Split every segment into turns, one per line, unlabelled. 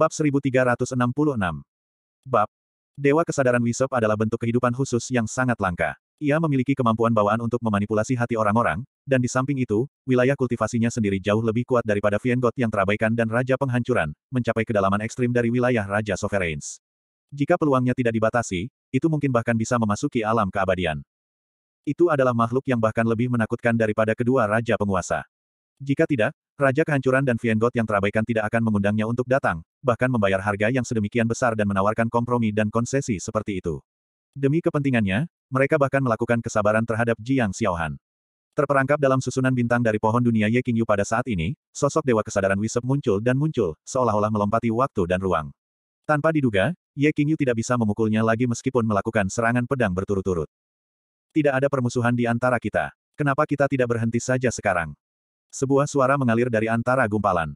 Bab 1366 Bab Dewa Kesadaran Wisop adalah bentuk kehidupan khusus yang sangat langka. Ia memiliki kemampuan bawaan untuk memanipulasi hati orang-orang, dan di samping itu, wilayah kultivasinya sendiri jauh lebih kuat daripada Viengot yang terabaikan dan Raja Penghancuran, mencapai kedalaman ekstrim dari wilayah Raja Sovereigns. Jika peluangnya tidak dibatasi, itu mungkin bahkan bisa memasuki alam keabadian. Itu adalah makhluk yang bahkan lebih menakutkan daripada kedua Raja Penguasa. Jika tidak, Raja Kehancuran dan Viengot yang terabaikan tidak akan mengundangnya untuk datang, bahkan membayar harga yang sedemikian besar dan menawarkan kompromi dan konsesi seperti itu. Demi kepentingannya, mereka bahkan melakukan kesabaran terhadap Jiang Xiaohan. Terperangkap dalam susunan bintang dari pohon dunia Ye Qingyu pada saat ini, sosok Dewa Kesadaran Wisep muncul dan muncul, seolah-olah melompati waktu dan ruang. Tanpa diduga, Ye Qingyu tidak bisa memukulnya lagi meskipun melakukan serangan pedang berturut-turut. Tidak ada permusuhan di antara kita. Kenapa kita tidak berhenti saja sekarang? Sebuah suara mengalir dari antara gumpalan.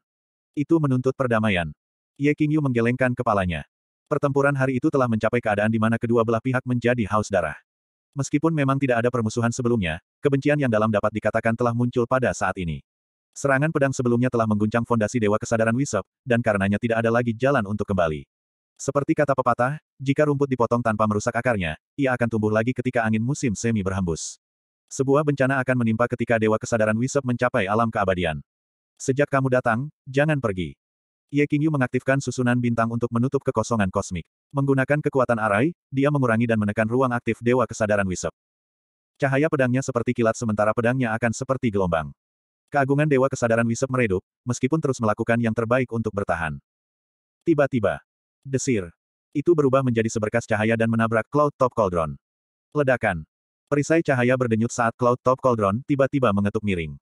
Itu menuntut perdamaian. Ye Qingyu menggelengkan kepalanya. Pertempuran hari itu telah mencapai keadaan di mana kedua belah pihak menjadi haus darah. Meskipun memang tidak ada permusuhan sebelumnya, kebencian yang dalam dapat dikatakan telah muncul pada saat ini. Serangan pedang sebelumnya telah mengguncang fondasi Dewa Kesadaran Wisep, dan karenanya tidak ada lagi jalan untuk kembali. Seperti kata pepatah, jika rumput dipotong tanpa merusak akarnya, ia akan tumbuh lagi ketika angin musim semi berhembus. Sebuah bencana akan menimpa ketika Dewa Kesadaran Wisep mencapai alam keabadian. Sejak kamu datang, jangan pergi. Ye Qingyu mengaktifkan susunan bintang untuk menutup kekosongan kosmik. Menggunakan kekuatan arai, dia mengurangi dan menekan ruang aktif Dewa Kesadaran Wisep. Cahaya pedangnya seperti kilat sementara pedangnya akan seperti gelombang. Keagungan Dewa Kesadaran Wisep meredup, meskipun terus melakukan yang terbaik untuk bertahan. Tiba-tiba, desir. Itu berubah menjadi seberkas cahaya dan menabrak Cloud Top Cauldron. Ledakan. Perisai cahaya berdenyut saat Cloud Top Cauldron tiba-tiba mengetuk miring.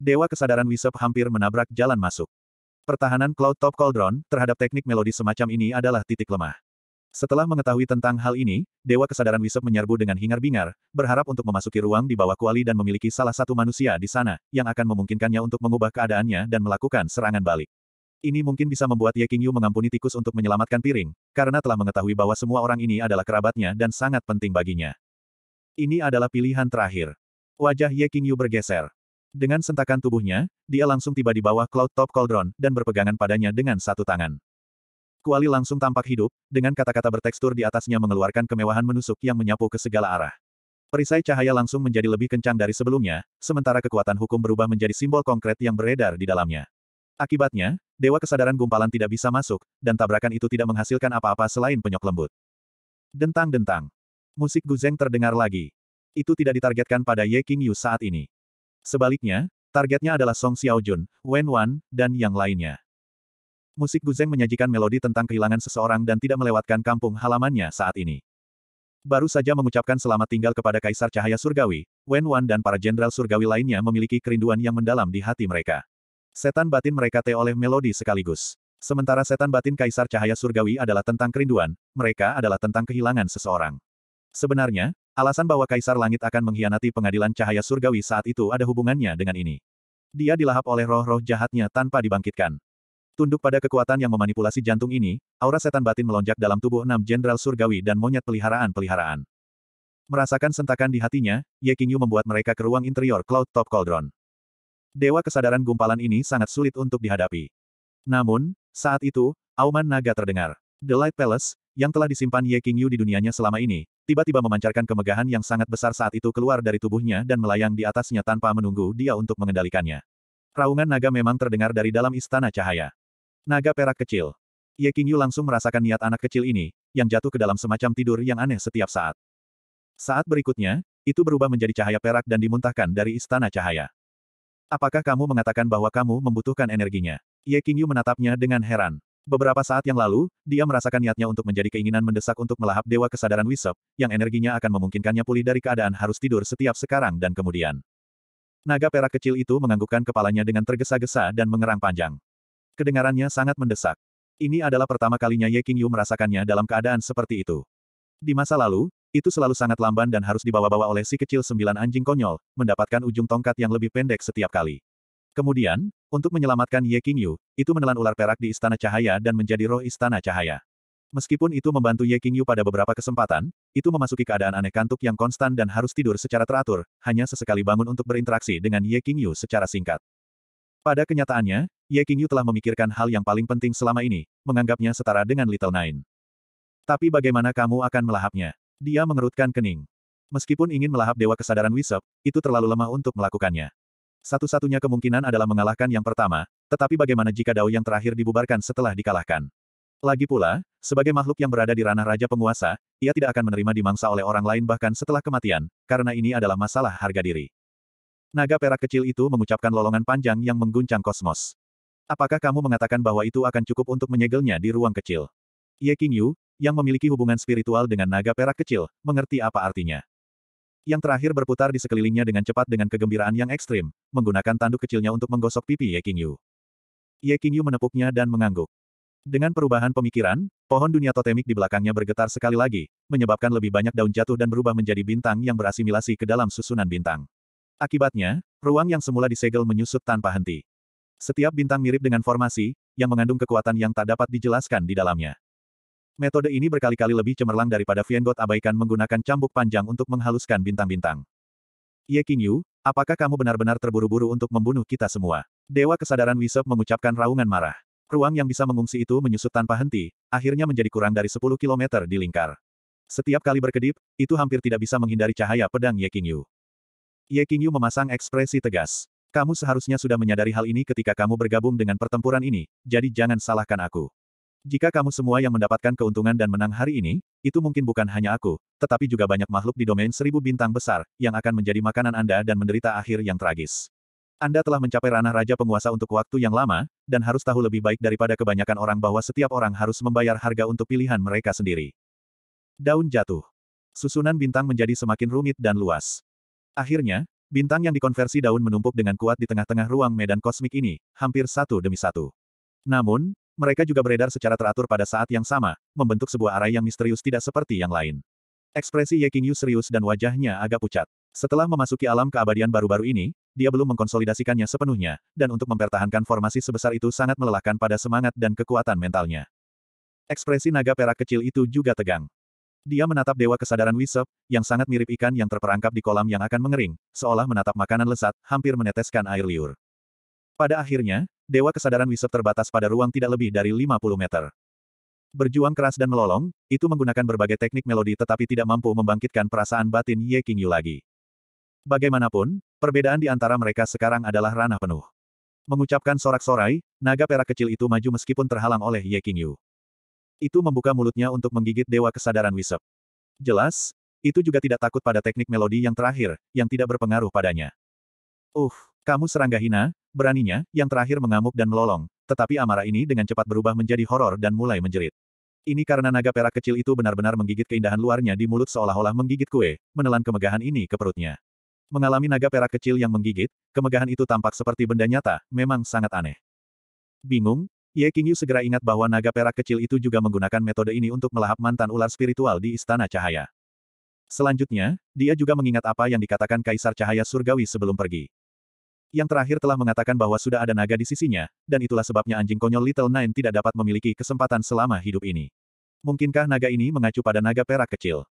Dewa Kesadaran Wisep hampir menabrak jalan masuk. Pertahanan Cloud Top Cauldron terhadap teknik melodi semacam ini adalah titik lemah. Setelah mengetahui tentang hal ini, Dewa Kesadaran Wisep menyerbu dengan hingar-bingar, berharap untuk memasuki ruang di bawah kuali dan memiliki salah satu manusia di sana, yang akan memungkinkannya untuk mengubah keadaannya dan melakukan serangan balik. Ini mungkin bisa membuat Ye King Yu mengampuni tikus untuk menyelamatkan piring, karena telah mengetahui bahwa semua orang ini adalah kerabatnya dan sangat penting baginya. Ini adalah pilihan terakhir. Wajah Ye King Yu bergeser. Dengan sentakan tubuhnya, dia langsung tiba di bawah Cloud Top Cauldron dan berpegangan padanya dengan satu tangan. Kuali langsung tampak hidup, dengan kata-kata bertekstur di atasnya mengeluarkan kemewahan menusuk yang menyapu ke segala arah. Perisai cahaya langsung menjadi lebih kencang dari sebelumnya, sementara kekuatan hukum berubah menjadi simbol konkret yang beredar di dalamnya. Akibatnya, Dewa Kesadaran Gumpalan tidak bisa masuk, dan tabrakan itu tidak menghasilkan apa-apa selain penyok lembut. Dentang-dentang. Musik guzeng terdengar lagi. Itu tidak ditargetkan pada Ye King Yu saat ini. Sebaliknya, targetnya adalah Song Xiaojun, Wen Wan, dan yang lainnya. Musik Guzeng menyajikan melodi tentang kehilangan seseorang dan tidak melewatkan kampung halamannya saat ini. Baru saja mengucapkan selamat tinggal kepada Kaisar Cahaya Surgawi, Wen Wan dan para jenderal surgawi lainnya memiliki kerinduan yang mendalam di hati mereka. Setan batin mereka teh oleh melodi sekaligus. Sementara setan batin Kaisar Cahaya Surgawi adalah tentang kerinduan, mereka adalah tentang kehilangan seseorang. Sebenarnya, alasan bahwa Kaisar Langit akan mengkhianati pengadilan cahaya surgawi saat itu ada hubungannya dengan ini. Dia dilahap oleh roh-roh jahatnya tanpa dibangkitkan. Tunduk pada kekuatan yang memanipulasi jantung ini, aura setan batin melonjak dalam tubuh enam jenderal surgawi dan monyet peliharaan-peliharaan. Merasakan sentakan di hatinya, Ye Qingyu membuat mereka ke ruang interior Cloud Top Cauldron. Dewa kesadaran gumpalan ini sangat sulit untuk dihadapi. Namun, saat itu, auman naga terdengar. The Light Palace, yang telah disimpan Ye Qingyu di dunianya selama ini, tiba-tiba memancarkan kemegahan yang sangat besar saat itu keluar dari tubuhnya dan melayang di atasnya tanpa menunggu dia untuk mengendalikannya. Raungan naga memang terdengar dari dalam istana cahaya. Naga perak kecil. Ye Qingyu langsung merasakan niat anak kecil ini, yang jatuh ke dalam semacam tidur yang aneh setiap saat. Saat berikutnya, itu berubah menjadi cahaya perak dan dimuntahkan dari istana cahaya. Apakah kamu mengatakan bahwa kamu membutuhkan energinya? Ye Qingyu menatapnya dengan heran. Beberapa saat yang lalu, dia merasakan niatnya untuk menjadi keinginan mendesak untuk melahap dewa kesadaran Wisep, yang energinya akan memungkinkannya pulih dari keadaan harus tidur setiap sekarang dan kemudian. Naga perak kecil itu menganggukkan kepalanya dengan tergesa-gesa dan mengerang panjang. Kedengarannya sangat mendesak. Ini adalah pertama kalinya Ye King Yu merasakannya dalam keadaan seperti itu. Di masa lalu, itu selalu sangat lamban dan harus dibawa-bawa oleh si kecil sembilan anjing konyol, mendapatkan ujung tongkat yang lebih pendek setiap kali. Kemudian, untuk menyelamatkan Ye Qingyu, itu menelan ular perak di Istana Cahaya dan menjadi roh Istana Cahaya. Meskipun itu membantu Ye Qingyu pada beberapa kesempatan, itu memasuki keadaan aneh kantuk yang konstan dan harus tidur secara teratur, hanya sesekali bangun untuk berinteraksi dengan Ye Qingyu secara singkat. Pada kenyataannya, Ye Qingyu telah memikirkan hal yang paling penting selama ini, menganggapnya setara dengan Little Nine. Tapi bagaimana kamu akan melahapnya? Dia mengerutkan kening. Meskipun ingin melahap Dewa Kesadaran Wisep, itu terlalu lemah untuk melakukannya. Satu-satunya kemungkinan adalah mengalahkan yang pertama, tetapi bagaimana jika dao yang terakhir dibubarkan setelah dikalahkan? Lagi pula, sebagai makhluk yang berada di ranah raja penguasa, ia tidak akan menerima dimangsa oleh orang lain bahkan setelah kematian, karena ini adalah masalah harga diri. Naga perak kecil itu mengucapkan lolongan panjang yang mengguncang kosmos. Apakah kamu mengatakan bahwa itu akan cukup untuk menyegelnya di ruang kecil? Ye King Yu, yang memiliki hubungan spiritual dengan naga perak kecil, mengerti apa artinya yang terakhir berputar di sekelilingnya dengan cepat dengan kegembiraan yang ekstrim, menggunakan tanduk kecilnya untuk menggosok pipi Ye Qingyu. Ye Qingyu menepuknya dan mengangguk. Dengan perubahan pemikiran, pohon dunia totemik di belakangnya bergetar sekali lagi, menyebabkan lebih banyak daun jatuh dan berubah menjadi bintang yang berasimilasi ke dalam susunan bintang. Akibatnya, ruang yang semula disegel menyusut tanpa henti. Setiap bintang mirip dengan formasi, yang mengandung kekuatan yang tak dapat dijelaskan di dalamnya. Metode ini berkali-kali lebih cemerlang daripada Viengot abaikan menggunakan cambuk panjang untuk menghaluskan bintang-bintang. Ye Qingyu, apakah kamu benar-benar terburu-buru untuk membunuh kita semua? Dewa kesadaran Wisep mengucapkan raungan marah. Ruang yang bisa mengungsi itu menyusut tanpa henti, akhirnya menjadi kurang dari 10 km di lingkar. Setiap kali berkedip, itu hampir tidak bisa menghindari cahaya pedang Ye Qingyu. Ye Qingyu memasang ekspresi tegas. Kamu seharusnya sudah menyadari hal ini ketika kamu bergabung dengan pertempuran ini, jadi jangan salahkan aku. Jika kamu semua yang mendapatkan keuntungan dan menang hari ini, itu mungkin bukan hanya aku, tetapi juga banyak makhluk di domain seribu bintang besar, yang akan menjadi makanan Anda dan menderita akhir yang tragis. Anda telah mencapai ranah raja penguasa untuk waktu yang lama, dan harus tahu lebih baik daripada kebanyakan orang bahwa setiap orang harus membayar harga untuk pilihan mereka sendiri. Daun jatuh. Susunan bintang menjadi semakin rumit dan luas. Akhirnya, bintang yang dikonversi daun menumpuk dengan kuat di tengah-tengah ruang medan kosmik ini, hampir satu demi satu. Namun, mereka juga beredar secara teratur pada saat yang sama, membentuk sebuah arai yang misterius tidak seperti yang lain. Ekspresi Ye Qingyu serius dan wajahnya agak pucat. Setelah memasuki alam keabadian baru-baru ini, dia belum mengkonsolidasikannya sepenuhnya, dan untuk mempertahankan formasi sebesar itu sangat melelahkan pada semangat dan kekuatan mentalnya. Ekspresi naga perak kecil itu juga tegang. Dia menatap dewa kesadaran Wisep, yang sangat mirip ikan yang terperangkap di kolam yang akan mengering, seolah menatap makanan lezat, hampir meneteskan air liur. Pada akhirnya, dewa kesadaran Wisep terbatas pada ruang tidak lebih dari 50 meter. Berjuang keras dan melolong, itu menggunakan berbagai teknik melodi tetapi tidak mampu membangkitkan perasaan batin Ye King Yu lagi. Bagaimanapun, perbedaan di antara mereka sekarang adalah ranah penuh. Mengucapkan sorak-sorai, naga perak kecil itu maju meskipun terhalang oleh Ye King Yu. Itu membuka mulutnya untuk menggigit dewa kesadaran Wisep. Jelas, itu juga tidak takut pada teknik melodi yang terakhir, yang tidak berpengaruh padanya. Uh, kamu serangga hina, beraninya, yang terakhir mengamuk dan melolong, tetapi amarah ini dengan cepat berubah menjadi horor dan mulai menjerit. Ini karena naga perak kecil itu benar-benar menggigit keindahan luarnya di mulut seolah-olah menggigit kue, menelan kemegahan ini ke perutnya. Mengalami naga perak kecil yang menggigit, kemegahan itu tampak seperti benda nyata, memang sangat aneh. Bingung, Ye Qingyu segera ingat bahwa naga perak kecil itu juga menggunakan metode ini untuk melahap mantan ular spiritual di Istana Cahaya. Selanjutnya, dia juga mengingat apa yang dikatakan Kaisar Cahaya Surgawi sebelum pergi yang terakhir telah mengatakan bahwa sudah ada naga di sisinya, dan itulah sebabnya anjing konyol Little Nine tidak dapat memiliki kesempatan selama hidup ini. Mungkinkah naga ini mengacu pada naga perak kecil?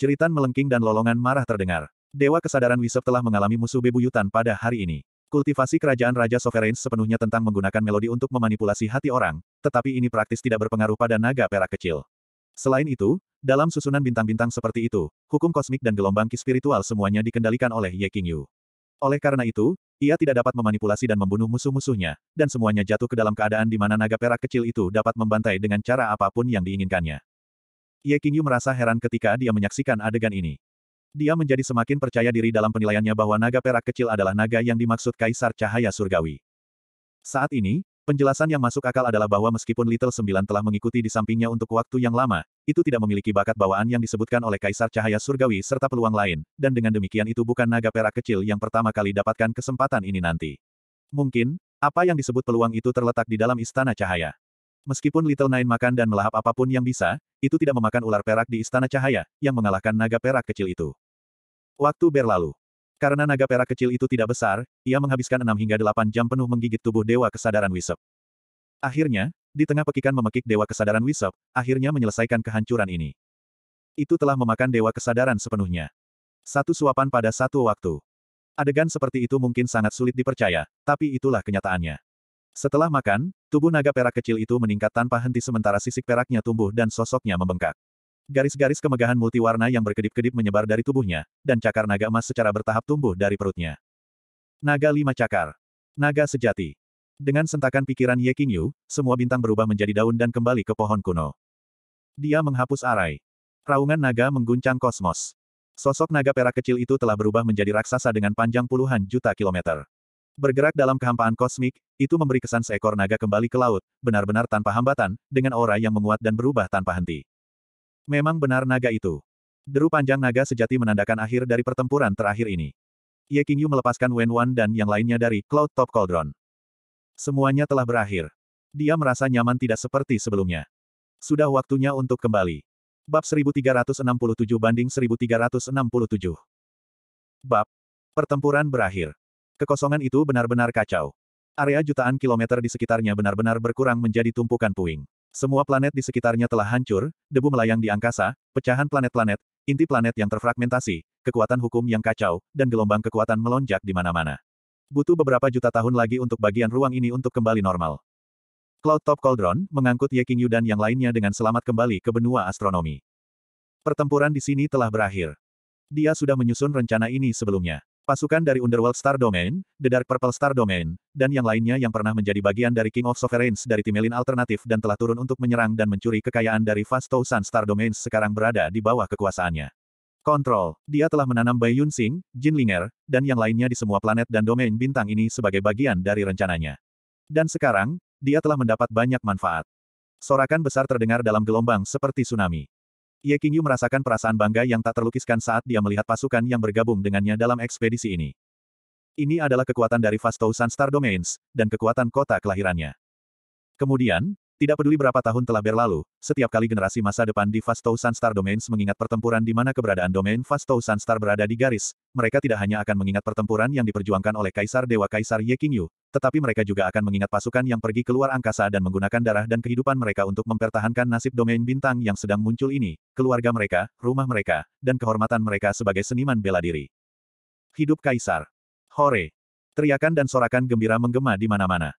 Ceritan melengking dan lolongan marah terdengar. Dewa kesadaran Wisep telah mengalami musuh bebuyutan pada hari ini. Kultivasi kerajaan Raja Sovereigns sepenuhnya tentang menggunakan melodi untuk memanipulasi hati orang, tetapi ini praktis tidak berpengaruh pada naga perak kecil. Selain itu, dalam susunan bintang-bintang seperti itu, hukum kosmik dan gelombang ki spiritual semuanya dikendalikan oleh Ye King Oleh karena itu, ia tidak dapat memanipulasi dan membunuh musuh-musuhnya, dan semuanya jatuh ke dalam keadaan di mana naga perak kecil itu dapat membantai dengan cara apapun yang diinginkannya. Ye Qingyu merasa heran ketika dia menyaksikan adegan ini. Dia menjadi semakin percaya diri dalam penilaiannya bahwa naga perak kecil adalah naga yang dimaksud Kaisar Cahaya Surgawi. Saat ini, Penjelasan yang masuk akal adalah bahwa meskipun Little Sembilan telah mengikuti di sampingnya untuk waktu yang lama, itu tidak memiliki bakat bawaan yang disebutkan oleh Kaisar Cahaya Surgawi serta peluang lain, dan dengan demikian itu bukan naga perak kecil yang pertama kali dapatkan kesempatan ini nanti. Mungkin, apa yang disebut peluang itu terletak di dalam Istana Cahaya. Meskipun Little Nine makan dan melahap apapun yang bisa, itu tidak memakan ular perak di Istana Cahaya, yang mengalahkan naga perak kecil itu. Waktu berlalu. Karena naga perak kecil itu tidak besar, ia menghabiskan 6 hingga 8 jam penuh menggigit tubuh Dewa Kesadaran Wisep. Akhirnya, di tengah pekikan memekik Dewa Kesadaran Wisep, akhirnya menyelesaikan kehancuran ini. Itu telah memakan Dewa Kesadaran sepenuhnya. Satu suapan pada satu waktu. Adegan seperti itu mungkin sangat sulit dipercaya, tapi itulah kenyataannya. Setelah makan, tubuh naga perak kecil itu meningkat tanpa henti sementara sisik peraknya tumbuh dan sosoknya membengkak. Garis-garis kemegahan multiwarna yang berkedip-kedip menyebar dari tubuhnya, dan cakar naga emas secara bertahap tumbuh dari perutnya. Naga lima cakar. Naga sejati. Dengan sentakan pikiran Ye Qingyu, semua bintang berubah menjadi daun dan kembali ke pohon kuno. Dia menghapus arai. Raungan naga mengguncang kosmos. Sosok naga perak kecil itu telah berubah menjadi raksasa dengan panjang puluhan juta kilometer. Bergerak dalam kehampaan kosmik, itu memberi kesan seekor naga kembali ke laut, benar-benar tanpa hambatan, dengan aura yang menguat dan berubah tanpa henti. Memang benar naga itu. Deru panjang naga sejati menandakan akhir dari pertempuran terakhir ini. Ye Qingyu melepaskan Wen Wan dan yang lainnya dari Cloud Top Cauldron. Semuanya telah berakhir. Dia merasa nyaman tidak seperti sebelumnya. Sudah waktunya untuk kembali. Bab 1367 banding 1367. Bab. Pertempuran berakhir. Kekosongan itu benar-benar kacau. Area jutaan kilometer di sekitarnya benar-benar berkurang menjadi tumpukan puing. Semua planet di sekitarnya telah hancur, debu melayang di angkasa, pecahan planet-planet, inti planet yang terfragmentasi, kekuatan hukum yang kacau, dan gelombang kekuatan melonjak di mana-mana. Butuh beberapa juta tahun lagi untuk bagian ruang ini untuk kembali normal. Cloud Top Cauldron mengangkut Ye Qingyu dan yang lainnya dengan selamat kembali ke benua astronomi. Pertempuran di sini telah berakhir. Dia sudah menyusun rencana ini sebelumnya. Pasukan dari Underworld Star Domain, The Dark Purple Star Domain, dan yang lainnya yang pernah menjadi bagian dari King of Sovereigns dari Timelin Alternatif dan telah turun untuk menyerang dan mencuri kekayaan dari Fast Sun Star Domains sekarang berada di bawah kekuasaannya. Kontrol, dia telah menanam Bai Yun Xing, Jin Linger, dan yang lainnya di semua planet dan domain bintang ini sebagai bagian dari rencananya. Dan sekarang, dia telah mendapat banyak manfaat. Sorakan besar terdengar dalam gelombang seperti tsunami. Ye Qingyu merasakan perasaan bangga yang tak terlukiskan saat dia melihat pasukan yang bergabung dengannya dalam ekspedisi ini. Ini adalah kekuatan dari Vasto Sun Star Domains, dan kekuatan kota kelahirannya. Kemudian, tidak peduli berapa tahun telah berlalu, setiap kali generasi masa depan di Vasto Sun Star Domains mengingat pertempuran di mana keberadaan domain Vasto Sun Star berada di garis, mereka tidak hanya akan mengingat pertempuran yang diperjuangkan oleh Kaisar Dewa Kaisar Ye Qingyu, tetapi mereka juga akan mengingat pasukan yang pergi keluar angkasa dan menggunakan darah dan kehidupan mereka untuk mempertahankan nasib domain bintang yang sedang muncul ini, keluarga mereka, rumah mereka, dan kehormatan mereka sebagai seniman bela diri. Hidup Kaisar! Hore! Teriakan dan sorakan gembira menggema di mana-mana.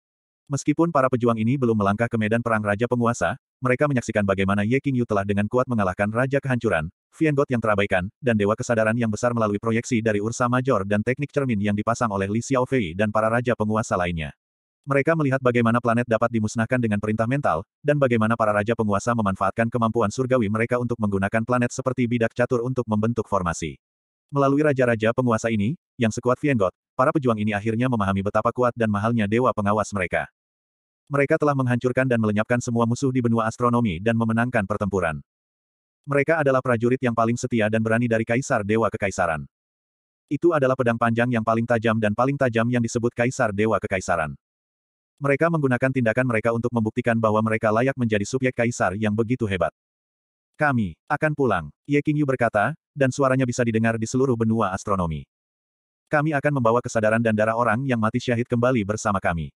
Meskipun para pejuang ini belum melangkah ke medan perang Raja Penguasa, mereka menyaksikan bagaimana Ye Qingyu telah dengan kuat mengalahkan Raja Kehancuran, Viengot yang terabaikan, dan Dewa Kesadaran yang besar melalui proyeksi dari Ursa Major dan teknik cermin yang dipasang oleh Li Xiaofei dan para Raja Penguasa lainnya. Mereka melihat bagaimana planet dapat dimusnahkan dengan perintah mental, dan bagaimana para raja penguasa memanfaatkan kemampuan surgawi mereka untuk menggunakan planet seperti bidak catur untuk membentuk formasi. Melalui raja-raja penguasa ini, yang sekuat Viengot, para pejuang ini akhirnya memahami betapa kuat dan mahalnya dewa pengawas mereka. Mereka telah menghancurkan dan melenyapkan semua musuh di benua astronomi dan memenangkan pertempuran. Mereka adalah prajurit yang paling setia dan berani dari Kaisar Dewa Kekaisaran. Itu adalah pedang panjang yang paling tajam dan paling tajam yang disebut Kaisar Dewa Kekaisaran. Mereka menggunakan tindakan mereka untuk membuktikan bahwa mereka layak menjadi subjek kaisar yang begitu hebat. Kami akan pulang, Ye Qingyu berkata, dan suaranya bisa didengar di seluruh benua astronomi. Kami akan membawa kesadaran dan darah orang yang mati syahid kembali bersama kami.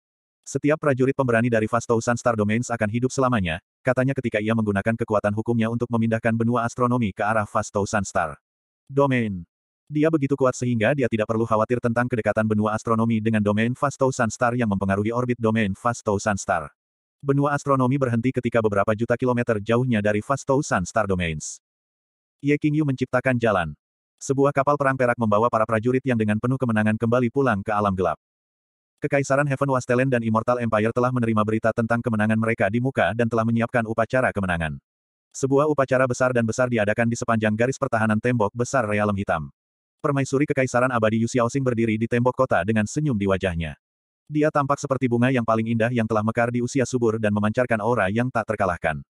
Setiap prajurit pemberani dari Vastousan Star Domains akan hidup selamanya, katanya ketika ia menggunakan kekuatan hukumnya untuk memindahkan benua astronomi ke arah Vastousan Star Domain. Dia begitu kuat sehingga dia tidak perlu khawatir tentang kedekatan benua astronomi dengan domain Vastousan Star yang mempengaruhi orbit domain Vastousan Star. Benua astronomi berhenti ketika beberapa juta kilometer jauhnya dari Vastousan Star Domains. Ye Qingyu menciptakan jalan. Sebuah kapal perang perak membawa para prajurit yang dengan penuh kemenangan kembali pulang ke alam gelap. Kekaisaran Heaven Wastelen dan Immortal Empire telah menerima berita tentang kemenangan mereka di muka dan telah menyiapkan upacara kemenangan. Sebuah upacara besar dan besar diadakan di sepanjang garis pertahanan tembok besar Realem Hitam. Permaisuri Kekaisaran Abadi Yu Xiaoxing berdiri di tembok kota dengan senyum di wajahnya. Dia tampak seperti bunga yang paling indah yang telah mekar di usia subur dan memancarkan aura yang tak terkalahkan.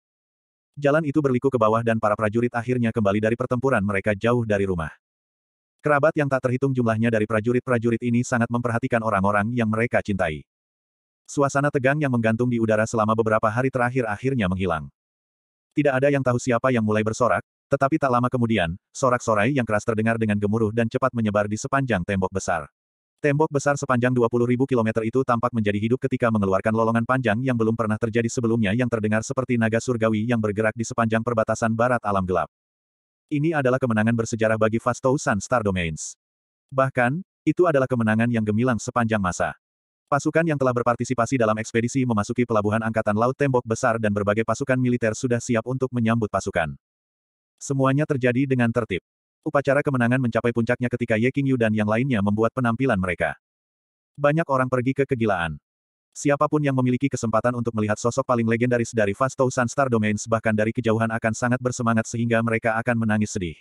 Jalan itu berliku ke bawah dan para prajurit akhirnya kembali dari pertempuran mereka jauh dari rumah. Kerabat yang tak terhitung jumlahnya dari prajurit-prajurit ini sangat memperhatikan orang-orang yang mereka cintai. Suasana tegang yang menggantung di udara selama beberapa hari terakhir akhirnya menghilang. Tidak ada yang tahu siapa yang mulai bersorak, tetapi tak lama kemudian, sorak-sorai yang keras terdengar dengan gemuruh dan cepat menyebar di sepanjang tembok besar. Tembok besar sepanjang 20.000 km itu tampak menjadi hidup ketika mengeluarkan lolongan panjang yang belum pernah terjadi sebelumnya yang terdengar seperti naga surgawi yang bergerak di sepanjang perbatasan barat alam gelap. Ini adalah kemenangan bersejarah bagi Fastow Sun Star Domains. Bahkan, itu adalah kemenangan yang gemilang sepanjang masa. Pasukan yang telah berpartisipasi dalam ekspedisi memasuki pelabuhan Angkatan Laut Tembok Besar dan berbagai pasukan militer sudah siap untuk menyambut pasukan. Semuanya terjadi dengan tertib. Upacara kemenangan mencapai puncaknya ketika Ye King Yu dan yang lainnya membuat penampilan mereka. Banyak orang pergi ke kegilaan. Siapapun yang memiliki kesempatan untuk melihat sosok paling legendaris dari Vasto Star Domains bahkan dari kejauhan akan sangat bersemangat sehingga mereka akan menangis sedih.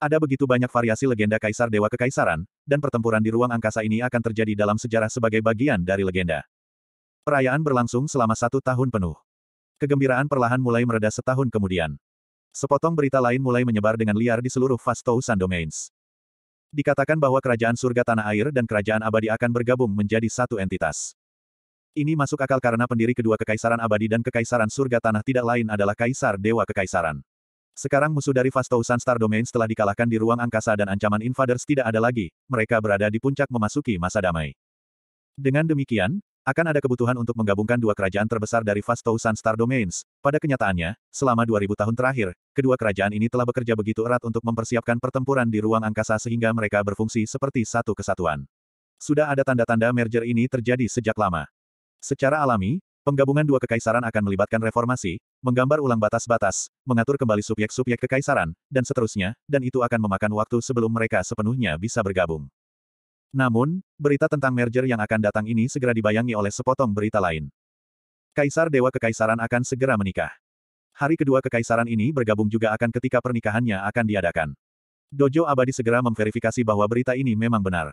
Ada begitu banyak variasi legenda Kaisar Dewa Kekaisaran, dan pertempuran di ruang angkasa ini akan terjadi dalam sejarah sebagai bagian dari legenda. Perayaan berlangsung selama satu tahun penuh. Kegembiraan perlahan mulai mereda setahun kemudian. Sepotong berita lain mulai menyebar dengan liar di seluruh Vasto Sun Domains. Dikatakan bahwa kerajaan surga tanah air dan kerajaan abadi akan bergabung menjadi satu entitas. Ini masuk akal karena pendiri kedua kekaisaran abadi dan kekaisaran surga tanah tidak lain adalah kaisar dewa kekaisaran. Sekarang musuh dari Vastousan Star Domain telah dikalahkan di ruang angkasa dan ancaman invaders tidak ada lagi, mereka berada di puncak memasuki masa damai. Dengan demikian, akan ada kebutuhan untuk menggabungkan dua kerajaan terbesar dari Vastousan Star Domains. Pada kenyataannya, selama 2000 tahun terakhir, kedua kerajaan ini telah bekerja begitu erat untuk mempersiapkan pertempuran di ruang angkasa sehingga mereka berfungsi seperti satu kesatuan. Sudah ada tanda-tanda merger ini terjadi sejak lama. Secara alami, penggabungan dua kekaisaran akan melibatkan reformasi, menggambar ulang batas-batas, mengatur kembali subyek-subyek kekaisaran, dan seterusnya, dan itu akan memakan waktu sebelum mereka sepenuhnya bisa bergabung. Namun, berita tentang merger yang akan datang ini segera dibayangi oleh sepotong berita lain. Kaisar Dewa Kekaisaran akan segera menikah. Hari kedua kekaisaran ini bergabung juga akan ketika pernikahannya akan diadakan. Dojo Abadi segera memverifikasi bahwa berita ini memang benar.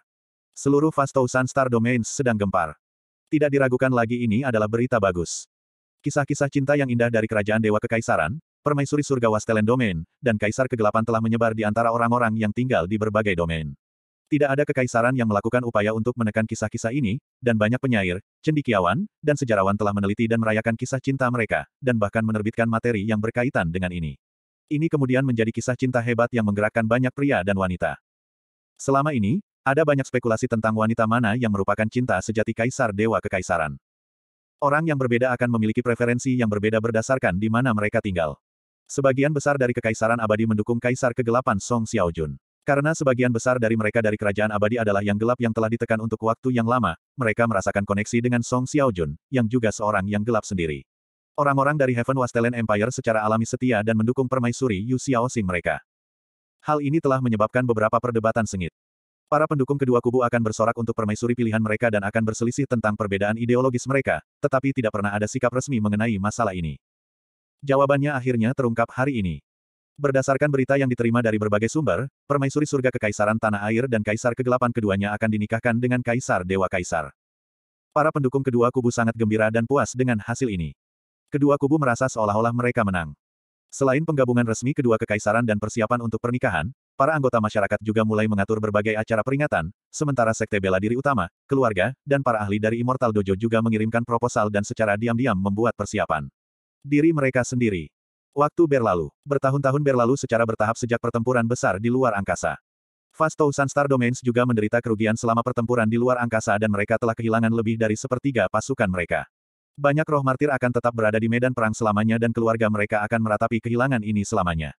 Seluruh Fastousan Star Domains sedang gempar. Tidak diragukan lagi ini adalah berita bagus. Kisah-kisah cinta yang indah dari kerajaan Dewa Kekaisaran, permaisuri surga Wastelen Domain, dan Kaisar Kegelapan telah menyebar di antara orang-orang yang tinggal di berbagai domain. Tidak ada kekaisaran yang melakukan upaya untuk menekan kisah-kisah ini, dan banyak penyair, cendikiawan, dan sejarawan telah meneliti dan merayakan kisah cinta mereka, dan bahkan menerbitkan materi yang berkaitan dengan ini. Ini kemudian menjadi kisah cinta hebat yang menggerakkan banyak pria dan wanita. Selama ini, ada banyak spekulasi tentang wanita mana yang merupakan cinta sejati kaisar dewa kekaisaran. Orang yang berbeda akan memiliki preferensi yang berbeda berdasarkan di mana mereka tinggal. Sebagian besar dari kekaisaran abadi mendukung kaisar kegelapan Song Xiaojun. Karena sebagian besar dari mereka dari kerajaan abadi adalah yang gelap yang telah ditekan untuk waktu yang lama, mereka merasakan koneksi dengan Song Xiaojun, yang juga seorang yang gelap sendiri. Orang-orang dari Heaven Wasteland Empire secara alami setia dan mendukung permaisuri Yu Xiaoxing mereka. Hal ini telah menyebabkan beberapa perdebatan sengit. Para pendukung kedua kubu akan bersorak untuk permaisuri pilihan mereka dan akan berselisih tentang perbedaan ideologis mereka, tetapi tidak pernah ada sikap resmi mengenai masalah ini. Jawabannya akhirnya terungkap hari ini. Berdasarkan berita yang diterima dari berbagai sumber, permaisuri surga kekaisaran tanah air dan kaisar kegelapan keduanya akan dinikahkan dengan kaisar dewa kaisar. Para pendukung kedua kubu sangat gembira dan puas dengan hasil ini. Kedua kubu merasa seolah-olah mereka menang. Selain penggabungan resmi kedua kekaisaran dan persiapan untuk pernikahan, para anggota masyarakat juga mulai mengatur berbagai acara peringatan, sementara Sekte Bela Diri Utama, keluarga, dan para ahli dari Immortal Dojo juga mengirimkan proposal dan secara diam-diam membuat persiapan. Diri mereka sendiri. Waktu berlalu. Bertahun-tahun berlalu secara bertahap sejak pertempuran besar di luar angkasa. Vasto Sunstar Domains juga menderita kerugian selama pertempuran di luar angkasa dan mereka telah kehilangan lebih dari sepertiga pasukan mereka. Banyak roh martir akan tetap berada di medan perang selamanya dan keluarga mereka akan meratapi kehilangan ini selamanya.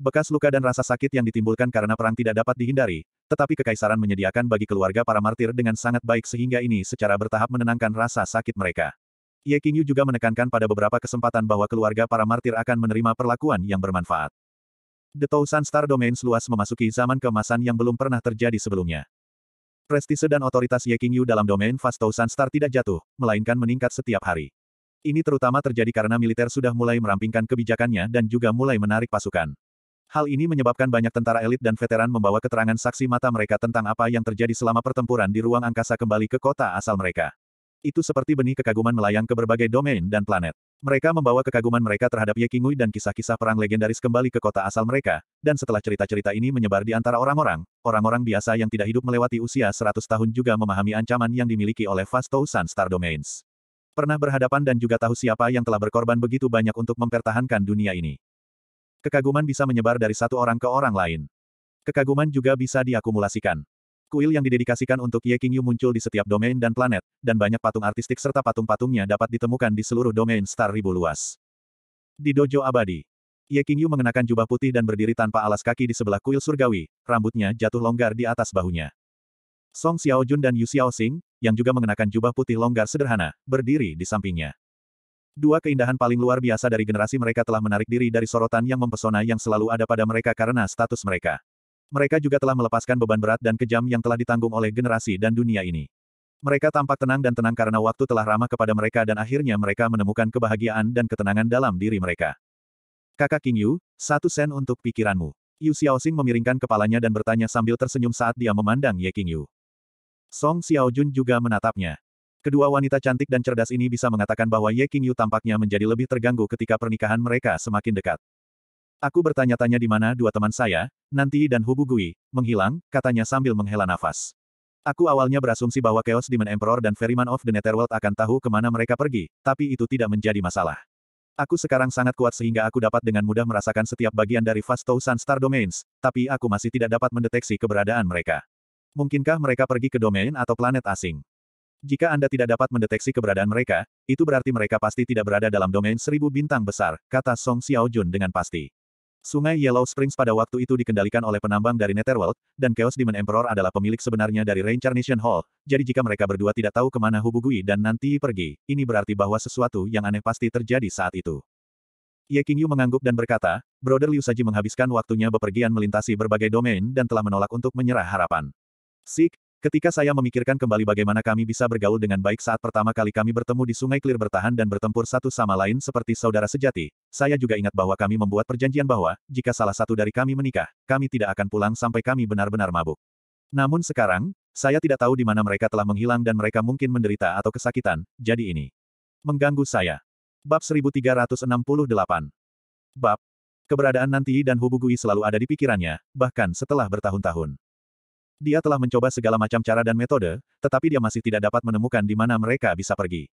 Bekas luka dan rasa sakit yang ditimbulkan karena perang tidak dapat dihindari, tetapi kekaisaran menyediakan bagi keluarga para martir dengan sangat baik sehingga ini secara bertahap menenangkan rasa sakit mereka. Ye Qingyu juga menekankan pada beberapa kesempatan bahwa keluarga para martir akan menerima perlakuan yang bermanfaat. The Thousand Star Domain seluas memasuki zaman kemasan yang belum pernah terjadi sebelumnya. Prestise dan otoritas Ye Qingyu dalam domain Fast Thousand Star tidak jatuh, melainkan meningkat setiap hari. Ini terutama terjadi karena militer sudah mulai merampingkan kebijakannya dan juga mulai menarik pasukan. Hal ini menyebabkan banyak tentara elit dan veteran membawa keterangan saksi mata mereka tentang apa yang terjadi selama pertempuran di ruang angkasa kembali ke kota asal mereka. Itu seperti benih kekaguman melayang ke berbagai domain dan planet. Mereka membawa kekaguman mereka terhadap Ye Qingui dan kisah-kisah perang legendaris kembali ke kota asal mereka, dan setelah cerita-cerita ini menyebar di antara orang-orang, orang-orang biasa yang tidak hidup melewati usia 100 tahun juga memahami ancaman yang dimiliki oleh Vasto Sun Star Domains. Pernah berhadapan dan juga tahu siapa yang telah berkorban begitu banyak untuk mempertahankan dunia ini. Kekaguman bisa menyebar dari satu orang ke orang lain. Kekaguman juga bisa diakumulasikan. Kuil yang didedikasikan untuk Ye Qingyu muncul di setiap domain dan planet, dan banyak patung artistik serta patung-patungnya dapat ditemukan di seluruh domain star ribu luas. Di Dojo Abadi, Ye Qingyu mengenakan jubah putih dan berdiri tanpa alas kaki di sebelah kuil surgawi, rambutnya jatuh longgar di atas bahunya. Song Xiaojun dan Yu Xiaoxing, yang juga mengenakan jubah putih longgar sederhana, berdiri di sampingnya. Dua keindahan paling luar biasa dari generasi mereka telah menarik diri dari sorotan yang mempesona yang selalu ada pada mereka karena status mereka. Mereka juga telah melepaskan beban berat dan kejam yang telah ditanggung oleh generasi dan dunia ini. Mereka tampak tenang dan tenang karena waktu telah ramah kepada mereka dan akhirnya mereka menemukan kebahagiaan dan ketenangan dalam diri mereka. Kakak King Yu, satu sen untuk pikiranmu. Yu Xiaoxing memiringkan kepalanya dan bertanya sambil tersenyum saat dia memandang Ye King Yu. Song Xiaojun juga menatapnya. Kedua wanita cantik dan cerdas ini bisa mengatakan bahwa Ye King Yu tampaknya menjadi lebih terganggu ketika pernikahan mereka semakin dekat. Aku bertanya-tanya di mana dua teman saya, Nanti dan Hubu Gui, menghilang, katanya sambil menghela nafas. Aku awalnya berasumsi bahwa Chaos Demon Emperor dan Ferryman of the Netherworld akan tahu kemana mereka pergi, tapi itu tidak menjadi masalah. Aku sekarang sangat kuat sehingga aku dapat dengan mudah merasakan setiap bagian dari Fast Sun Star Domains, tapi aku masih tidak dapat mendeteksi keberadaan mereka. Mungkinkah mereka pergi ke domain atau planet asing? Jika Anda tidak dapat mendeteksi keberadaan mereka, itu berarti mereka pasti tidak berada dalam domain seribu bintang besar, kata Song Xiaojun dengan pasti. Sungai Yellow Springs pada waktu itu dikendalikan oleh penambang dari Netherworld, dan Chaos Demon Emperor adalah pemilik sebenarnya dari Reincarnation Hall, jadi jika mereka berdua tidak tahu kemana Hubugui dan nanti pergi, ini berarti bahwa sesuatu yang aneh pasti terjadi saat itu. Ye Qingyu mengangguk dan berkata, Brother Liu Saji menghabiskan waktunya bepergian melintasi berbagai domain dan telah menolak untuk menyerah harapan. Sik, Ketika saya memikirkan kembali bagaimana kami bisa bergaul dengan baik saat pertama kali kami bertemu di Sungai Clear bertahan dan bertempur satu sama lain seperti saudara sejati, saya juga ingat bahwa kami membuat perjanjian bahwa, jika salah satu dari kami menikah, kami tidak akan pulang sampai kami benar-benar mabuk. Namun sekarang, saya tidak tahu di mana mereka telah menghilang dan mereka mungkin menderita atau kesakitan, jadi ini mengganggu saya. Bab 1368 Bab Keberadaan Nanti dan Hubugui selalu ada di pikirannya, bahkan setelah bertahun-tahun. Dia telah mencoba segala macam cara dan metode, tetapi dia masih tidak dapat menemukan di mana mereka bisa pergi.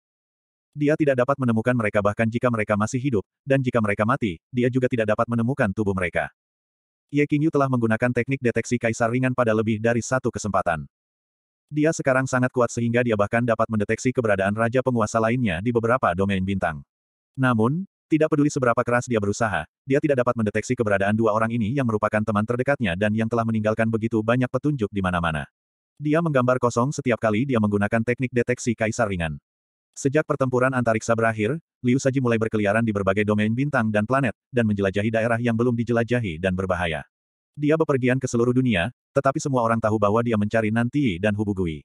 Dia tidak dapat menemukan mereka bahkan jika mereka masih hidup, dan jika mereka mati, dia juga tidak dapat menemukan tubuh mereka. Ye Qingyu telah menggunakan teknik deteksi kaisar ringan pada lebih dari satu kesempatan. Dia sekarang sangat kuat sehingga dia bahkan dapat mendeteksi keberadaan raja penguasa lainnya di beberapa domain bintang. Namun, tidak peduli seberapa keras dia berusaha, dia tidak dapat mendeteksi keberadaan dua orang ini yang merupakan teman terdekatnya dan yang telah meninggalkan begitu banyak petunjuk di mana-mana. Dia menggambar kosong setiap kali dia menggunakan teknik deteksi kaisar ringan. Sejak pertempuran antariksa berakhir, Liu Saji mulai berkeliaran di berbagai domain bintang dan planet, dan menjelajahi daerah yang belum dijelajahi dan berbahaya. Dia bepergian ke seluruh dunia, tetapi semua orang tahu bahwa dia mencari Nanti dan Hubugui.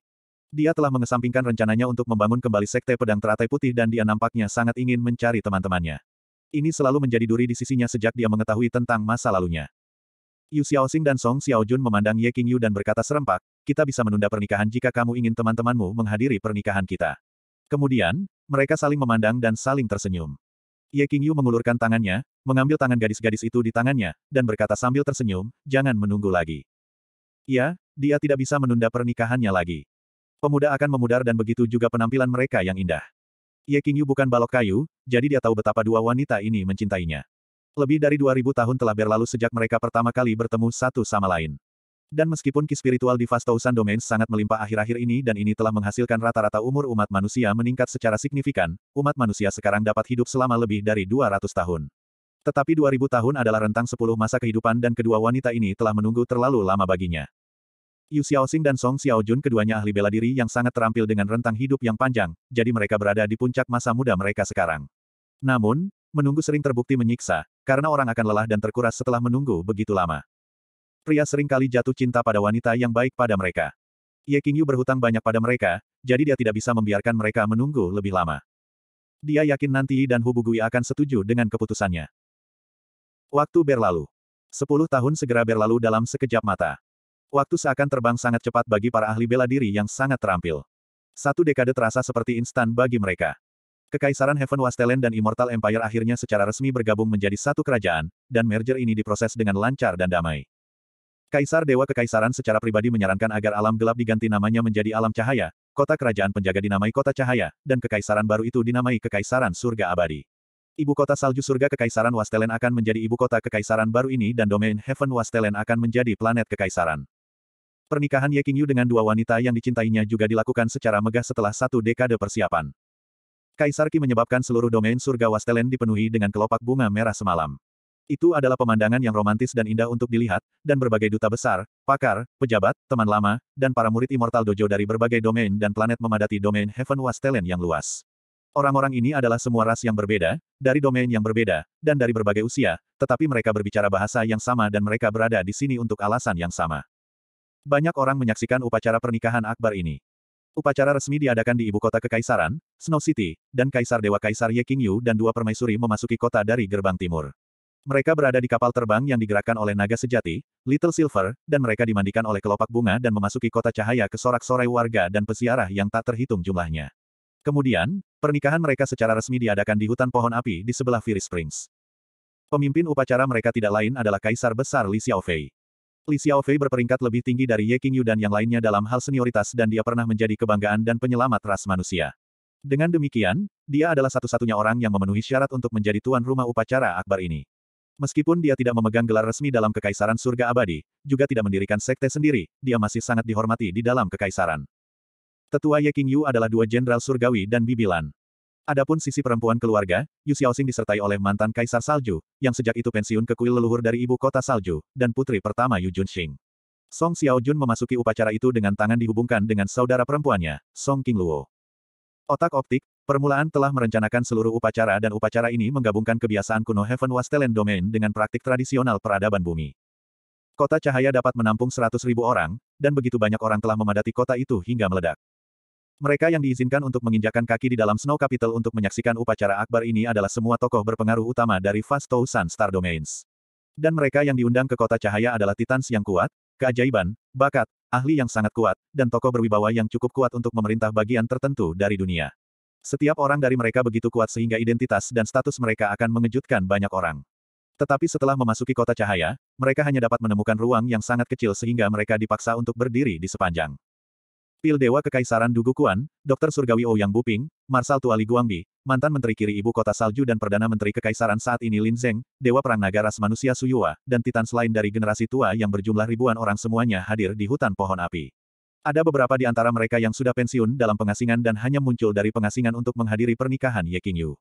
Dia telah mengesampingkan rencananya untuk membangun kembali sekte pedang teratai putih dan dia nampaknya sangat ingin mencari teman-temannya. Ini selalu menjadi duri di sisinya sejak dia mengetahui tentang masa lalunya. Yu Xiaoxing dan Song Xiaojun memandang Ye Qingyu dan berkata serempak, kita bisa menunda pernikahan jika kamu ingin teman-temanmu menghadiri pernikahan kita. Kemudian, mereka saling memandang dan saling tersenyum. Ye Qingyu mengulurkan tangannya, mengambil tangan gadis-gadis itu di tangannya, dan berkata sambil tersenyum, jangan menunggu lagi. Ya, dia tidak bisa menunda pernikahannya lagi. Pemuda akan memudar dan begitu juga penampilan mereka yang indah. Ye Qingyu bukan balok kayu, jadi dia tahu betapa dua wanita ini mencintainya. Lebih dari 2000 tahun telah berlalu sejak mereka pertama kali bertemu satu sama lain. Dan meskipun ki spiritual di Fastousan Domains sangat melimpah akhir-akhir ini dan ini telah menghasilkan rata-rata umur umat manusia meningkat secara signifikan, umat manusia sekarang dapat hidup selama lebih dari 200 tahun. Tetapi 2000 tahun adalah rentang 10 masa kehidupan dan kedua wanita ini telah menunggu terlalu lama baginya. Yu Xiaoxing dan Song Xiaojun keduanya ahli bela diri yang sangat terampil dengan rentang hidup yang panjang, jadi mereka berada di puncak masa muda mereka sekarang. Namun, menunggu sering terbukti menyiksa, karena orang akan lelah dan terkuras setelah menunggu begitu lama. Pria sering kali jatuh cinta pada wanita yang baik pada mereka. Ye Qingyu berhutang banyak pada mereka, jadi dia tidak bisa membiarkan mereka menunggu lebih lama. Dia yakin nanti dan Hubugui akan setuju dengan keputusannya. Waktu berlalu. Sepuluh tahun segera berlalu dalam sekejap mata. Waktu seakan terbang sangat cepat bagi para ahli bela diri yang sangat terampil. Satu dekade terasa seperti instan bagi mereka. Kekaisaran Heaven Wastelen dan Immortal Empire akhirnya secara resmi bergabung menjadi satu kerajaan, dan merger ini diproses dengan lancar dan damai. Kaisar Dewa Kekaisaran secara pribadi menyarankan agar alam gelap diganti namanya menjadi alam cahaya, kota kerajaan penjaga dinamai kota cahaya, dan kekaisaran baru itu dinamai Kekaisaran Surga Abadi. Ibu kota salju surga Kekaisaran Wastelen akan menjadi ibu kota Kekaisaran baru ini dan domain Heaven Wastelen akan menjadi planet Kekaisaran. Pernikahan Ye Qingyu dengan dua wanita yang dicintainya juga dilakukan secara megah setelah satu dekade persiapan. Kaisar Qi menyebabkan seluruh domain surga Wastelen dipenuhi dengan kelopak bunga merah semalam. Itu adalah pemandangan yang romantis dan indah untuk dilihat, dan berbagai duta besar, pakar, pejabat, teman lama, dan para murid Immortal Dojo dari berbagai domain dan planet memadati domain Heaven Wastelen yang luas. Orang-orang ini adalah semua ras yang berbeda, dari domain yang berbeda, dan dari berbagai usia, tetapi mereka berbicara bahasa yang sama dan mereka berada di sini untuk alasan yang sama. Banyak orang menyaksikan upacara pernikahan akbar ini. Upacara resmi diadakan di ibu kota Kekaisaran, Snow City, dan Kaisar Dewa Kaisar Ye King Yu dan dua permaisuri memasuki kota dari gerbang timur. Mereka berada di kapal terbang yang digerakkan oleh naga sejati, Little Silver, dan mereka dimandikan oleh kelopak bunga dan memasuki kota cahaya ke sorak-sorai warga dan peziarah yang tak terhitung jumlahnya. Kemudian, pernikahan mereka secara resmi diadakan di hutan pohon api di sebelah Fiery Springs. Pemimpin upacara mereka tidak lain adalah Kaisar Besar Li Xiaofei. Li Xiaofei berperingkat lebih tinggi dari Ye Qingyu dan yang lainnya dalam hal senioritas dan dia pernah menjadi kebanggaan dan penyelamat ras manusia. Dengan demikian, dia adalah satu-satunya orang yang memenuhi syarat untuk menjadi tuan rumah upacara akbar ini. Meskipun dia tidak memegang gelar resmi dalam Kekaisaran Surga Abadi, juga tidak mendirikan sekte sendiri, dia masih sangat dihormati di dalam Kekaisaran. Tetua Ye Qingyu adalah dua jenderal surgawi dan bibilan. Adapun sisi perempuan keluarga, Yu Xiaoxing disertai oleh mantan Kaisar Salju, yang sejak itu pensiun ke kuil leluhur dari ibu kota Salju, dan putri pertama Yu Junxing. Song Xiaojun memasuki upacara itu dengan tangan dihubungkan dengan saudara perempuannya, Song Qingluo. Otak optik, permulaan telah merencanakan seluruh upacara dan upacara ini menggabungkan kebiasaan kuno Heaven Wastelen Domain dengan praktik tradisional peradaban bumi. Kota cahaya dapat menampung 100.000 orang, dan begitu banyak orang telah memadati kota itu hingga meledak. Mereka yang diizinkan untuk menginjakan kaki di dalam Snow Capital untuk menyaksikan upacara akbar ini adalah semua tokoh berpengaruh utama dari Fast Sun Star Domains. Dan mereka yang diundang ke kota cahaya adalah Titans yang kuat, keajaiban, bakat, ahli yang sangat kuat, dan tokoh berwibawa yang cukup kuat untuk memerintah bagian tertentu dari dunia. Setiap orang dari mereka begitu kuat sehingga identitas dan status mereka akan mengejutkan banyak orang. Tetapi setelah memasuki kota cahaya, mereka hanya dapat menemukan ruang yang sangat kecil sehingga mereka dipaksa untuk berdiri di sepanjang. Pil Dewa Kekaisaran Dugukuan, Dr. Surgawi Ouyang oh Buping, Marsal Tuali Guangbi, mantan Menteri Kiri Ibu Kota Salju dan Perdana Menteri Kekaisaran saat ini Lin Zeng, Dewa Perang Naga Ras Manusia Suyua, dan Titan selain dari generasi tua yang berjumlah ribuan orang semuanya hadir di hutan pohon api. Ada beberapa di antara mereka yang sudah pensiun dalam pengasingan dan hanya muncul dari pengasingan untuk menghadiri pernikahan Ye Qingyu.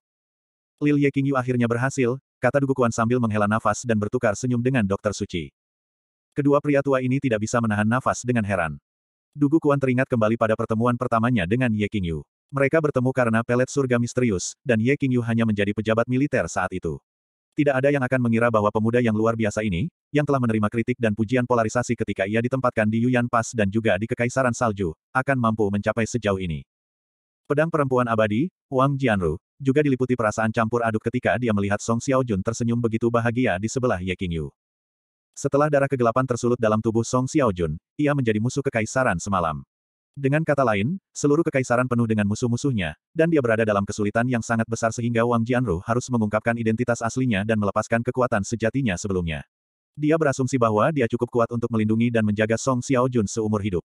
Lil Ye Qingyu akhirnya berhasil, kata Dugukuan sambil menghela nafas dan bertukar senyum dengan Dokter Suci. Kedua pria tua ini tidak bisa menahan nafas dengan heran. Dugu Kuan teringat kembali pada pertemuan pertamanya dengan Ye Qingyu. Mereka bertemu karena pelet surga misterius, dan Ye Qingyu hanya menjadi pejabat militer saat itu. Tidak ada yang akan mengira bahwa pemuda yang luar biasa ini, yang telah menerima kritik dan pujian polarisasi ketika ia ditempatkan di Yuyan Pass dan juga di Kekaisaran Salju, akan mampu mencapai sejauh ini. Pedang perempuan abadi, Wang Jianru, juga diliputi perasaan campur aduk ketika dia melihat Song Xiaojun tersenyum begitu bahagia di sebelah Ye Qingyu. Setelah darah kegelapan tersulut dalam tubuh Song Xiaojun, ia menjadi musuh kekaisaran semalam. Dengan kata lain, seluruh kekaisaran penuh dengan musuh-musuhnya, dan dia berada dalam kesulitan yang sangat besar sehingga Wang Jianru harus mengungkapkan identitas aslinya dan melepaskan kekuatan sejatinya sebelumnya. Dia berasumsi bahwa dia cukup kuat untuk melindungi dan menjaga Song Xiaojun seumur hidup.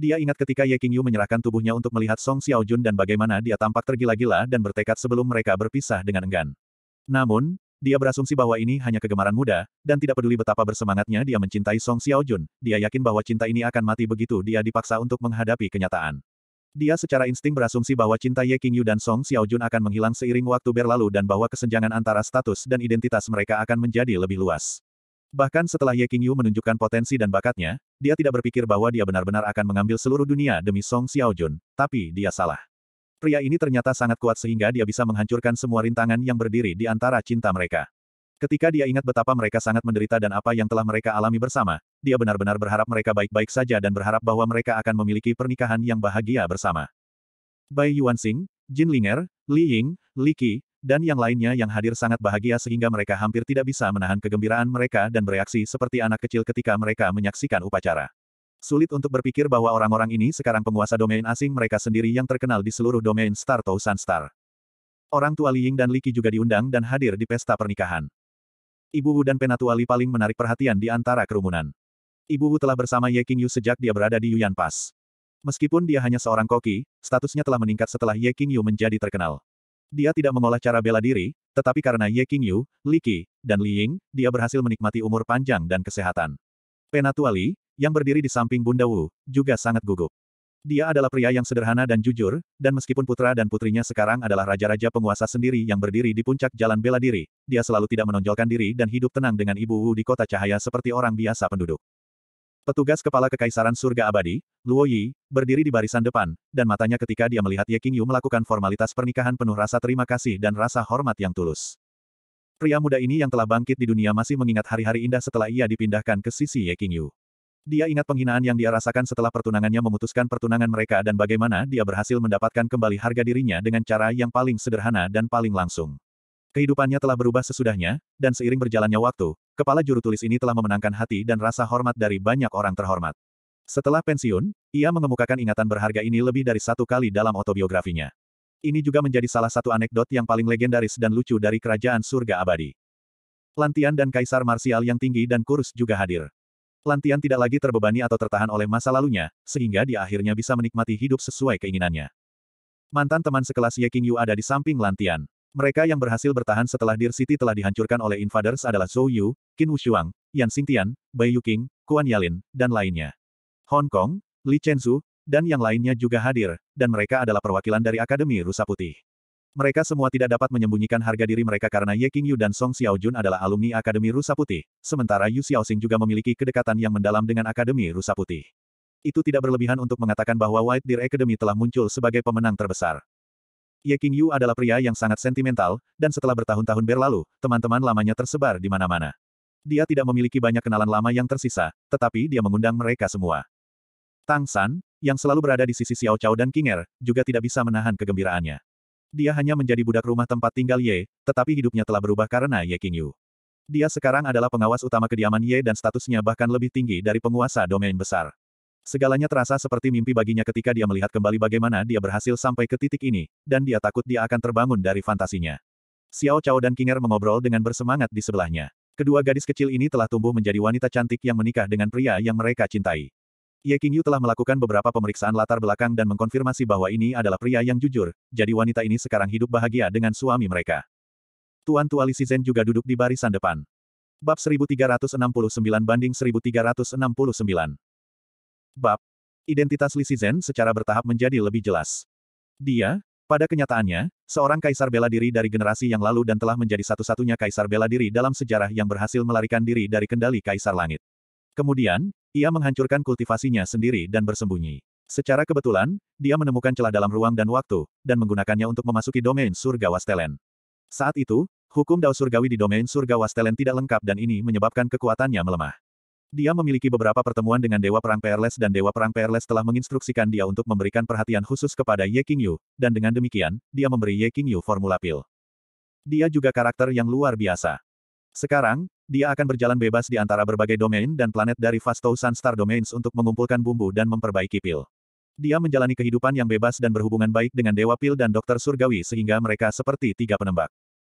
Dia ingat ketika Ye Qingyu menyerahkan tubuhnya untuk melihat Song Xiaojun dan bagaimana dia tampak tergila-gila dan bertekad sebelum mereka berpisah dengan enggan. Namun, dia berasumsi bahwa ini hanya kegemaran muda, dan tidak peduli betapa bersemangatnya dia mencintai Song Xiaojun, dia yakin bahwa cinta ini akan mati begitu dia dipaksa untuk menghadapi kenyataan. Dia secara insting berasumsi bahwa cinta Ye Qingyu dan Song Xiaojun akan menghilang seiring waktu berlalu dan bahwa kesenjangan antara status dan identitas mereka akan menjadi lebih luas. Bahkan setelah Ye Qingyu menunjukkan potensi dan bakatnya, dia tidak berpikir bahwa dia benar-benar akan mengambil seluruh dunia demi Song Xiaojun, tapi dia salah. Pria ini ternyata sangat kuat sehingga dia bisa menghancurkan semua rintangan yang berdiri di antara cinta mereka. Ketika dia ingat betapa mereka sangat menderita dan apa yang telah mereka alami bersama, dia benar-benar berharap mereka baik-baik saja dan berharap bahwa mereka akan memiliki pernikahan yang bahagia bersama. Bai Xing, Jin Linger, Li Ying, Li Qi, dan yang lainnya yang hadir sangat bahagia sehingga mereka hampir tidak bisa menahan kegembiraan mereka dan bereaksi seperti anak kecil ketika mereka menyaksikan upacara. Sulit untuk berpikir bahwa orang-orang ini sekarang penguasa domain asing mereka sendiri yang terkenal di seluruh domain Star Sun Star. Orang tua Li Ying dan Li Qi juga diundang dan hadir di pesta pernikahan. Ibu Wu dan Penatua Li paling menarik perhatian di antara kerumunan. Ibu Wu telah bersama Ye Qingyu Yu sejak dia berada di Yuan Pass. Meskipun dia hanya seorang koki, statusnya telah meningkat setelah Ye Qingyu Yu menjadi terkenal. Dia tidak mengolah cara bela diri, tetapi karena Ye Qingyu, Yu, Li Qi, dan Li Ying, dia berhasil menikmati umur panjang dan kesehatan. Penatua Li, yang berdiri di samping Bunda Wu, juga sangat gugup. Dia adalah pria yang sederhana dan jujur, dan meskipun putra dan putrinya sekarang adalah raja-raja penguasa sendiri yang berdiri di puncak jalan bela diri, dia selalu tidak menonjolkan diri dan hidup tenang dengan Ibu Wu di kota cahaya seperti orang biasa penduduk. Petugas kepala kekaisaran surga abadi, Luo Yi, berdiri di barisan depan, dan matanya ketika dia melihat Ye Qingyu melakukan formalitas pernikahan penuh rasa terima kasih dan rasa hormat yang tulus. Pria muda ini yang telah bangkit di dunia masih mengingat hari-hari indah setelah ia dipindahkan ke sisi Ye Qingyu. Dia ingat penghinaan yang dia rasakan setelah pertunangannya memutuskan pertunangan mereka dan bagaimana dia berhasil mendapatkan kembali harga dirinya dengan cara yang paling sederhana dan paling langsung. Kehidupannya telah berubah sesudahnya, dan seiring berjalannya waktu, kepala juru tulis ini telah memenangkan hati dan rasa hormat dari banyak orang terhormat. Setelah pensiun, ia mengemukakan ingatan berharga ini lebih dari satu kali dalam autobiografinya. Ini juga menjadi salah satu anekdot yang paling legendaris dan lucu dari kerajaan surga abadi. Lantian dan kaisar marsial yang tinggi dan kurus juga hadir. Lantian tidak lagi terbebani atau tertahan oleh masa lalunya, sehingga dia akhirnya bisa menikmati hidup sesuai keinginannya. Mantan teman sekelas Ye Qingyu ada di samping Lantian. Mereka yang berhasil bertahan setelah Dir City telah dihancurkan oleh invaders adalah Zhou Yu, Qin Wushuang, Yan Xingtian, Bai Yuking, Kuan Yalin, dan lainnya. Hong Kong, Li Chenzu, dan yang lainnya juga hadir, dan mereka adalah perwakilan dari Akademi Rusa Putih. Mereka semua tidak dapat menyembunyikan harga diri mereka karena Ye Qingyu dan Song Xiaojun adalah alumni Akademi Rusa Putih, sementara Yu Xiaoxing juga memiliki kedekatan yang mendalam dengan Akademi Rusa Putih. Itu tidak berlebihan untuk mengatakan bahwa White Deer Academy telah muncul sebagai pemenang terbesar. Ye Qingyu adalah pria yang sangat sentimental, dan setelah bertahun-tahun berlalu, teman-teman lamanya tersebar di mana-mana. Dia tidak memiliki banyak kenalan lama yang tersisa, tetapi dia mengundang mereka semua. Tang San, yang selalu berada di sisi Xiao Chao dan King Er, juga tidak bisa menahan kegembiraannya. Dia hanya menjadi budak rumah tempat tinggal Ye, tetapi hidupnya telah berubah karena Ye Qingyu. Dia sekarang adalah pengawas utama kediaman Ye dan statusnya bahkan lebih tinggi dari penguasa domain besar. Segalanya terasa seperti mimpi baginya ketika dia melihat kembali bagaimana dia berhasil sampai ke titik ini, dan dia takut dia akan terbangun dari fantasinya. Xiao Chao dan Kinger mengobrol dengan bersemangat di sebelahnya. Kedua gadis kecil ini telah tumbuh menjadi wanita cantik yang menikah dengan pria yang mereka cintai. Ye Qingyu telah melakukan beberapa pemeriksaan latar belakang dan mengkonfirmasi bahwa ini adalah pria yang jujur, jadi wanita ini sekarang hidup bahagia dengan suami mereka. Tuan Tua Li juga duduk di barisan depan. Bab 1369 banding 1369. Bab. Identitas Li secara bertahap menjadi lebih jelas. Dia, pada kenyataannya, seorang kaisar bela diri dari generasi yang lalu dan telah menjadi satu-satunya kaisar bela diri dalam sejarah yang berhasil melarikan diri dari kendali kaisar langit. Kemudian, ia menghancurkan kultivasinya sendiri dan bersembunyi. Secara kebetulan, dia menemukan celah dalam ruang dan waktu, dan menggunakannya untuk memasuki domain surga Wastelen. Saat itu, hukum Dao Surgawi di domain surga Wastelen tidak lengkap dan ini menyebabkan kekuatannya melemah. Dia memiliki beberapa pertemuan dengan Dewa Perang Perles dan Dewa Perang Perles telah menginstruksikan dia untuk memberikan perhatian khusus kepada Ye King Yu, dan dengan demikian, dia memberi Ye King Yu formula pil. Dia juga karakter yang luar biasa. Sekarang, dia akan berjalan bebas di antara berbagai domain dan planet dari Vasto Star Domains untuk mengumpulkan bumbu dan memperbaiki pil. Dia menjalani kehidupan yang bebas dan berhubungan baik dengan Dewa Pil dan Dokter Surgawi sehingga mereka seperti tiga penembak.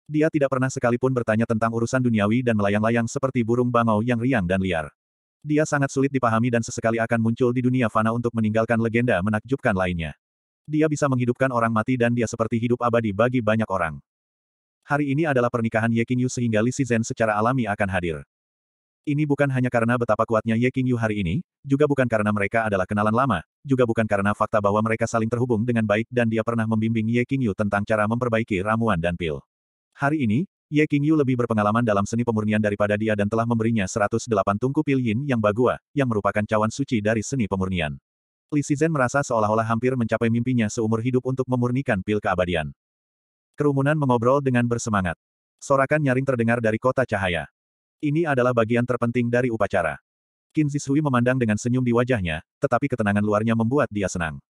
Dia tidak pernah sekalipun bertanya tentang urusan duniawi dan melayang-layang seperti burung bangau yang riang dan liar. Dia sangat sulit dipahami dan sesekali akan muncul di dunia fana untuk meninggalkan legenda menakjubkan lainnya. Dia bisa menghidupkan orang mati dan dia seperti hidup abadi bagi banyak orang hari ini adalah pernikahan Ye Qingyu sehingga Li Shizhen secara alami akan hadir. Ini bukan hanya karena betapa kuatnya Ye Qingyu hari ini, juga bukan karena mereka adalah kenalan lama, juga bukan karena fakta bahwa mereka saling terhubung dengan baik dan dia pernah membimbing Ye Qingyu tentang cara memperbaiki ramuan dan pil. Hari ini, Ye Qingyu lebih berpengalaman dalam seni pemurnian daripada dia dan telah memberinya 108 tungku pil yin yang bagua, yang merupakan cawan suci dari seni pemurnian. Li Shizhen merasa seolah-olah hampir mencapai mimpinya seumur hidup untuk memurnikan pil keabadian. Kerumunan mengobrol dengan bersemangat. Sorakan nyaring terdengar dari kota cahaya. Ini adalah bagian terpenting dari upacara. Qin Zishui memandang dengan senyum di wajahnya, tetapi ketenangan luarnya membuat dia senang.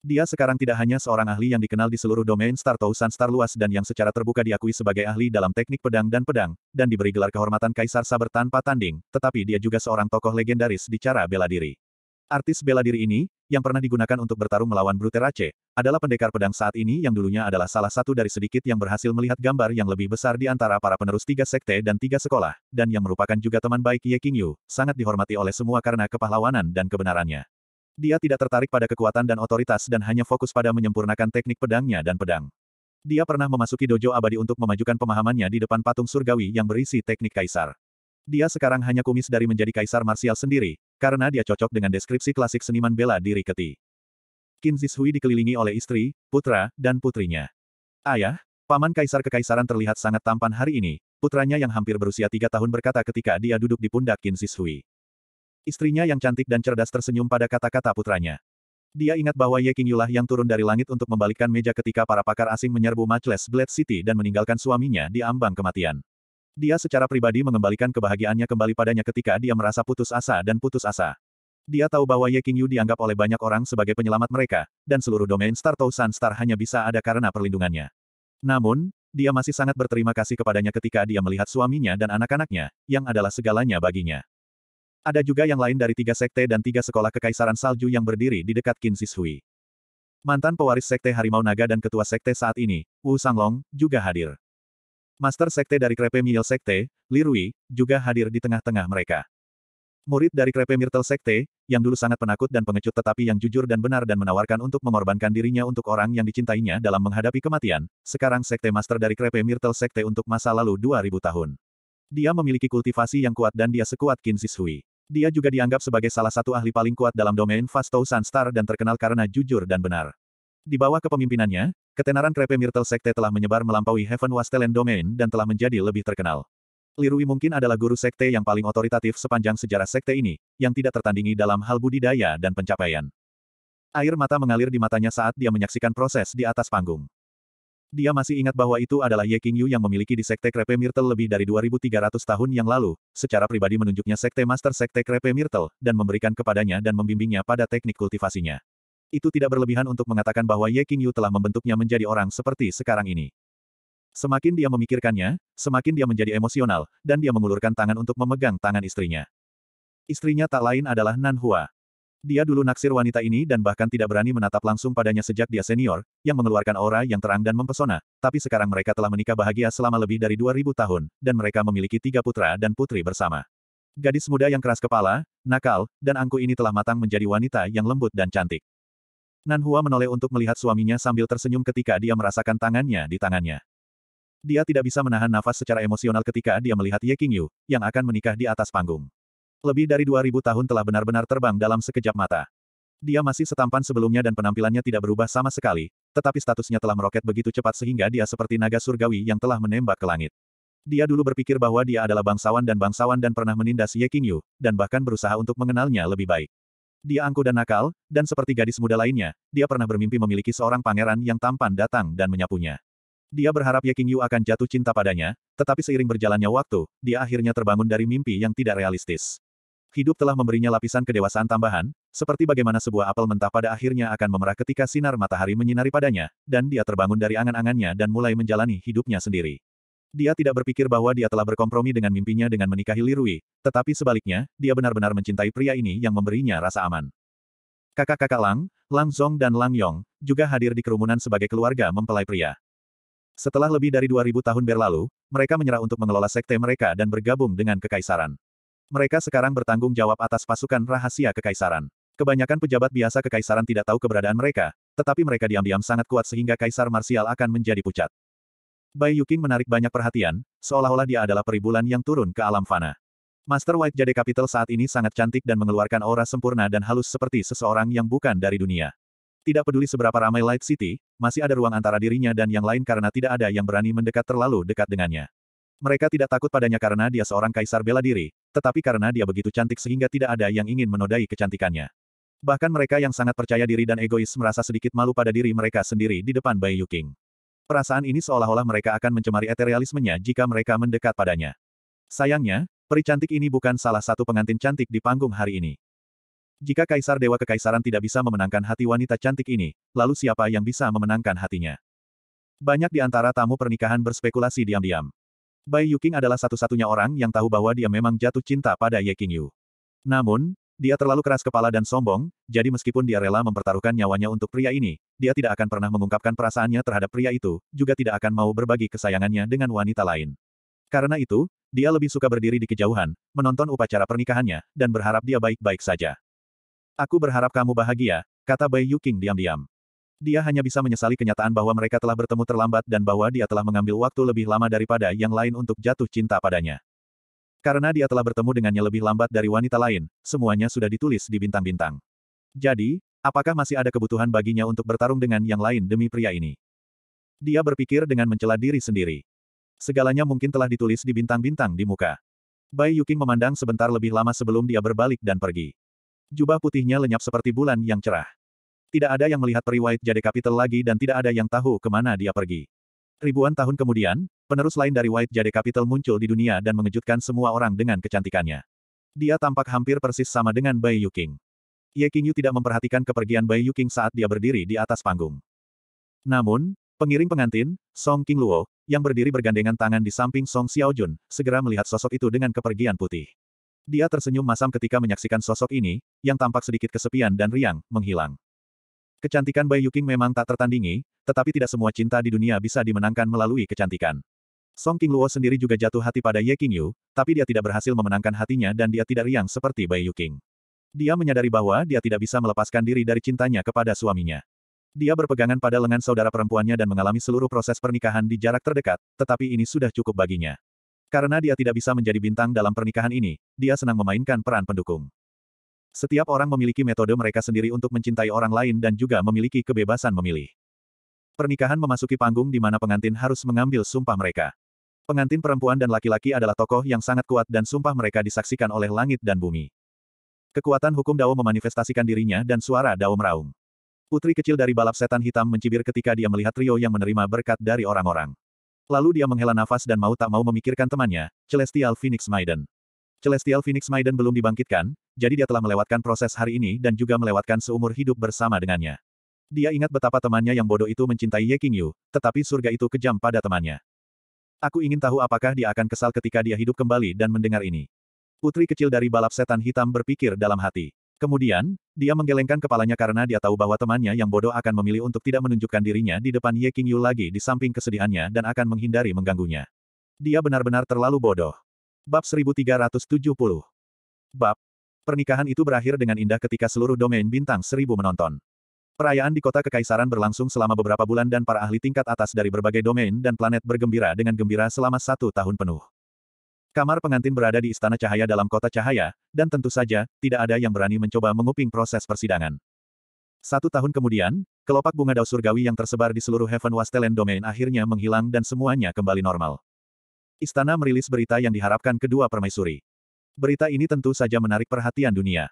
Dia sekarang tidak hanya seorang ahli yang dikenal di seluruh domain Star Tousan Star luas dan yang secara terbuka diakui sebagai ahli dalam teknik pedang dan pedang, dan diberi gelar kehormatan Kaisar Saber tanpa tanding, tetapi dia juga seorang tokoh legendaris di cara bela diri. Artis bela diri ini, yang pernah digunakan untuk bertarung melawan Bruterace, adalah pendekar pedang saat ini yang dulunya adalah salah satu dari sedikit yang berhasil melihat gambar yang lebih besar di antara para penerus tiga sekte dan tiga sekolah, dan yang merupakan juga teman baik Ye Qingyu, sangat dihormati oleh semua karena kepahlawanan dan kebenarannya. Dia tidak tertarik pada kekuatan dan otoritas dan hanya fokus pada menyempurnakan teknik pedangnya dan pedang. Dia pernah memasuki dojo abadi untuk memajukan pemahamannya di depan patung surgawi yang berisi teknik kaisar. Dia sekarang hanya kumis dari menjadi kaisar marsial sendiri, karena dia cocok dengan deskripsi klasik seniman bela diri Keti. Qin Zishui dikelilingi oleh istri, putra, dan putrinya. Ayah, paman kaisar kekaisaran terlihat sangat tampan hari ini, putranya yang hampir berusia tiga tahun berkata ketika dia duduk di pundak Qin Zishui. Istrinya yang cantik dan cerdas tersenyum pada kata-kata putranya. Dia ingat bahwa Ye King Yulah yang turun dari langit untuk membalikkan meja ketika para pakar asing menyerbu Matchless Blade City dan meninggalkan suaminya di ambang kematian. Dia secara pribadi mengembalikan kebahagiaannya kembali padanya ketika dia merasa putus asa dan putus asa. Dia tahu bahwa Ye Qingyu dianggap oleh banyak orang sebagai penyelamat mereka, dan seluruh domain Star Sun Star hanya bisa ada karena perlindungannya. Namun, dia masih sangat berterima kasih kepadanya ketika dia melihat suaminya dan anak-anaknya, yang adalah segalanya baginya. Ada juga yang lain dari tiga sekte dan tiga sekolah kekaisaran salju yang berdiri di dekat Qin Shishui. Mantan pewaris Sekte Harimau Naga dan Ketua Sekte saat ini, Wu Sanglong, juga hadir. Master Sekte dari Krepe Miel Sekte, Li Rui, juga hadir di tengah-tengah mereka. Murid dari Krepe Mirtel Sekte, yang dulu sangat penakut dan pengecut tetapi yang jujur dan benar dan menawarkan untuk mengorbankan dirinya untuk orang yang dicintainya dalam menghadapi kematian, sekarang Sekte Master dari Krepe Mirtel Sekte untuk masa lalu 2000 tahun. Dia memiliki kultivasi yang kuat dan dia sekuat Qin Hui. Dia juga dianggap sebagai salah satu ahli paling kuat dalam domain Fast Thousand Star dan terkenal karena jujur dan benar. Di bawah kepemimpinannya, ketenaran Krepe Myrtle Sekte telah menyebar melampaui Heaven Wastelen Domain dan telah menjadi lebih terkenal. Lirui mungkin adalah guru sekte yang paling otoritatif sepanjang sejarah sekte ini, yang tidak tertandingi dalam hal budidaya dan pencapaian. Air mata mengalir di matanya saat dia menyaksikan proses di atas panggung. Dia masih ingat bahwa itu adalah Ye Qingyu yang memiliki di Sekte Krepe Myrtle lebih dari 2300 tahun yang lalu, secara pribadi menunjuknya Sekte Master Sekte Krepe Myrtle, dan memberikan kepadanya dan membimbingnya pada teknik kultivasinya. Itu tidak berlebihan untuk mengatakan bahwa Ye King Yu telah membentuknya menjadi orang seperti sekarang ini. Semakin dia memikirkannya, semakin dia menjadi emosional, dan dia mengulurkan tangan untuk memegang tangan istrinya. Istrinya tak lain adalah Nan Hua. Dia dulu naksir wanita ini dan bahkan tidak berani menatap langsung padanya sejak dia senior, yang mengeluarkan aura yang terang dan mempesona, tapi sekarang mereka telah menikah bahagia selama lebih dari 2000 tahun, dan mereka memiliki tiga putra dan putri bersama. Gadis muda yang keras kepala, nakal, dan angku ini telah matang menjadi wanita yang lembut dan cantik. Nan Hua menoleh untuk melihat suaminya sambil tersenyum ketika dia merasakan tangannya di tangannya. Dia tidak bisa menahan nafas secara emosional ketika dia melihat Ye Qingyu, yang akan menikah di atas panggung. Lebih dari 2000 tahun telah benar-benar terbang dalam sekejap mata. Dia masih setampan sebelumnya dan penampilannya tidak berubah sama sekali, tetapi statusnya telah meroket begitu cepat sehingga dia seperti naga surgawi yang telah menembak ke langit. Dia dulu berpikir bahwa dia adalah bangsawan dan bangsawan dan pernah menindas Ye Qingyu, dan bahkan berusaha untuk mengenalnya lebih baik. Dia angkuh dan nakal, dan seperti gadis muda lainnya, dia pernah bermimpi memiliki seorang pangeran yang tampan datang dan menyapunya. Dia berharap Ye King Yu akan jatuh cinta padanya, tetapi seiring berjalannya waktu, dia akhirnya terbangun dari mimpi yang tidak realistis. Hidup telah memberinya lapisan kedewasaan tambahan, seperti bagaimana sebuah apel mentah pada akhirnya akan memerah ketika sinar matahari menyinari padanya, dan dia terbangun dari angan-angannya dan mulai menjalani hidupnya sendiri. Dia tidak berpikir bahwa dia telah berkompromi dengan mimpinya dengan menikahi Lirui, tetapi sebaliknya, dia benar-benar mencintai pria ini yang memberinya rasa aman. Kakak-kakak Lang, Lang Zong dan Lang Yong, juga hadir di kerumunan sebagai keluarga mempelai pria. Setelah lebih dari 2000 tahun berlalu, mereka menyerah untuk mengelola sekte mereka dan bergabung dengan kekaisaran. Mereka sekarang bertanggung jawab atas pasukan rahasia kekaisaran. Kebanyakan pejabat biasa kekaisaran tidak tahu keberadaan mereka, tetapi mereka diam-diam sangat kuat sehingga kaisar Marsial akan menjadi pucat. Bai Yuking menarik banyak perhatian, seolah-olah dia adalah peribulan yang turun ke alam fana. Master White Jade Capital saat ini sangat cantik dan mengeluarkan aura sempurna dan halus seperti seseorang yang bukan dari dunia. Tidak peduli seberapa ramai Light City, masih ada ruang antara dirinya dan yang lain karena tidak ada yang berani mendekat terlalu dekat dengannya. Mereka tidak takut padanya karena dia seorang kaisar bela diri, tetapi karena dia begitu cantik sehingga tidak ada yang ingin menodai kecantikannya. Bahkan mereka yang sangat percaya diri dan egois merasa sedikit malu pada diri mereka sendiri di depan Bai Yuking. Perasaan ini seolah-olah mereka akan mencemari eterealismenya jika mereka mendekat padanya. Sayangnya, peri cantik ini bukan salah satu pengantin cantik di panggung hari ini. Jika Kaisar Dewa Kekaisaran tidak bisa memenangkan hati wanita cantik ini, lalu siapa yang bisa memenangkan hatinya? Banyak di antara tamu pernikahan berspekulasi diam-diam. Bai Yuking adalah satu-satunya orang yang tahu bahwa dia memang jatuh cinta pada Ye Qingyu. Namun, dia terlalu keras kepala dan sombong, jadi meskipun dia rela mempertaruhkan nyawanya untuk pria ini, dia tidak akan pernah mengungkapkan perasaannya terhadap pria itu, juga tidak akan mau berbagi kesayangannya dengan wanita lain. Karena itu, dia lebih suka berdiri di kejauhan, menonton upacara pernikahannya, dan berharap dia baik-baik saja. Aku berharap kamu bahagia, kata Bai Yuking diam-diam. Dia hanya bisa menyesali kenyataan bahwa mereka telah bertemu terlambat dan bahwa dia telah mengambil waktu lebih lama daripada yang lain untuk jatuh cinta padanya. Karena dia telah bertemu dengannya lebih lambat dari wanita lain, semuanya sudah ditulis di bintang-bintang. Jadi, apakah masih ada kebutuhan baginya untuk bertarung dengan yang lain demi pria ini? Dia berpikir dengan mencela diri sendiri. Segalanya mungkin telah ditulis di bintang-bintang di muka. Bai Yuking memandang sebentar lebih lama sebelum dia berbalik dan pergi. Jubah putihnya lenyap seperti bulan yang cerah. Tidak ada yang melihat periwayat Jade Capital lagi dan tidak ada yang tahu kemana dia pergi. Ribuan tahun kemudian, Penerus lain dari White Jade Capital muncul di dunia dan mengejutkan semua orang dengan kecantikannya. Dia tampak hampir persis sama dengan Bai Yuking. Ye Yu tidak memperhatikan kepergian Bai Yuking saat dia berdiri di atas panggung. Namun, pengiring pengantin, Song Luo, yang berdiri bergandengan tangan di samping Song Xiaojun, segera melihat sosok itu dengan kepergian putih. Dia tersenyum masam ketika menyaksikan sosok ini, yang tampak sedikit kesepian dan riang, menghilang. Kecantikan Bai Yuking memang tak tertandingi, tetapi tidak semua cinta di dunia bisa dimenangkan melalui kecantikan. Song King Luo sendiri juga jatuh hati pada Ye Yu, tapi dia tidak berhasil memenangkan hatinya dan dia tidak riang seperti Bai King. Dia menyadari bahwa dia tidak bisa melepaskan diri dari cintanya kepada suaminya. Dia berpegangan pada lengan saudara perempuannya dan mengalami seluruh proses pernikahan di jarak terdekat, tetapi ini sudah cukup baginya. Karena dia tidak bisa menjadi bintang dalam pernikahan ini, dia senang memainkan peran pendukung. Setiap orang memiliki metode mereka sendiri untuk mencintai orang lain dan juga memiliki kebebasan memilih. Pernikahan memasuki panggung di mana pengantin harus mengambil sumpah mereka. Pengantin perempuan dan laki-laki adalah tokoh yang sangat kuat dan sumpah mereka disaksikan oleh langit dan bumi. Kekuatan hukum Dao memanifestasikan dirinya dan suara Dao meraung. Putri kecil dari balap setan hitam mencibir ketika dia melihat trio yang menerima berkat dari orang-orang. Lalu dia menghela nafas dan mau tak mau memikirkan temannya, Celestial Phoenix Maiden. Celestial Phoenix Maiden belum dibangkitkan, jadi dia telah melewatkan proses hari ini dan juga melewatkan seumur hidup bersama dengannya. Dia ingat betapa temannya yang bodoh itu mencintai Ye King Yu, tetapi surga itu kejam pada temannya. Aku ingin tahu apakah dia akan kesal ketika dia hidup kembali dan mendengar ini. Putri kecil dari balap setan hitam berpikir dalam hati. Kemudian, dia menggelengkan kepalanya karena dia tahu bahwa temannya yang bodoh akan memilih untuk tidak menunjukkan dirinya di depan Ye King Yu lagi di samping kesedihannya dan akan menghindari mengganggunya. Dia benar-benar terlalu bodoh. Bab 1370 Bab Pernikahan itu berakhir dengan indah ketika seluruh domain bintang seribu menonton. Perayaan di kota kekaisaran berlangsung selama beberapa bulan dan para ahli tingkat atas dari berbagai domain dan planet bergembira dengan gembira selama satu tahun penuh. Kamar pengantin berada di Istana Cahaya dalam kota cahaya, dan tentu saja, tidak ada yang berani mencoba menguping proses persidangan. Satu tahun kemudian, kelopak bunga dao surgawi yang tersebar di seluruh Heaven Wastelen Domain akhirnya menghilang dan semuanya kembali normal. Istana merilis berita yang diharapkan kedua permaisuri. Berita ini tentu saja menarik perhatian dunia.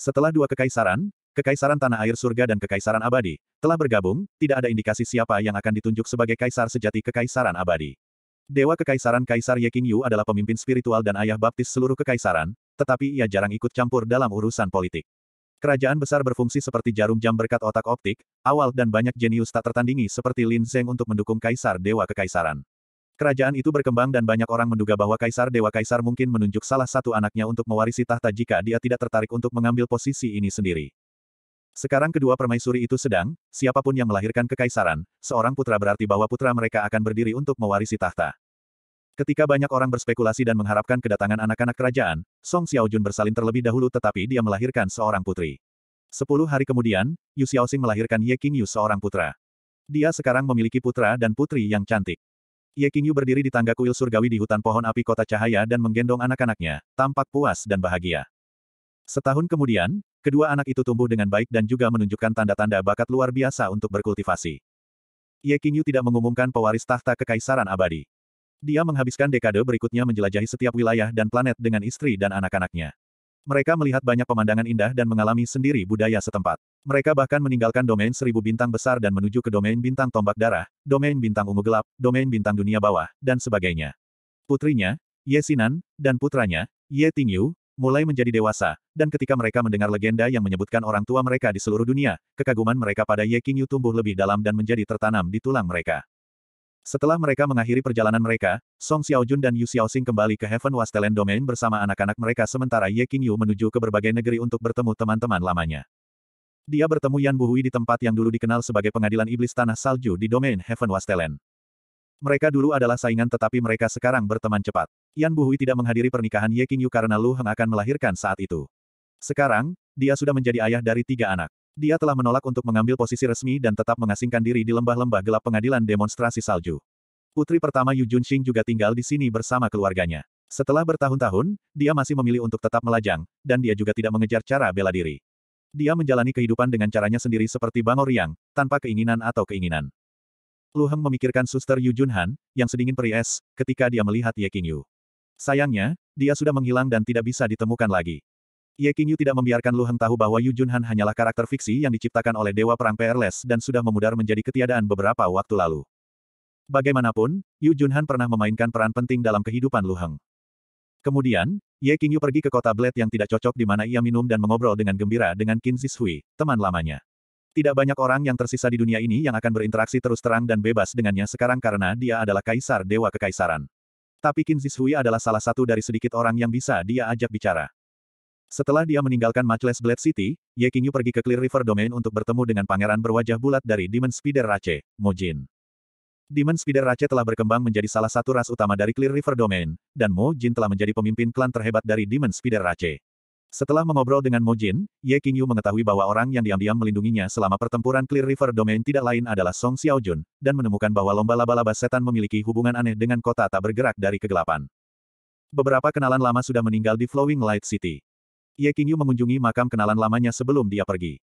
Setelah dua kekaisaran, Kekaisaran Tanah Air Surga dan Kekaisaran Abadi, telah bergabung, tidak ada indikasi siapa yang akan ditunjuk sebagai kaisar sejati Kekaisaran Abadi. Dewa Kekaisaran Kaisar Ye King Yu adalah pemimpin spiritual dan ayah baptis seluruh kekaisaran, tetapi ia jarang ikut campur dalam urusan politik. Kerajaan besar berfungsi seperti jarum jam berkat otak optik, awal dan banyak jenius tak tertandingi seperti Lin Zeng untuk mendukung Kaisar Dewa Kekaisaran. Kerajaan itu berkembang dan banyak orang menduga bahwa Kaisar Dewa Kaisar mungkin menunjuk salah satu anaknya untuk mewarisi tahta jika dia tidak tertarik untuk mengambil posisi ini sendiri. Sekarang kedua permaisuri itu sedang, siapapun yang melahirkan kekaisaran, seorang putra berarti bahwa putra mereka akan berdiri untuk mewarisi tahta. Ketika banyak orang berspekulasi dan mengharapkan kedatangan anak-anak kerajaan, Song Xiaojun bersalin terlebih dahulu tetapi dia melahirkan seorang putri. Sepuluh hari kemudian, Yu Xiaoxing melahirkan Ye Qingyu seorang putra. Dia sekarang memiliki putra dan putri yang cantik. Ye Qingyu berdiri di tangga kuil surgawi di hutan pohon api kota cahaya dan menggendong anak-anaknya, tampak puas dan bahagia. Setahun kemudian, Kedua anak itu tumbuh dengan baik dan juga menunjukkan tanda-tanda bakat luar biasa untuk berkultivasi. Ye Qingyu tidak mengumumkan pewaris tahta kekaisaran abadi. Dia menghabiskan dekade berikutnya menjelajahi setiap wilayah dan planet dengan istri dan anak-anaknya. Mereka melihat banyak pemandangan indah dan mengalami sendiri budaya setempat. Mereka bahkan meninggalkan domain seribu bintang besar dan menuju ke domain bintang tombak darah, domain bintang ungu gelap, domain bintang dunia bawah, dan sebagainya. Putrinya, Ye Sinan, dan putranya, Ye Tingyu, mulai menjadi dewasa, dan ketika mereka mendengar legenda yang menyebutkan orang tua mereka di seluruh dunia, kekaguman mereka pada Ye Qingyu tumbuh lebih dalam dan menjadi tertanam di tulang mereka. Setelah mereka mengakhiri perjalanan mereka, Song Xiaojun dan Yu Xiaoxing kembali ke Heaven Wastelen Domain bersama anak-anak mereka sementara Ye Qingyu menuju ke berbagai negeri untuk bertemu teman-teman lamanya. Dia bertemu Yan Buhui di tempat yang dulu dikenal sebagai pengadilan iblis tanah salju di domain Heaven Wastelen. Mereka dulu adalah saingan tetapi mereka sekarang berteman cepat. Yan Buhui tidak menghadiri pernikahan Ye Qingyu karena Lu Heng akan melahirkan saat itu. Sekarang, dia sudah menjadi ayah dari tiga anak. Dia telah menolak untuk mengambil posisi resmi dan tetap mengasingkan diri di lembah-lembah gelap pengadilan demonstrasi salju. Putri pertama Yu Junxing juga tinggal di sini bersama keluarganya. Setelah bertahun-tahun, dia masih memilih untuk tetap melajang, dan dia juga tidak mengejar cara bela diri. Dia menjalani kehidupan dengan caranya sendiri seperti Bangor Yang, tanpa keinginan atau keinginan. Lu Heng memikirkan suster Yu Junhan, yang sedingin peri es, ketika dia melihat Ye Qingyu. Sayangnya, dia sudah menghilang dan tidak bisa ditemukan lagi. Ye Qingyu tidak membiarkan Lu Heng tahu bahwa Yu Junhan hanyalah karakter fiksi yang diciptakan oleh Dewa Perang Perles dan sudah memudar menjadi ketiadaan beberapa waktu lalu. Bagaimanapun, Yu Junhan pernah memainkan peran penting dalam kehidupan Lu Heng. Kemudian, Ye Qingyu pergi ke kota Blade yang tidak cocok di mana ia minum dan mengobrol dengan gembira dengan Qin Zishui, teman lamanya. Tidak banyak orang yang tersisa di dunia ini yang akan berinteraksi terus terang dan bebas dengannya sekarang karena dia adalah kaisar dewa kekaisaran. Tapi Qin Zishui adalah salah satu dari sedikit orang yang bisa dia ajak bicara. Setelah dia meninggalkan Matchless Blade City, Ye Qingyu pergi ke Clear River Domain untuk bertemu dengan pangeran berwajah bulat dari Demon Spider Rache, Jin. Demon Spider Rache telah berkembang menjadi salah satu ras utama dari Clear River Domain, dan Mo Jin telah menjadi pemimpin klan terhebat dari Demon Spider Rache. Setelah mengobrol dengan Mojin, Ye Qingyu mengetahui bahwa orang yang diam-diam melindunginya selama pertempuran Clear River Domain tidak lain adalah Song Xiaojun, dan menemukan bahwa lomba laba-laba setan memiliki hubungan aneh dengan kota tak bergerak dari kegelapan. Beberapa kenalan lama sudah meninggal di Flowing Light City. Ye Qingyu mengunjungi makam kenalan lamanya sebelum dia pergi.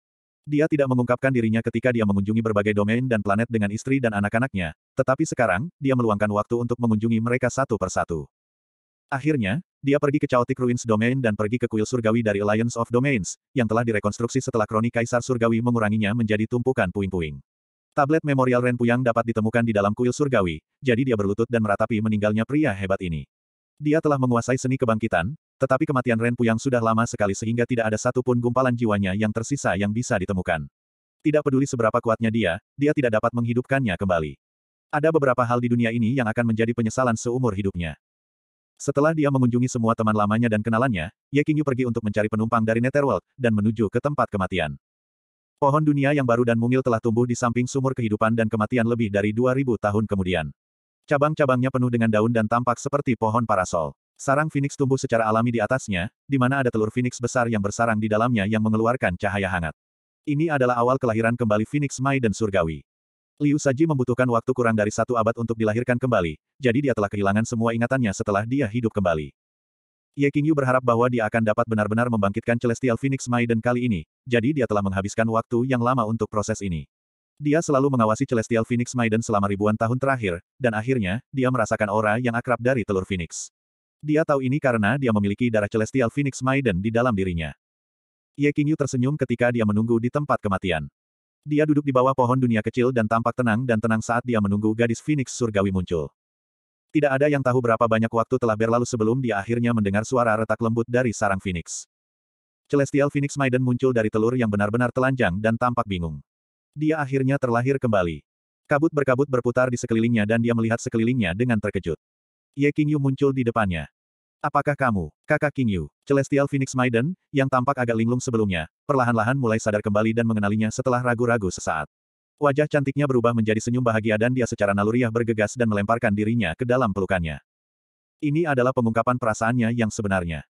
Dia tidak mengungkapkan dirinya ketika dia mengunjungi berbagai domain dan planet dengan istri dan anak-anaknya, tetapi sekarang, dia meluangkan waktu untuk mengunjungi mereka satu persatu. Akhirnya, dia pergi ke Chaotic Ruins Domain dan pergi ke kuil surgawi dari Alliance of Domains, yang telah direkonstruksi setelah kroni Kaisar Surgawi menguranginya menjadi tumpukan puing-puing. Tablet memorial Yang dapat ditemukan di dalam kuil surgawi, jadi dia berlutut dan meratapi meninggalnya pria hebat ini. Dia telah menguasai seni kebangkitan, tetapi kematian Yang sudah lama sekali sehingga tidak ada satupun gumpalan jiwanya yang tersisa yang bisa ditemukan. Tidak peduli seberapa kuatnya dia, dia tidak dapat menghidupkannya kembali. Ada beberapa hal di dunia ini yang akan menjadi penyesalan seumur hidupnya. Setelah dia mengunjungi semua teman lamanya dan kenalannya, Ye Qingyu pergi untuk mencari penumpang dari Netherworld, dan menuju ke tempat kematian. Pohon dunia yang baru dan mungil telah tumbuh di samping sumur kehidupan dan kematian lebih dari 2000 tahun kemudian. Cabang-cabangnya penuh dengan daun dan tampak seperti pohon parasol. Sarang Phoenix tumbuh secara alami di atasnya, di mana ada telur Phoenix besar yang bersarang di dalamnya yang mengeluarkan cahaya hangat. Ini adalah awal kelahiran kembali Phoenix Maiden Surgawi. Liu Saji membutuhkan waktu kurang dari satu abad untuk dilahirkan kembali, jadi dia telah kehilangan semua ingatannya setelah dia hidup kembali. Ye Qingyu berharap bahwa dia akan dapat benar-benar membangkitkan Celestial Phoenix Maiden kali ini, jadi dia telah menghabiskan waktu yang lama untuk proses ini. Dia selalu mengawasi Celestial Phoenix Maiden selama ribuan tahun terakhir, dan akhirnya, dia merasakan aura yang akrab dari telur Phoenix. Dia tahu ini karena dia memiliki darah Celestial Phoenix Maiden di dalam dirinya. Ye Qingyu tersenyum ketika dia menunggu di tempat kematian. Dia duduk di bawah pohon dunia kecil dan tampak tenang dan tenang saat dia menunggu gadis Phoenix surgawi muncul. Tidak ada yang tahu berapa banyak waktu telah berlalu sebelum dia akhirnya mendengar suara retak lembut dari sarang Phoenix. Celestial Phoenix Maiden muncul dari telur yang benar-benar telanjang dan tampak bingung. Dia akhirnya terlahir kembali. Kabut berkabut berputar di sekelilingnya dan dia melihat sekelilingnya dengan terkejut. Ye King Yu muncul di depannya. Apakah kamu, kakak King Yu, Celestial Phoenix Maiden, yang tampak agak linglung sebelumnya, perlahan-lahan mulai sadar kembali dan mengenalinya setelah ragu-ragu sesaat. Wajah cantiknya berubah menjadi senyum bahagia dan dia secara naluriah bergegas dan melemparkan dirinya ke dalam pelukannya. Ini adalah pengungkapan perasaannya yang sebenarnya.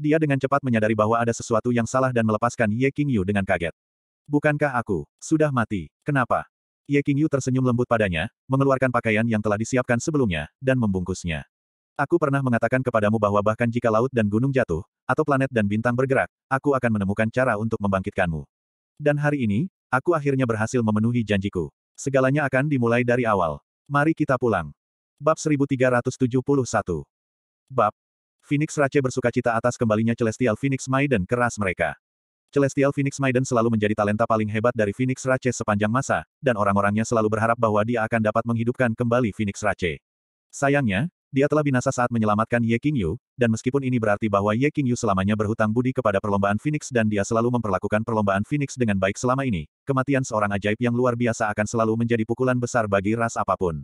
Dia dengan cepat menyadari bahwa ada sesuatu yang salah dan melepaskan Ye King Yu dengan kaget. Bukankah aku, sudah mati, kenapa? Ye King Yu tersenyum lembut padanya, mengeluarkan pakaian yang telah disiapkan sebelumnya, dan membungkusnya. Aku pernah mengatakan kepadamu bahwa bahkan jika laut dan gunung jatuh, atau planet dan bintang bergerak, aku akan menemukan cara untuk membangkitkanmu. Dan hari ini, aku akhirnya berhasil memenuhi janjiku. Segalanya akan dimulai dari awal. Mari kita pulang. Bab 1371 Bab Phoenix Rache bersuka cita atas kembalinya Celestial Phoenix Maiden keras mereka. Celestial Phoenix Maiden selalu menjadi talenta paling hebat dari Phoenix Rache sepanjang masa, dan orang-orangnya selalu berharap bahwa dia akan dapat menghidupkan kembali Phoenix Rache. Sayangnya, dia telah binasa saat menyelamatkan Ye King Yu, dan meskipun ini berarti bahwa Ye King Yu selamanya berhutang budi kepada perlombaan Phoenix dan dia selalu memperlakukan perlombaan Phoenix dengan baik selama ini, kematian seorang ajaib yang luar biasa akan selalu menjadi pukulan besar bagi ras apapun.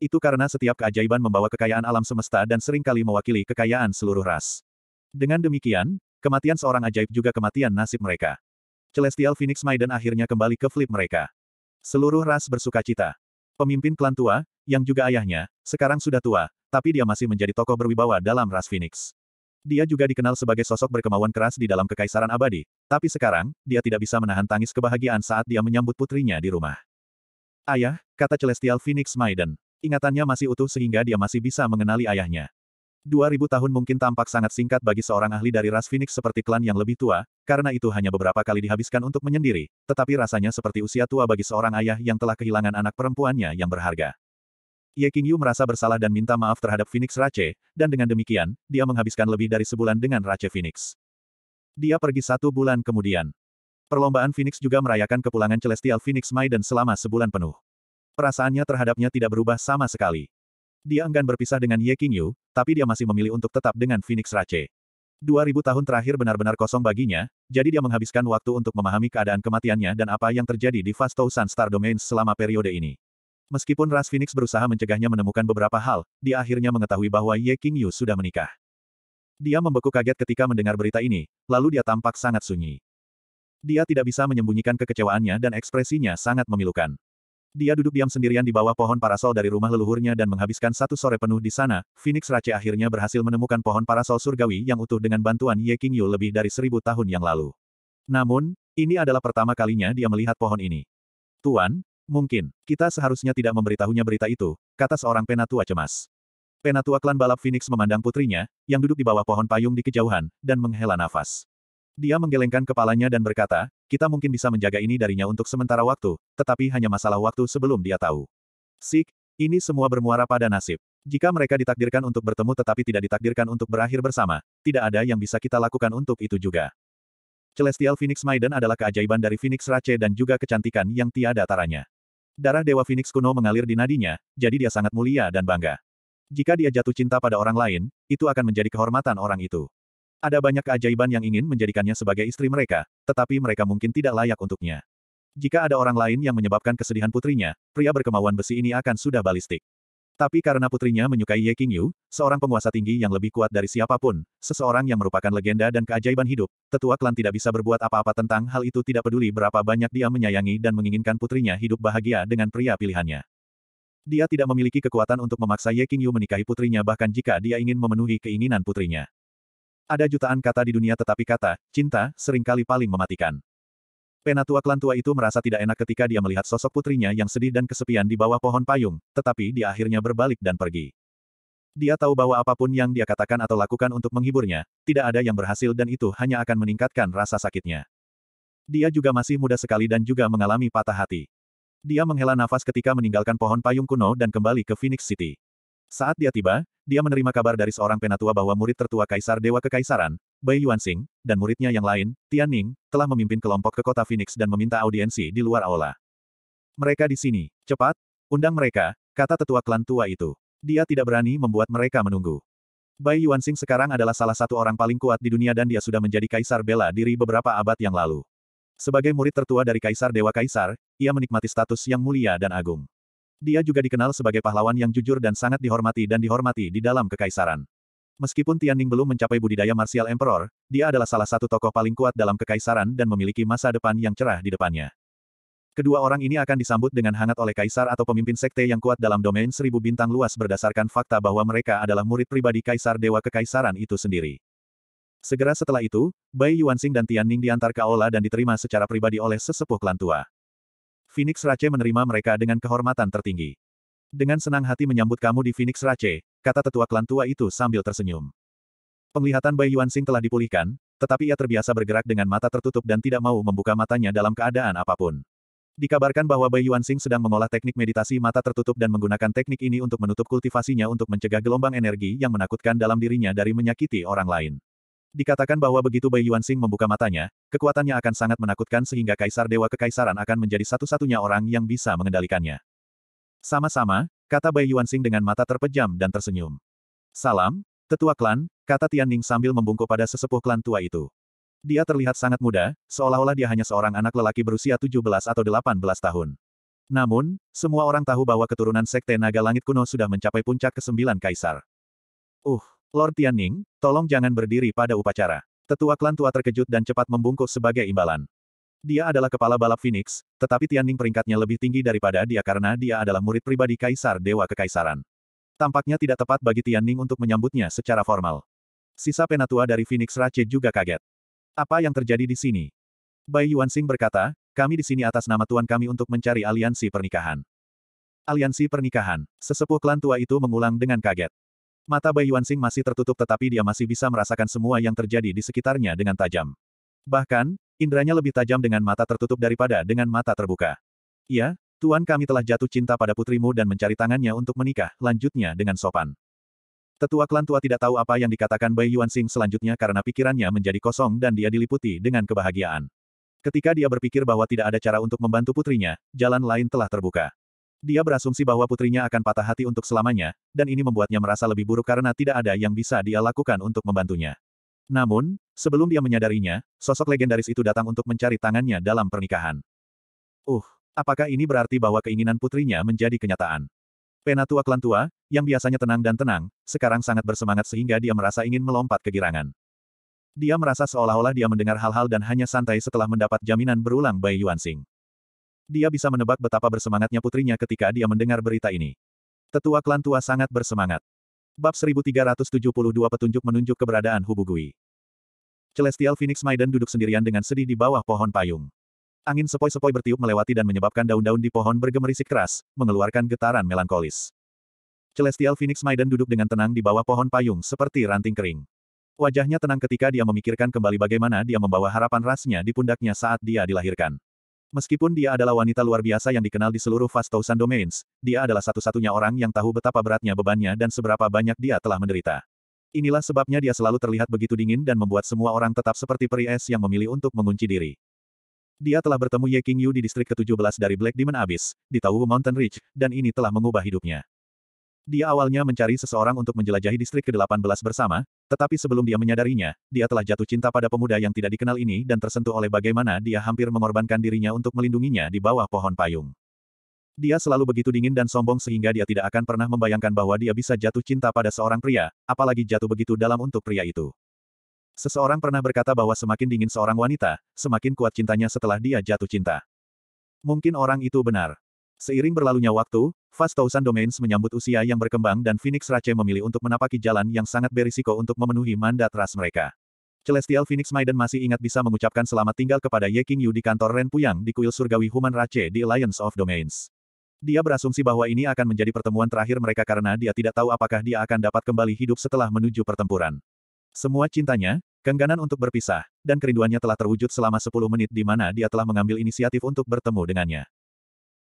Itu karena setiap keajaiban membawa kekayaan alam semesta dan seringkali mewakili kekayaan seluruh ras. Dengan demikian, kematian seorang ajaib juga kematian nasib mereka. Celestial Phoenix Maiden akhirnya kembali ke flip mereka. Seluruh ras bersuka cita. Pemimpin klan tua, yang juga ayahnya, sekarang sudah tua, tapi dia masih menjadi tokoh berwibawa dalam ras Phoenix. Dia juga dikenal sebagai sosok berkemauan keras di dalam kekaisaran abadi, tapi sekarang, dia tidak bisa menahan tangis kebahagiaan saat dia menyambut putrinya di rumah. Ayah, kata Celestial Phoenix Maiden. Ingatannya masih utuh sehingga dia masih bisa mengenali ayahnya. 2000 tahun mungkin tampak sangat singkat bagi seorang ahli dari ras Phoenix seperti klan yang lebih tua, karena itu hanya beberapa kali dihabiskan untuk menyendiri, tetapi rasanya seperti usia tua bagi seorang ayah yang telah kehilangan anak perempuannya yang berharga. Ye Qingyu merasa bersalah dan minta maaf terhadap Phoenix Rache, dan dengan demikian, dia menghabiskan lebih dari sebulan dengan Rache Phoenix. Dia pergi satu bulan kemudian. Perlombaan Phoenix juga merayakan kepulangan Celestial Phoenix Maiden selama sebulan penuh. Perasaannya terhadapnya tidak berubah sama sekali. Dia enggan berpisah dengan Ye Qingyu, tapi dia masih memilih untuk tetap dengan Phoenix Rache. 2000 tahun terakhir benar-benar kosong baginya, jadi dia menghabiskan waktu untuk memahami keadaan kematiannya dan apa yang terjadi di Fast Thousand Star Domains selama periode ini. Meskipun Ras Phoenix berusaha mencegahnya menemukan beberapa hal, dia akhirnya mengetahui bahwa Ye King Yu sudah menikah. Dia membeku kaget ketika mendengar berita ini, lalu dia tampak sangat sunyi. Dia tidak bisa menyembunyikan kekecewaannya dan ekspresinya sangat memilukan. Dia duduk diam sendirian di bawah pohon parasol dari rumah leluhurnya dan menghabiskan satu sore penuh di sana, Phoenix Rache akhirnya berhasil menemukan pohon parasol surgawi yang utuh dengan bantuan Ye King Yu lebih dari seribu tahun yang lalu. Namun, ini adalah pertama kalinya dia melihat pohon ini. Tuan, Mungkin, kita seharusnya tidak memberitahunya berita itu, kata seorang penatua cemas. Penatua klan balap Phoenix memandang putrinya, yang duduk di bawah pohon payung di kejauhan, dan menghela nafas. Dia menggelengkan kepalanya dan berkata, kita mungkin bisa menjaga ini darinya untuk sementara waktu, tetapi hanya masalah waktu sebelum dia tahu. Sik, ini semua bermuara pada nasib. Jika mereka ditakdirkan untuk bertemu tetapi tidak ditakdirkan untuk berakhir bersama, tidak ada yang bisa kita lakukan untuk itu juga. Celestial Phoenix Maiden adalah keajaiban dari Phoenix Rache dan juga kecantikan yang tiada taranya. Darah Dewa Phoenix kuno mengalir di nadinya, jadi dia sangat mulia dan bangga. Jika dia jatuh cinta pada orang lain, itu akan menjadi kehormatan orang itu. Ada banyak keajaiban yang ingin menjadikannya sebagai istri mereka, tetapi mereka mungkin tidak layak untuknya. Jika ada orang lain yang menyebabkan kesedihan putrinya, pria berkemauan besi ini akan sudah balistik. Tapi karena putrinya menyukai Ye Qingyu, seorang penguasa tinggi yang lebih kuat dari siapapun, seseorang yang merupakan legenda dan keajaiban hidup, tetua klan tidak bisa berbuat apa-apa tentang hal itu tidak peduli berapa banyak dia menyayangi dan menginginkan putrinya hidup bahagia dengan pria pilihannya. Dia tidak memiliki kekuatan untuk memaksa Ye Qingyu menikahi putrinya bahkan jika dia ingin memenuhi keinginan putrinya. Ada jutaan kata di dunia tetapi kata, cinta, seringkali paling mematikan. Penatua klan tua itu merasa tidak enak ketika dia melihat sosok putrinya yang sedih dan kesepian di bawah pohon payung, tetapi dia akhirnya berbalik dan pergi. Dia tahu bahwa apapun yang dia katakan atau lakukan untuk menghiburnya, tidak ada yang berhasil dan itu hanya akan meningkatkan rasa sakitnya. Dia juga masih muda sekali dan juga mengalami patah hati. Dia menghela nafas ketika meninggalkan pohon payung kuno dan kembali ke Phoenix City. Saat dia tiba, dia menerima kabar dari seorang penatua bahwa murid tertua Kaisar Dewa Kekaisaran, Bai Yuanxing, dan muridnya yang lain, Tian Ning, telah memimpin kelompok ke kota Phoenix dan meminta audiensi di luar aula. Mereka di sini, cepat, undang mereka, kata tetua klan tua itu. Dia tidak berani membuat mereka menunggu. Bai Yuanxing sekarang adalah salah satu orang paling kuat di dunia dan dia sudah menjadi kaisar bela diri beberapa abad yang lalu. Sebagai murid tertua dari Kaisar Dewa Kaisar, ia menikmati status yang mulia dan agung. Dia juga dikenal sebagai pahlawan yang jujur dan sangat dihormati dan dihormati di dalam kekaisaran. Meskipun Tianning belum mencapai budidaya martial emperor, dia adalah salah satu tokoh paling kuat dalam kekaisaran dan memiliki masa depan yang cerah di depannya. Kedua orang ini akan disambut dengan hangat oleh kaisar atau pemimpin sekte yang kuat dalam domain seribu bintang luas berdasarkan fakta bahwa mereka adalah murid pribadi kaisar dewa kekaisaran itu sendiri. Segera setelah itu, Bai Yuanxing dan Tianning diantar ke aula dan diterima secara pribadi oleh sesepuh klan tua. Phoenix Rache menerima mereka dengan kehormatan tertinggi. Dengan senang hati menyambut kamu di Phoenix Rache, kata tetua klan tua itu sambil tersenyum. Penglihatan Bai Yuanxing telah dipulihkan, tetapi ia terbiasa bergerak dengan mata tertutup dan tidak mau membuka matanya dalam keadaan apapun. Dikabarkan bahwa Bai Yuanxing sedang mengolah teknik meditasi mata tertutup dan menggunakan teknik ini untuk menutup kultivasinya untuk mencegah gelombang energi yang menakutkan dalam dirinya dari menyakiti orang lain. Dikatakan bahwa begitu Bai Yuanxing membuka matanya, kekuatannya akan sangat menakutkan sehingga Kaisar Dewa Kekaisaran akan menjadi satu-satunya orang yang bisa mengendalikannya. Sama-sama, kata Bai Yuanxing dengan mata terpejam dan tersenyum. Salam, tetua klan, kata Tian Ning sambil membungkuk pada sesepuh klan tua itu. Dia terlihat sangat muda, seolah-olah dia hanya seorang anak lelaki berusia 17 atau 18 tahun. Namun, semua orang tahu bahwa keturunan Sekte Naga Langit kuno sudah mencapai puncak ke-9 kaisar. Uh, Lord Tianning, tolong jangan berdiri pada upacara. Tetua klan tua terkejut dan cepat membungkuk sebagai imbalan. Dia adalah kepala balap Phoenix, tetapi Tianning peringkatnya lebih tinggi daripada dia karena dia adalah murid pribadi Kaisar Dewa Kekaisaran. Tampaknya tidak tepat bagi Tianning untuk menyambutnya secara formal. Sisa penatua dari Phoenix Racet juga kaget. Apa yang terjadi di sini? Bai Yuanxing berkata, kami di sini atas nama Tuan kami untuk mencari aliansi pernikahan. Aliansi pernikahan, sesepuh klan tua itu mengulang dengan kaget. Mata Bai Yuanxing masih tertutup tetapi dia masih bisa merasakan semua yang terjadi di sekitarnya dengan tajam. Bahkan, Indranya lebih tajam dengan mata tertutup daripada dengan mata terbuka. Ya, Tuan kami telah jatuh cinta pada putrimu dan mencari tangannya untuk menikah, lanjutnya dengan sopan. Tetua klan tua tidak tahu apa yang dikatakan Bai Yuanxing selanjutnya karena pikirannya menjadi kosong dan dia diliputi dengan kebahagiaan. Ketika dia berpikir bahwa tidak ada cara untuk membantu putrinya, jalan lain telah terbuka. Dia berasumsi bahwa putrinya akan patah hati untuk selamanya, dan ini membuatnya merasa lebih buruk karena tidak ada yang bisa dia lakukan untuk membantunya. Namun, sebelum dia menyadarinya, sosok legendaris itu datang untuk mencari tangannya dalam pernikahan. Uh, apakah ini berarti bahwa keinginan putrinya menjadi kenyataan? Penatua klan tua, yang biasanya tenang dan tenang, sekarang sangat bersemangat sehingga dia merasa ingin melompat kegirangan. Dia merasa seolah-olah dia mendengar hal-hal dan hanya santai setelah mendapat jaminan berulang Bai Yuanxing. Dia bisa menebak betapa bersemangatnya putrinya ketika dia mendengar berita ini. Tetua klan tua sangat bersemangat. Bab 1372 Petunjuk menunjuk keberadaan Hubugui. Celestial Phoenix Maiden duduk sendirian dengan sedih di bawah pohon payung. Angin sepoi-sepoi bertiup melewati dan menyebabkan daun-daun di pohon bergemerisik keras, mengeluarkan getaran melankolis. Celestial Phoenix Maiden duduk dengan tenang di bawah pohon payung seperti ranting kering. Wajahnya tenang ketika dia memikirkan kembali bagaimana dia membawa harapan rasnya di pundaknya saat dia dilahirkan. Meskipun dia adalah wanita luar biasa yang dikenal di seluruh Fast Thousand Domains, dia adalah satu-satunya orang yang tahu betapa beratnya bebannya dan seberapa banyak dia telah menderita. Inilah sebabnya dia selalu terlihat begitu dingin dan membuat semua orang tetap seperti peri es yang memilih untuk mengunci diri. Dia telah bertemu Ye King Yu di distrik ke-17 dari Black Demon Abyss, di Tau Mountain Ridge, dan ini telah mengubah hidupnya. Dia awalnya mencari seseorang untuk menjelajahi distrik ke-18 bersama, tetapi sebelum dia menyadarinya, dia telah jatuh cinta pada pemuda yang tidak dikenal ini dan tersentuh oleh bagaimana dia hampir mengorbankan dirinya untuk melindunginya di bawah pohon payung. Dia selalu begitu dingin dan sombong sehingga dia tidak akan pernah membayangkan bahwa dia bisa jatuh cinta pada seorang pria, apalagi jatuh begitu dalam untuk pria itu. Seseorang pernah berkata bahwa semakin dingin seorang wanita, semakin kuat cintanya setelah dia jatuh cinta. Mungkin orang itu benar. Seiring berlalunya waktu, Fast Thousand Domains menyambut usia yang berkembang dan Phoenix Race memilih untuk menapaki jalan yang sangat berisiko untuk memenuhi mandat ras mereka. Celestial Phoenix Maiden masih ingat bisa mengucapkan selamat tinggal kepada Ye King Yu di kantor Ren Puyang di kuil surgawi Human Race di Alliance of Domains. Dia berasumsi bahwa ini akan menjadi pertemuan terakhir mereka karena dia tidak tahu apakah dia akan dapat kembali hidup setelah menuju pertempuran. Semua cintanya, Kengganan untuk berpisah, dan kerinduannya telah terwujud selama 10 menit di mana dia telah mengambil inisiatif untuk bertemu dengannya.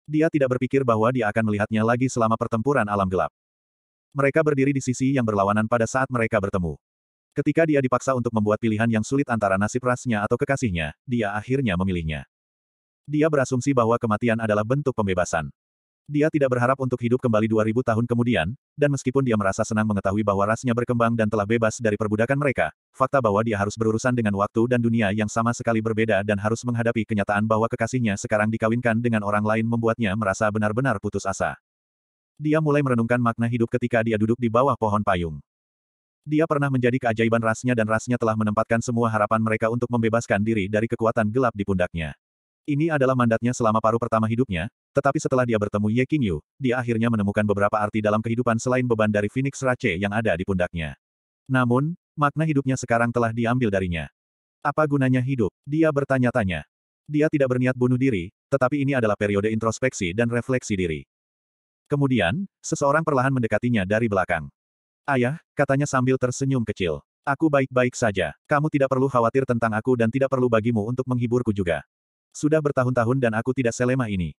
Dia tidak berpikir bahwa dia akan melihatnya lagi selama pertempuran alam gelap. Mereka berdiri di sisi yang berlawanan pada saat mereka bertemu. Ketika dia dipaksa untuk membuat pilihan yang sulit antara nasib rasnya atau kekasihnya, dia akhirnya memilihnya. Dia berasumsi bahwa kematian adalah bentuk pembebasan. Dia tidak berharap untuk hidup kembali 2000 tahun kemudian, dan meskipun dia merasa senang mengetahui bahwa rasnya berkembang dan telah bebas dari perbudakan mereka, fakta bahwa dia harus berurusan dengan waktu dan dunia yang sama sekali berbeda dan harus menghadapi kenyataan bahwa kekasihnya sekarang dikawinkan dengan orang lain membuatnya merasa benar-benar putus asa. Dia mulai merenungkan makna hidup ketika dia duduk di bawah pohon payung. Dia pernah menjadi keajaiban rasnya dan rasnya telah menempatkan semua harapan mereka untuk membebaskan diri dari kekuatan gelap di pundaknya. Ini adalah mandatnya selama paruh pertama hidupnya, tetapi setelah dia bertemu Ye Qingyu, dia akhirnya menemukan beberapa arti dalam kehidupan selain beban dari Phoenix Rache yang ada di pundaknya. Namun, makna hidupnya sekarang telah diambil darinya. Apa gunanya hidup? Dia bertanya-tanya. Dia tidak berniat bunuh diri, tetapi ini adalah periode introspeksi dan refleksi diri. Kemudian, seseorang perlahan mendekatinya dari belakang. Ayah, katanya sambil tersenyum kecil. Aku baik-baik saja. Kamu tidak perlu khawatir tentang aku dan tidak perlu bagimu untuk menghiburku juga. Sudah bertahun-tahun dan aku tidak selemah ini.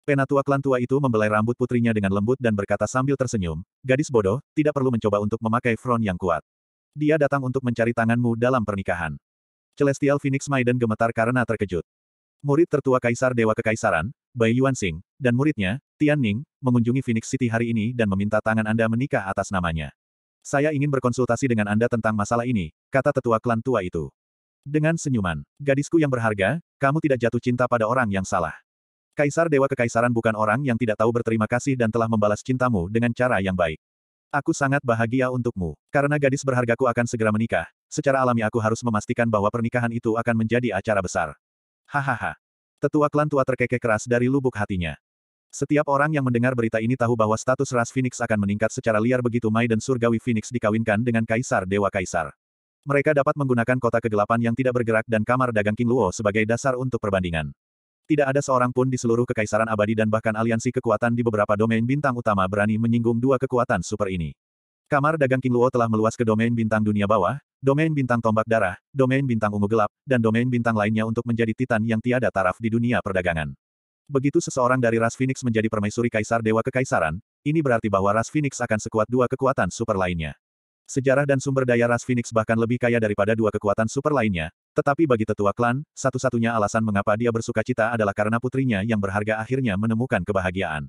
Penatua klan tua itu membelai rambut putrinya dengan lembut dan berkata sambil tersenyum, gadis bodoh, tidak perlu mencoba untuk memakai front yang kuat. Dia datang untuk mencari tanganmu dalam pernikahan. Celestial Phoenix Maiden gemetar karena terkejut. Murid tertua Kaisar Dewa Kekaisaran, Bai Yuanxing, dan muridnya, Tian Ning, mengunjungi Phoenix City hari ini dan meminta tangan Anda menikah atas namanya. Saya ingin berkonsultasi dengan Anda tentang masalah ini, kata tetua klan tua itu. Dengan senyuman, gadisku yang berharga, kamu tidak jatuh cinta pada orang yang salah. Kaisar Dewa Kekaisaran bukan orang yang tidak tahu berterima kasih dan telah membalas cintamu dengan cara yang baik. Aku sangat bahagia untukmu, karena gadis berhargaku akan segera menikah. Secara alami aku harus memastikan bahwa pernikahan itu akan menjadi acara besar. Hahaha. Tetua klan tua terkekeh keras dari lubuk hatinya. Setiap orang yang mendengar berita ini tahu bahwa status ras Phoenix akan meningkat secara liar begitu dan Surgawi Phoenix dikawinkan dengan Kaisar Dewa Kaisar. Mereka dapat menggunakan kota kegelapan yang tidak bergerak dan kamar dagang King Luo sebagai dasar untuk perbandingan. Tidak ada seorang pun di seluruh kekaisaran abadi dan bahkan aliansi kekuatan di beberapa domain bintang utama berani menyinggung dua kekuatan super ini. Kamar dagang King Luo telah meluas ke domain bintang dunia bawah, domain bintang tombak darah, domain bintang ungu gelap, dan domain bintang lainnya untuk menjadi titan yang tiada taraf di dunia perdagangan. Begitu seseorang dari ras Phoenix menjadi permaisuri kaisar dewa kekaisaran, ini berarti bahwa ras Phoenix akan sekuat dua kekuatan super lainnya. Sejarah dan sumber daya ras Phoenix bahkan lebih kaya daripada dua kekuatan super lainnya, tetapi bagi tetua klan, satu-satunya alasan mengapa dia bersuka cita adalah karena putrinya yang berharga akhirnya menemukan kebahagiaan.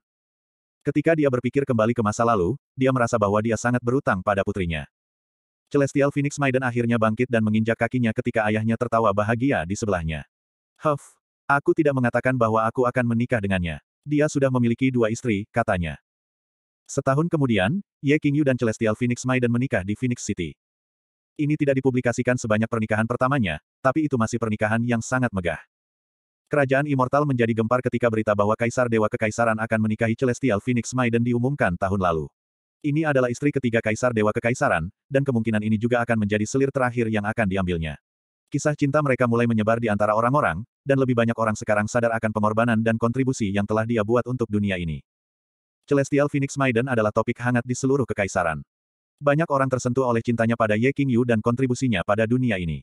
Ketika dia berpikir kembali ke masa lalu, dia merasa bahwa dia sangat berutang pada putrinya. Celestial Phoenix Maiden akhirnya bangkit dan menginjak kakinya ketika ayahnya tertawa bahagia di sebelahnya. Huff, aku tidak mengatakan bahwa aku akan menikah dengannya. Dia sudah memiliki dua istri, katanya. Setahun kemudian, Ye Qingyu dan Celestial Phoenix Maiden menikah di Phoenix City ini tidak dipublikasikan sebanyak pernikahan pertamanya, tapi itu masih pernikahan yang sangat megah. Kerajaan Immortal menjadi gempar ketika berita bahwa Kaisar Dewa Kekaisaran akan menikahi Celestial Phoenix Maiden diumumkan tahun lalu. Ini adalah istri ketiga Kaisar Dewa Kekaisaran, dan kemungkinan ini juga akan menjadi selir terakhir yang akan diambilnya. Kisah cinta mereka mulai menyebar di antara orang-orang, dan lebih banyak orang sekarang sadar akan pengorbanan dan kontribusi yang telah dia buat untuk dunia ini. Celestial Phoenix Maiden adalah topik hangat di seluruh kekaisaran. Banyak orang tersentuh oleh cintanya pada Ye King Yu dan kontribusinya pada dunia ini.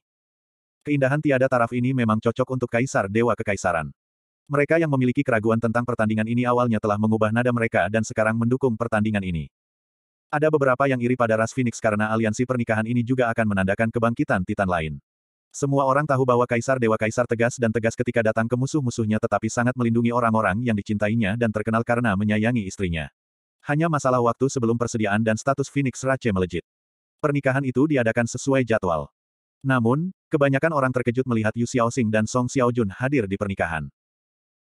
Keindahan tiada taraf ini memang cocok untuk kaisar dewa kekaisaran. Mereka yang memiliki keraguan tentang pertandingan ini awalnya telah mengubah nada mereka dan sekarang mendukung pertandingan ini. Ada beberapa yang iri pada ras Phoenix karena aliansi pernikahan ini juga akan menandakan kebangkitan titan lain. Semua orang tahu bahwa Kaisar Dewa Kaisar tegas dan tegas ketika datang ke musuh-musuhnya tetapi sangat melindungi orang-orang yang dicintainya dan terkenal karena menyayangi istrinya hanya masalah waktu sebelum persediaan dan status Phoenix Race melejit. Pernikahan itu diadakan sesuai jadwal. Namun, kebanyakan orang terkejut melihat Yu Xiaoxing dan Song Xiaojun hadir di pernikahan.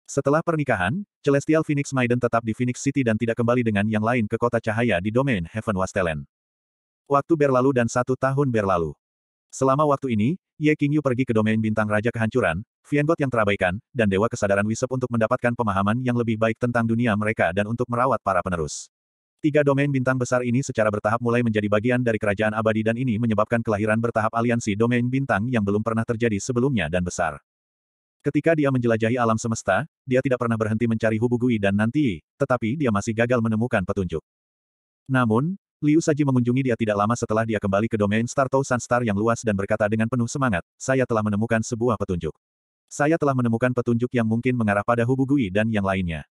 Setelah pernikahan, Celestial Phoenix Maiden tetap di Phoenix City dan tidak kembali dengan yang lain ke kota cahaya di domain Heaven Wastelen. Waktu berlalu dan satu tahun berlalu. Selama waktu ini, Ye Qingyu pergi ke domain bintang Raja Kehancuran, Viengot yang terabaikan, dan Dewa Kesadaran Wisep untuk mendapatkan pemahaman yang lebih baik tentang dunia mereka dan untuk merawat para penerus. Tiga domain bintang besar ini secara bertahap mulai menjadi bagian dari kerajaan abadi dan ini menyebabkan kelahiran bertahap aliansi domain bintang yang belum pernah terjadi sebelumnya dan besar. Ketika dia menjelajahi alam semesta, dia tidak pernah berhenti mencari Hubugui dan Nanti, tetapi dia masih gagal menemukan petunjuk. Namun, Liu Saji mengunjungi dia tidak lama setelah dia kembali ke domain Star Sun Star yang luas dan berkata dengan penuh semangat, saya telah menemukan sebuah petunjuk. Saya telah menemukan petunjuk yang mungkin mengarah pada Hubugui dan yang lainnya.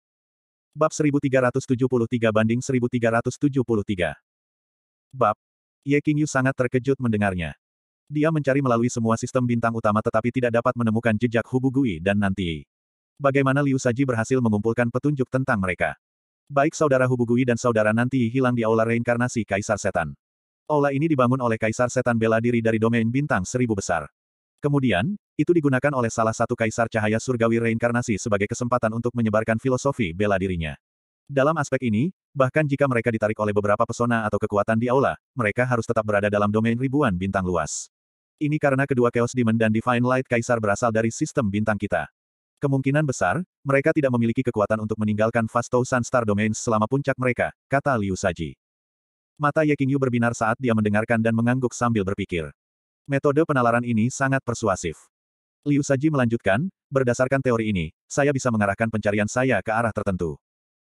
Bab 1373 banding 1373. Bab. Ye King sangat terkejut mendengarnya. Dia mencari melalui semua sistem bintang utama tetapi tidak dapat menemukan jejak Hubu Gui dan Nanti. Bagaimana Liu Saji berhasil mengumpulkan petunjuk tentang mereka. Baik saudara Hubu Gui dan saudara Nanti hilang di aula reinkarnasi Kaisar Setan. Aula ini dibangun oleh Kaisar Setan bela diri dari domain bintang seribu besar. Kemudian, itu digunakan oleh salah satu kaisar cahaya surgawi reinkarnasi sebagai kesempatan untuk menyebarkan filosofi bela dirinya. Dalam aspek ini, bahkan jika mereka ditarik oleh beberapa pesona atau kekuatan di aula, mereka harus tetap berada dalam domain ribuan bintang luas. Ini karena kedua Chaos Demon dan Divine Light Kaisar berasal dari sistem bintang kita. Kemungkinan besar, mereka tidak memiliki kekuatan untuk meninggalkan To Sun Star Domains selama puncak mereka, kata Liu Saji. Mata Ye Qingyu berbinar saat dia mendengarkan dan mengangguk sambil berpikir. Metode penalaran ini sangat persuasif. Liu Saji melanjutkan, berdasarkan teori ini, saya bisa mengarahkan pencarian saya ke arah tertentu.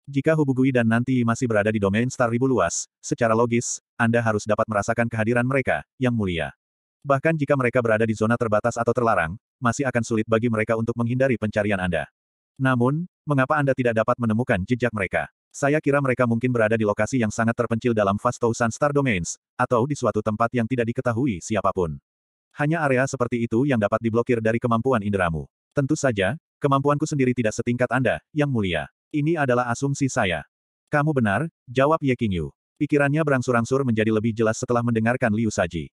Jika Hubugui dan Nanti masih berada di domain star ribu luas, secara logis, Anda harus dapat merasakan kehadiran mereka, yang mulia. Bahkan jika mereka berada di zona terbatas atau terlarang, masih akan sulit bagi mereka untuk menghindari pencarian Anda. Namun, mengapa Anda tidak dapat menemukan jejak mereka? Saya kira mereka mungkin berada di lokasi yang sangat terpencil dalam Sun Star Domains, atau di suatu tempat yang tidak diketahui siapapun. Hanya area seperti itu yang dapat diblokir dari kemampuan inderamu. Tentu saja, kemampuanku sendiri tidak setingkat Anda, yang mulia. Ini adalah asumsi saya. Kamu benar, jawab Ye Qingyu. Pikirannya berangsur-angsur menjadi lebih jelas setelah mendengarkan Liu Saji.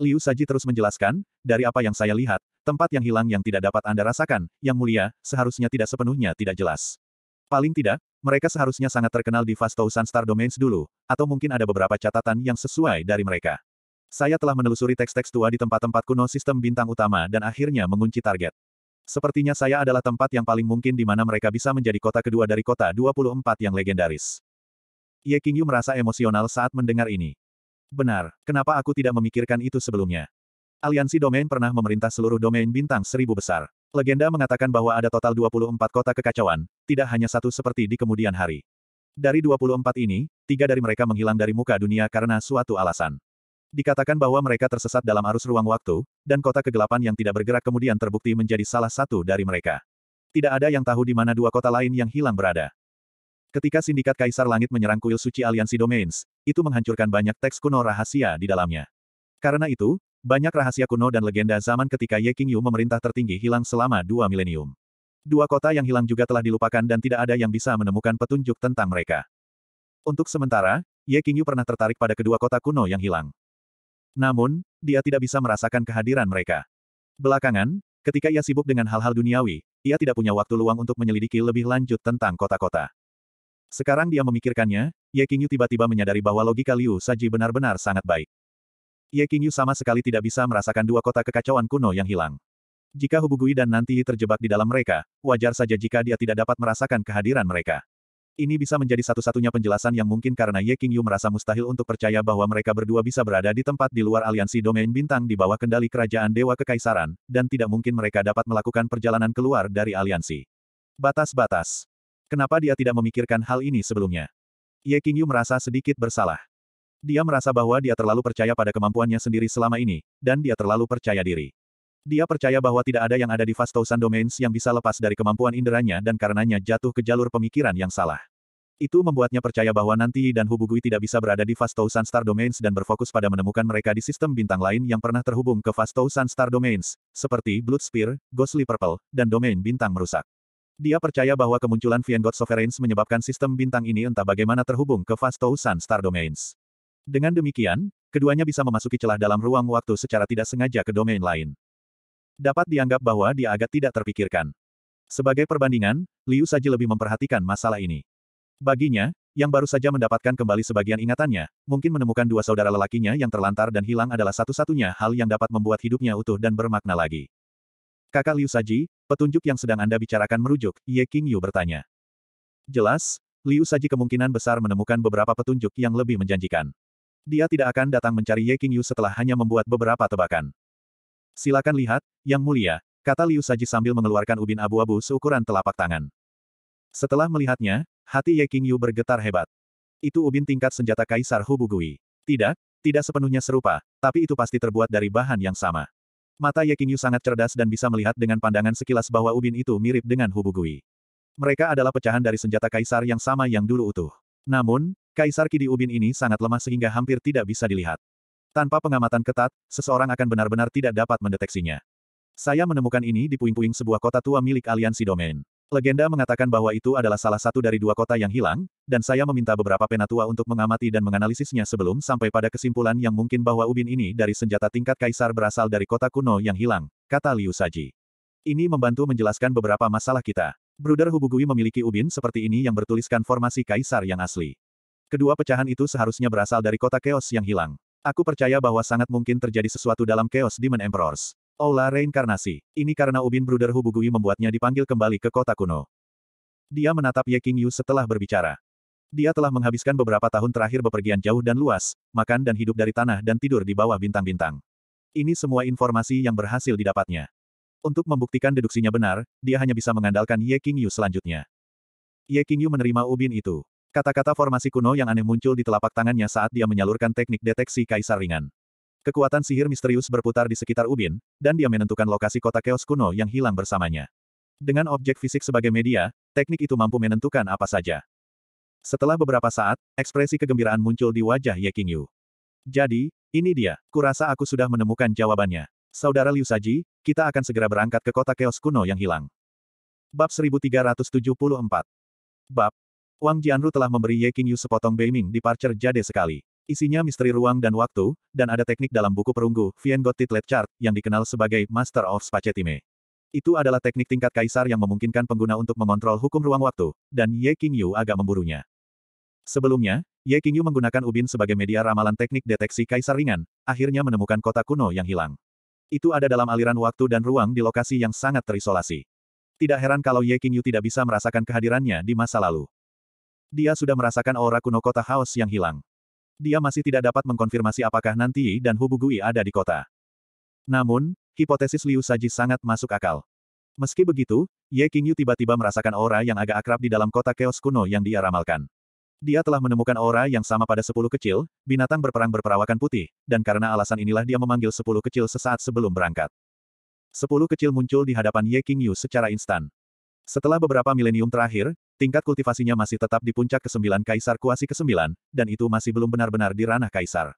Liu Saji terus menjelaskan, dari apa yang saya lihat, tempat yang hilang yang tidak dapat Anda rasakan, yang mulia, seharusnya tidak sepenuhnya tidak jelas. Paling tidak, mereka seharusnya sangat terkenal di Fast Thousand Star Domains dulu, atau mungkin ada beberapa catatan yang sesuai dari mereka. Saya telah menelusuri teks-teks tua di tempat-tempat kuno sistem bintang utama dan akhirnya mengunci target. Sepertinya saya adalah tempat yang paling mungkin di mana mereka bisa menjadi kota kedua dari kota 24 yang legendaris. Ye Qingyu merasa emosional saat mendengar ini. Benar, kenapa aku tidak memikirkan itu sebelumnya? Aliansi domain pernah memerintah seluruh domain bintang seribu besar. Legenda mengatakan bahwa ada total 24 kota kekacauan, tidak hanya satu seperti di kemudian hari. Dari 24 ini, tiga dari mereka menghilang dari muka dunia karena suatu alasan. Dikatakan bahwa mereka tersesat dalam arus ruang waktu, dan kota kegelapan yang tidak bergerak kemudian terbukti menjadi salah satu dari mereka. Tidak ada yang tahu di mana dua kota lain yang hilang berada. Ketika sindikat Kaisar Langit menyerang kuil suci aliansi domains, itu menghancurkan banyak teks kuno rahasia di dalamnya. Karena itu, banyak rahasia kuno dan legenda zaman ketika Ye King Yu memerintah tertinggi hilang selama dua milenium. Dua kota yang hilang juga telah dilupakan dan tidak ada yang bisa menemukan petunjuk tentang mereka. Untuk sementara, Ye King Yu pernah tertarik pada kedua kota kuno yang hilang. Namun, dia tidak bisa merasakan kehadiran mereka. Belakangan, ketika ia sibuk dengan hal-hal duniawi, ia tidak punya waktu luang untuk menyelidiki lebih lanjut tentang kota-kota. Sekarang dia memikirkannya, Ye Qingyu tiba-tiba menyadari bahwa logika Liu Saji benar-benar sangat baik. Ye Qingyu sama sekali tidak bisa merasakan dua kota kekacauan kuno yang hilang. Jika Hubugui dan Nanti terjebak di dalam mereka, wajar saja jika dia tidak dapat merasakan kehadiran mereka. Ini bisa menjadi satu-satunya penjelasan yang mungkin karena Ye King Yu merasa mustahil untuk percaya bahwa mereka berdua bisa berada di tempat di luar aliansi domain bintang di bawah kendali kerajaan Dewa Kekaisaran, dan tidak mungkin mereka dapat melakukan perjalanan keluar dari aliansi. Batas-batas. Kenapa dia tidak memikirkan hal ini sebelumnya? Ye King Yu merasa sedikit bersalah. Dia merasa bahwa dia terlalu percaya pada kemampuannya sendiri selama ini, dan dia terlalu percaya diri. Dia percaya bahwa tidak ada yang ada di Fast Thousand Domains yang bisa lepas dari kemampuan inderanya dan karenanya jatuh ke jalur pemikiran yang salah. Itu membuatnya percaya bahwa nanti dan Hubugui tidak bisa berada di Fast Thousand Star Domains dan berfokus pada menemukan mereka di sistem bintang lain yang pernah terhubung ke Fast Thousand Star Domains, seperti Blood Spear, Ghostly Purple, dan domain bintang merusak. Dia percaya bahwa kemunculan Viengod Sovereigns menyebabkan sistem bintang ini entah bagaimana terhubung ke Fast Thousand Star Domains. Dengan demikian, keduanya bisa memasuki celah dalam ruang waktu secara tidak sengaja ke domain lain dapat dianggap bahwa dia agak tidak terpikirkan. Sebagai perbandingan, Liu Saji lebih memperhatikan masalah ini. Baginya, yang baru saja mendapatkan kembali sebagian ingatannya, mungkin menemukan dua saudara lelakinya yang terlantar dan hilang adalah satu-satunya hal yang dapat membuat hidupnya utuh dan bermakna lagi. Kakak Liu Saji, petunjuk yang sedang Anda bicarakan merujuk, Ye King Yu bertanya. Jelas, Liu Saji kemungkinan besar menemukan beberapa petunjuk yang lebih menjanjikan. Dia tidak akan datang mencari Ye King Yu setelah hanya membuat beberapa tebakan. Silakan lihat, Yang Mulia, kata Liu Saji sambil mengeluarkan ubin abu-abu seukuran telapak tangan. Setelah melihatnya, hati Ye King Yu bergetar hebat. Itu ubin tingkat senjata Kaisar Hubugui. Tidak, tidak sepenuhnya serupa, tapi itu pasti terbuat dari bahan yang sama. Mata Ye King Yu sangat cerdas dan bisa melihat dengan pandangan sekilas bahwa ubin itu mirip dengan Hubugui. Mereka adalah pecahan dari senjata Kaisar yang sama yang dulu utuh. Namun, Kaisar Kidi Ubin ini sangat lemah sehingga hampir tidak bisa dilihat. Tanpa pengamatan ketat, seseorang akan benar-benar tidak dapat mendeteksinya. Saya menemukan ini di puing-puing sebuah kota tua milik aliansi domain. Legenda mengatakan bahwa itu adalah salah satu dari dua kota yang hilang, dan saya meminta beberapa penatua untuk mengamati dan menganalisisnya sebelum sampai pada kesimpulan yang mungkin bahwa ubin ini dari senjata tingkat kaisar berasal dari kota kuno yang hilang, kata Liu Saji. Ini membantu menjelaskan beberapa masalah kita. Bruder Hubugui memiliki ubin seperti ini yang bertuliskan formasi kaisar yang asli. Kedua pecahan itu seharusnya berasal dari kota keos yang hilang. Aku percaya bahwa sangat mungkin terjadi sesuatu dalam Chaos Demon Emperors. Aula reinkarnasi. Ini karena Ubin Bruder Hubugui membuatnya dipanggil kembali ke kota kuno. Dia menatap Ye King Yu setelah berbicara. Dia telah menghabiskan beberapa tahun terakhir bepergian jauh dan luas, makan dan hidup dari tanah dan tidur di bawah bintang-bintang. Ini semua informasi yang berhasil didapatnya. Untuk membuktikan deduksinya benar, dia hanya bisa mengandalkan Ye King Yu selanjutnya. Ye King Yu menerima ubin itu. Kata-kata formasi kuno yang aneh muncul di telapak tangannya saat dia menyalurkan teknik deteksi kaisar ringan. Kekuatan sihir misterius berputar di sekitar Ubin, dan dia menentukan lokasi kota keos kuno yang hilang bersamanya. Dengan objek fisik sebagai media, teknik itu mampu menentukan apa saja. Setelah beberapa saat, ekspresi kegembiraan muncul di wajah Ye Qingyu. Jadi, ini dia, kurasa aku sudah menemukan jawabannya. Saudara Liu Saji, kita akan segera berangkat ke kota keos kuno yang hilang. Bab 1374 Bab Wang Jianru telah memberi Ye Qingyu sepotong Beiming di parcer Jade sekali. Isinya misteri ruang dan waktu, dan ada teknik dalam buku perunggu, Vien Got Titlet Chart, yang dikenal sebagai Master of Spacetime. Itu adalah teknik tingkat kaisar yang memungkinkan pengguna untuk mengontrol hukum ruang waktu, dan Ye Qingyu agak memburunya. Sebelumnya, Ye Qingyu menggunakan ubin sebagai media ramalan teknik deteksi kaisar ringan, akhirnya menemukan kota kuno yang hilang. Itu ada dalam aliran waktu dan ruang di lokasi yang sangat terisolasi. Tidak heran kalau Ye Qingyu tidak bisa merasakan kehadirannya di masa lalu. Dia sudah merasakan aura kuno kota Haos yang hilang. Dia masih tidak dapat mengkonfirmasi apakah nanti dan Hubugui ada di kota. Namun, hipotesis Liu Saji sangat masuk akal. Meski begitu, Ye Qingyu tiba-tiba merasakan aura yang agak akrab di dalam kota keos kuno yang dia ramalkan. Dia telah menemukan aura yang sama pada sepuluh kecil, binatang berperang berperawakan putih, dan karena alasan inilah dia memanggil sepuluh kecil sesaat sebelum berangkat. Sepuluh kecil muncul di hadapan Ye Qingyu secara instan. Setelah beberapa milenium terakhir, tingkat kultivasinya masih tetap di puncak ke-9 Kaisar Kuasi ke-9, dan itu masih belum benar-benar di ranah Kaisar.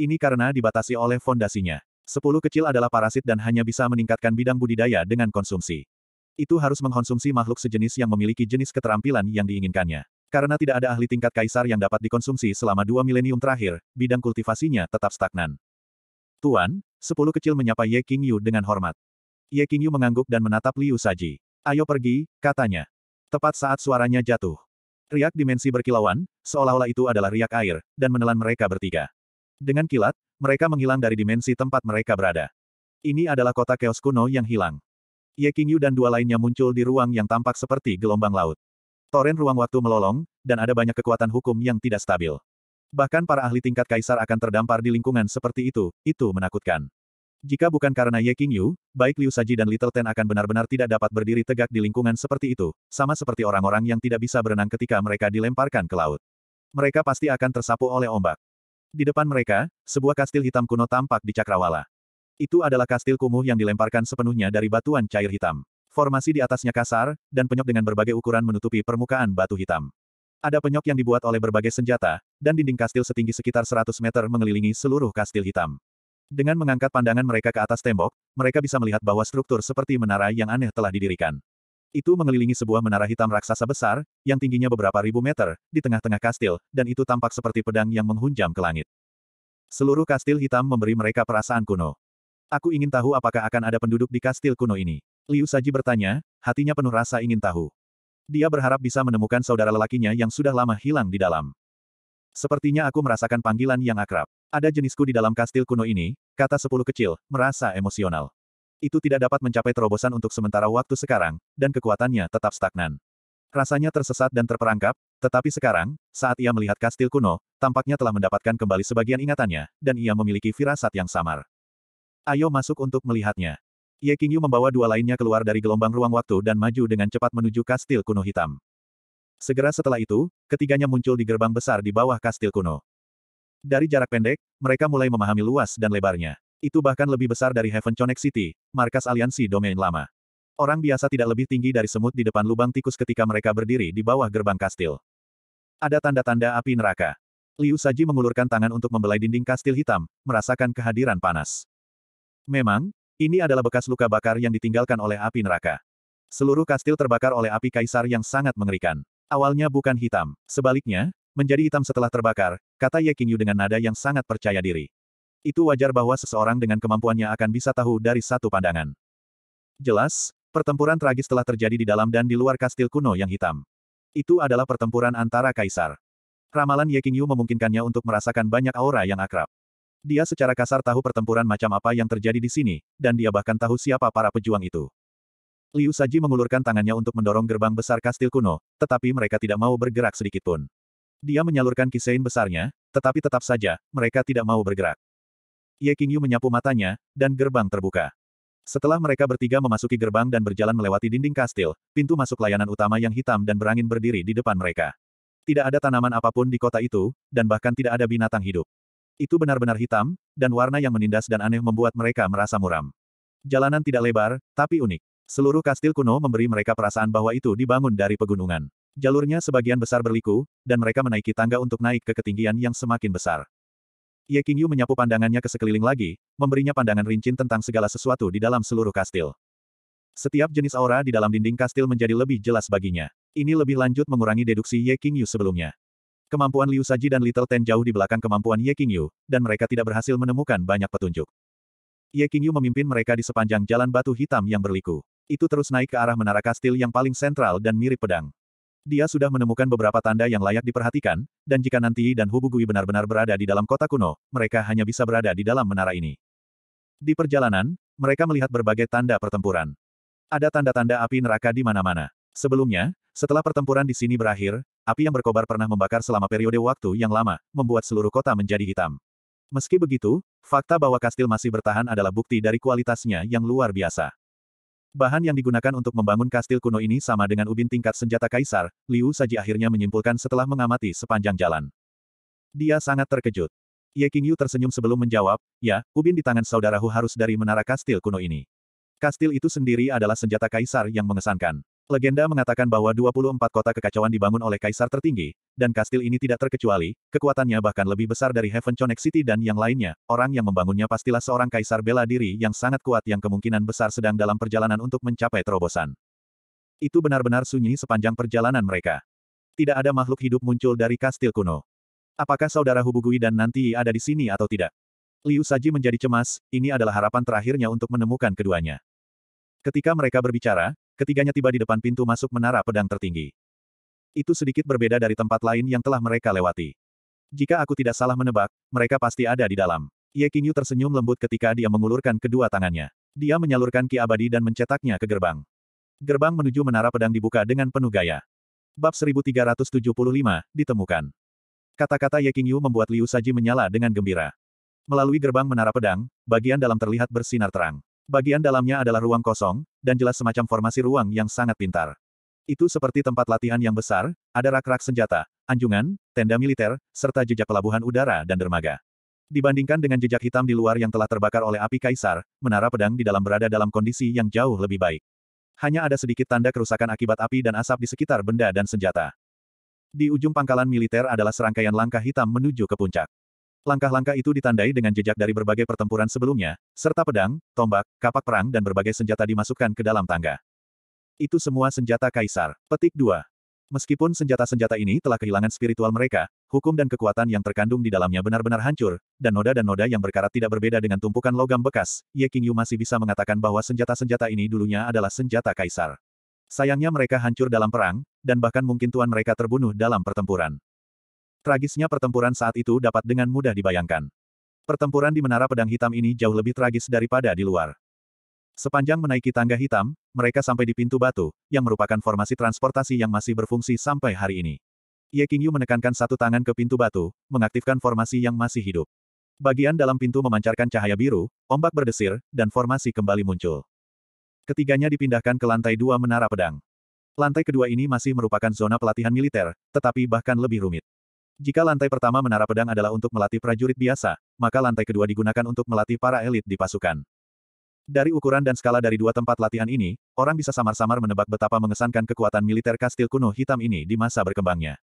Ini karena dibatasi oleh fondasinya. Sepuluh kecil adalah parasit dan hanya bisa meningkatkan bidang budidaya dengan konsumsi. Itu harus mengkonsumsi makhluk sejenis yang memiliki jenis keterampilan yang diinginkannya. Karena tidak ada ahli tingkat kaisar yang dapat dikonsumsi selama dua milenium terakhir, bidang kultivasinya tetap stagnan. Tuan, sepuluh kecil menyapa Ye King Yu dengan hormat. Ye King Yu mengangguk dan menatap Liu Saji. Ayo pergi, katanya. Tepat saat suaranya jatuh. Riak dimensi berkilauan, seolah-olah itu adalah riak air, dan menelan mereka bertiga. Dengan kilat, mereka menghilang dari dimensi tempat mereka berada. Ini adalah kota keos kuno yang hilang. Ye Qingyu dan dua lainnya muncul di ruang yang tampak seperti gelombang laut. Toren ruang waktu melolong, dan ada banyak kekuatan hukum yang tidak stabil. Bahkan para ahli tingkat kaisar akan terdampar di lingkungan seperti itu, itu menakutkan. Jika bukan karena Ye King Yu, baik Liu Saji dan Little Ten akan benar-benar tidak dapat berdiri tegak di lingkungan seperti itu, sama seperti orang-orang yang tidak bisa berenang ketika mereka dilemparkan ke laut. Mereka pasti akan tersapu oleh ombak. Di depan mereka, sebuah kastil hitam kuno tampak di cakrawala. Itu adalah kastil kumuh yang dilemparkan sepenuhnya dari batuan cair hitam. Formasi di atasnya kasar, dan penyok dengan berbagai ukuran menutupi permukaan batu hitam. Ada penyok yang dibuat oleh berbagai senjata, dan dinding kastil setinggi sekitar 100 meter mengelilingi seluruh kastil hitam. Dengan mengangkat pandangan mereka ke atas tembok, mereka bisa melihat bahwa struktur seperti menara yang aneh telah didirikan. Itu mengelilingi sebuah menara hitam raksasa besar, yang tingginya beberapa ribu meter, di tengah-tengah kastil, dan itu tampak seperti pedang yang menghunjam ke langit. Seluruh kastil hitam memberi mereka perasaan kuno. Aku ingin tahu apakah akan ada penduduk di kastil kuno ini. Liu Saji bertanya, hatinya penuh rasa ingin tahu. Dia berharap bisa menemukan saudara lelakinya yang sudah lama hilang di dalam. Sepertinya aku merasakan panggilan yang akrab. Ada jenisku di dalam kastil kuno ini, kata sepuluh kecil, merasa emosional. Itu tidak dapat mencapai terobosan untuk sementara waktu sekarang, dan kekuatannya tetap stagnan. Rasanya tersesat dan terperangkap, tetapi sekarang, saat ia melihat kastil kuno, tampaknya telah mendapatkan kembali sebagian ingatannya, dan ia memiliki firasat yang samar. Ayo masuk untuk melihatnya. Ye Qingyu membawa dua lainnya keluar dari gelombang ruang waktu dan maju dengan cepat menuju kastil kuno hitam. Segera setelah itu, ketiganya muncul di gerbang besar di bawah kastil kuno. Dari jarak pendek, mereka mulai memahami luas dan lebarnya. Itu bahkan lebih besar dari Heaven Connect City, markas aliansi domain lama. Orang biasa tidak lebih tinggi dari semut di depan lubang tikus ketika mereka berdiri di bawah gerbang kastil. Ada tanda-tanda api neraka. Liu Saji mengulurkan tangan untuk membelai dinding kastil hitam, merasakan kehadiran panas. Memang, ini adalah bekas luka bakar yang ditinggalkan oleh api neraka. Seluruh kastil terbakar oleh api kaisar yang sangat mengerikan. Awalnya bukan hitam. Sebaliknya, menjadi hitam setelah terbakar, kata Ye Qingyu dengan nada yang sangat percaya diri. Itu wajar bahwa seseorang dengan kemampuannya akan bisa tahu dari satu pandangan. Jelas, pertempuran tragis telah terjadi di dalam dan di luar kastil kuno yang hitam. Itu adalah pertempuran antara kaisar. Ramalan Ye Qingyu memungkinkannya untuk merasakan banyak aura yang akrab. Dia secara kasar tahu pertempuran macam apa yang terjadi di sini, dan dia bahkan tahu siapa para pejuang itu. Liu Saji mengulurkan tangannya untuk mendorong gerbang besar kastil kuno, tetapi mereka tidak mau bergerak sedikit pun. Dia menyalurkan kisein besarnya, tetapi tetap saja, mereka tidak mau bergerak. Ye Qingyu menyapu matanya, dan gerbang terbuka. Setelah mereka bertiga memasuki gerbang dan berjalan melewati dinding kastil, pintu masuk layanan utama yang hitam dan berangin berdiri di depan mereka. Tidak ada tanaman apapun di kota itu, dan bahkan tidak ada binatang hidup. Itu benar-benar hitam, dan warna yang menindas dan aneh membuat mereka merasa muram. Jalanan tidak lebar, tapi unik. Seluruh kastil kuno memberi mereka perasaan bahwa itu dibangun dari pegunungan. Jalurnya sebagian besar berliku, dan mereka menaiki tangga untuk naik ke ketinggian yang semakin besar. Ye Qingyu menyapu pandangannya ke sekeliling lagi, memberinya pandangan rincin tentang segala sesuatu di dalam seluruh kastil. Setiap jenis aura di dalam dinding kastil menjadi lebih jelas baginya. Ini lebih lanjut mengurangi deduksi Ye Qingyu sebelumnya. Kemampuan Liu Saji dan Little Ten jauh di belakang kemampuan Ye Qingyu, dan mereka tidak berhasil menemukan banyak petunjuk. Ye Qingyu memimpin mereka di sepanjang jalan batu hitam yang berliku itu terus naik ke arah menara kastil yang paling sentral dan mirip pedang. Dia sudah menemukan beberapa tanda yang layak diperhatikan, dan jika nanti dan Hubugui benar-benar berada di dalam kota kuno, mereka hanya bisa berada di dalam menara ini. Di perjalanan, mereka melihat berbagai tanda pertempuran. Ada tanda-tanda api neraka di mana-mana. Sebelumnya, setelah pertempuran di sini berakhir, api yang berkobar pernah membakar selama periode waktu yang lama, membuat seluruh kota menjadi hitam. Meski begitu, fakta bahwa kastil masih bertahan adalah bukti dari kualitasnya yang luar biasa. Bahan yang digunakan untuk membangun kastil kuno ini sama dengan ubin tingkat senjata kaisar, Liu Saji akhirnya menyimpulkan setelah mengamati sepanjang jalan. Dia sangat terkejut. Ye Yu tersenyum sebelum menjawab, ya, ubin di tangan saudaraku harus dari menara kastil kuno ini. Kastil itu sendiri adalah senjata kaisar yang mengesankan. Legenda mengatakan bahwa 24 kota kekacauan dibangun oleh kaisar tertinggi, dan kastil ini tidak terkecuali, kekuatannya bahkan lebih besar dari Heaven Connect City dan yang lainnya. Orang yang membangunnya pastilah seorang kaisar bela diri yang sangat kuat yang kemungkinan besar sedang dalam perjalanan untuk mencapai terobosan. Itu benar-benar sunyi sepanjang perjalanan mereka. Tidak ada makhluk hidup muncul dari kastil kuno. Apakah saudara Hubugui dan nanti ada di sini atau tidak? Liu Saji menjadi cemas, ini adalah harapan terakhirnya untuk menemukan keduanya. Ketika mereka berbicara, ketiganya tiba di depan pintu masuk menara pedang tertinggi. Itu sedikit berbeda dari tempat lain yang telah mereka lewati. Jika aku tidak salah menebak, mereka pasti ada di dalam. Ye Qingyu tersenyum lembut ketika dia mengulurkan kedua tangannya. Dia menyalurkan ki abadi dan mencetaknya ke gerbang. Gerbang menuju menara pedang dibuka dengan penuh gaya. Bab 1375, ditemukan. Kata-kata Ye Qingyu membuat Liu Saji menyala dengan gembira. Melalui gerbang menara pedang, bagian dalam terlihat bersinar terang. Bagian dalamnya adalah ruang kosong, dan jelas semacam formasi ruang yang sangat pintar. Itu seperti tempat latihan yang besar, ada rak-rak senjata, anjungan, tenda militer, serta jejak pelabuhan udara dan dermaga. Dibandingkan dengan jejak hitam di luar yang telah terbakar oleh api kaisar, menara pedang di dalam berada dalam kondisi yang jauh lebih baik. Hanya ada sedikit tanda kerusakan akibat api dan asap di sekitar benda dan senjata. Di ujung pangkalan militer adalah serangkaian langkah hitam menuju ke puncak. Langkah-langkah itu ditandai dengan jejak dari berbagai pertempuran sebelumnya, serta pedang, tombak, kapak perang dan berbagai senjata dimasukkan ke dalam tangga. Itu semua senjata kaisar. Petik 2. Meskipun senjata-senjata ini telah kehilangan spiritual mereka, hukum dan kekuatan yang terkandung di dalamnya benar-benar hancur, dan noda dan noda yang berkarat tidak berbeda dengan tumpukan logam bekas, Ye King Yu masih bisa mengatakan bahwa senjata-senjata ini dulunya adalah senjata kaisar. Sayangnya mereka hancur dalam perang, dan bahkan mungkin tuan mereka terbunuh dalam pertempuran. Tragisnya pertempuran saat itu dapat dengan mudah dibayangkan. Pertempuran di Menara Pedang Hitam ini jauh lebih tragis daripada di luar. Sepanjang menaiki tangga hitam, mereka sampai di pintu batu, yang merupakan formasi transportasi yang masih berfungsi sampai hari ini. Ye Qingyu menekankan satu tangan ke pintu batu, mengaktifkan formasi yang masih hidup. Bagian dalam pintu memancarkan cahaya biru, ombak berdesir, dan formasi kembali muncul. Ketiganya dipindahkan ke lantai dua menara pedang. Lantai kedua ini masih merupakan zona pelatihan militer, tetapi bahkan lebih rumit. Jika lantai pertama menara pedang adalah untuk melatih prajurit biasa, maka lantai kedua digunakan untuk melatih para elit di pasukan. Dari ukuran dan skala dari dua tempat latihan ini, orang bisa samar-samar menebak betapa mengesankan kekuatan militer kastil kuno hitam ini di masa berkembangnya.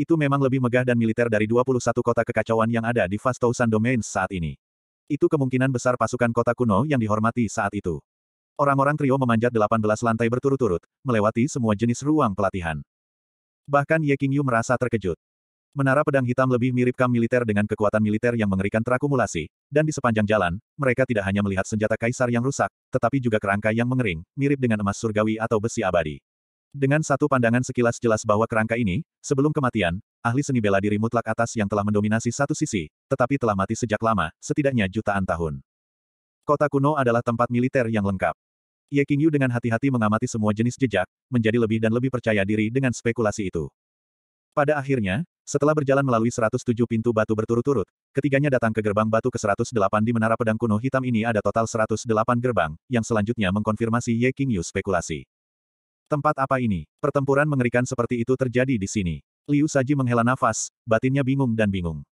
Itu memang lebih megah dan militer dari 21 kota kekacauan yang ada di Vastousan Domains saat ini. Itu kemungkinan besar pasukan kota kuno yang dihormati saat itu. Orang-orang trio memanjat 18 lantai berturut-turut, melewati semua jenis ruang pelatihan. Bahkan Ye King Yu merasa terkejut. Menara pedang hitam lebih mirip kam militer dengan kekuatan militer yang mengerikan terakumulasi. Dan di sepanjang jalan, mereka tidak hanya melihat senjata kaisar yang rusak, tetapi juga kerangka yang mengering, mirip dengan emas surgawi atau besi abadi. Dengan satu pandangan sekilas jelas bahwa kerangka ini, sebelum kematian, ahli seni bela diri mutlak atas yang telah mendominasi satu sisi, tetapi telah mati sejak lama, setidaknya jutaan tahun. Kota kuno adalah tempat militer yang lengkap. Ye Qingyu dengan hati-hati mengamati semua jenis jejak, menjadi lebih dan lebih percaya diri dengan spekulasi itu. Pada akhirnya, setelah berjalan melalui 107 pintu batu berturut-turut, ketiganya datang ke gerbang batu ke-108 di menara pedang kuno hitam ini ada total 108 gerbang, yang selanjutnya mengkonfirmasi Ye King Yu spekulasi. Tempat apa ini? Pertempuran mengerikan seperti itu terjadi di sini. Liu Saji menghela nafas, batinnya bingung dan bingung.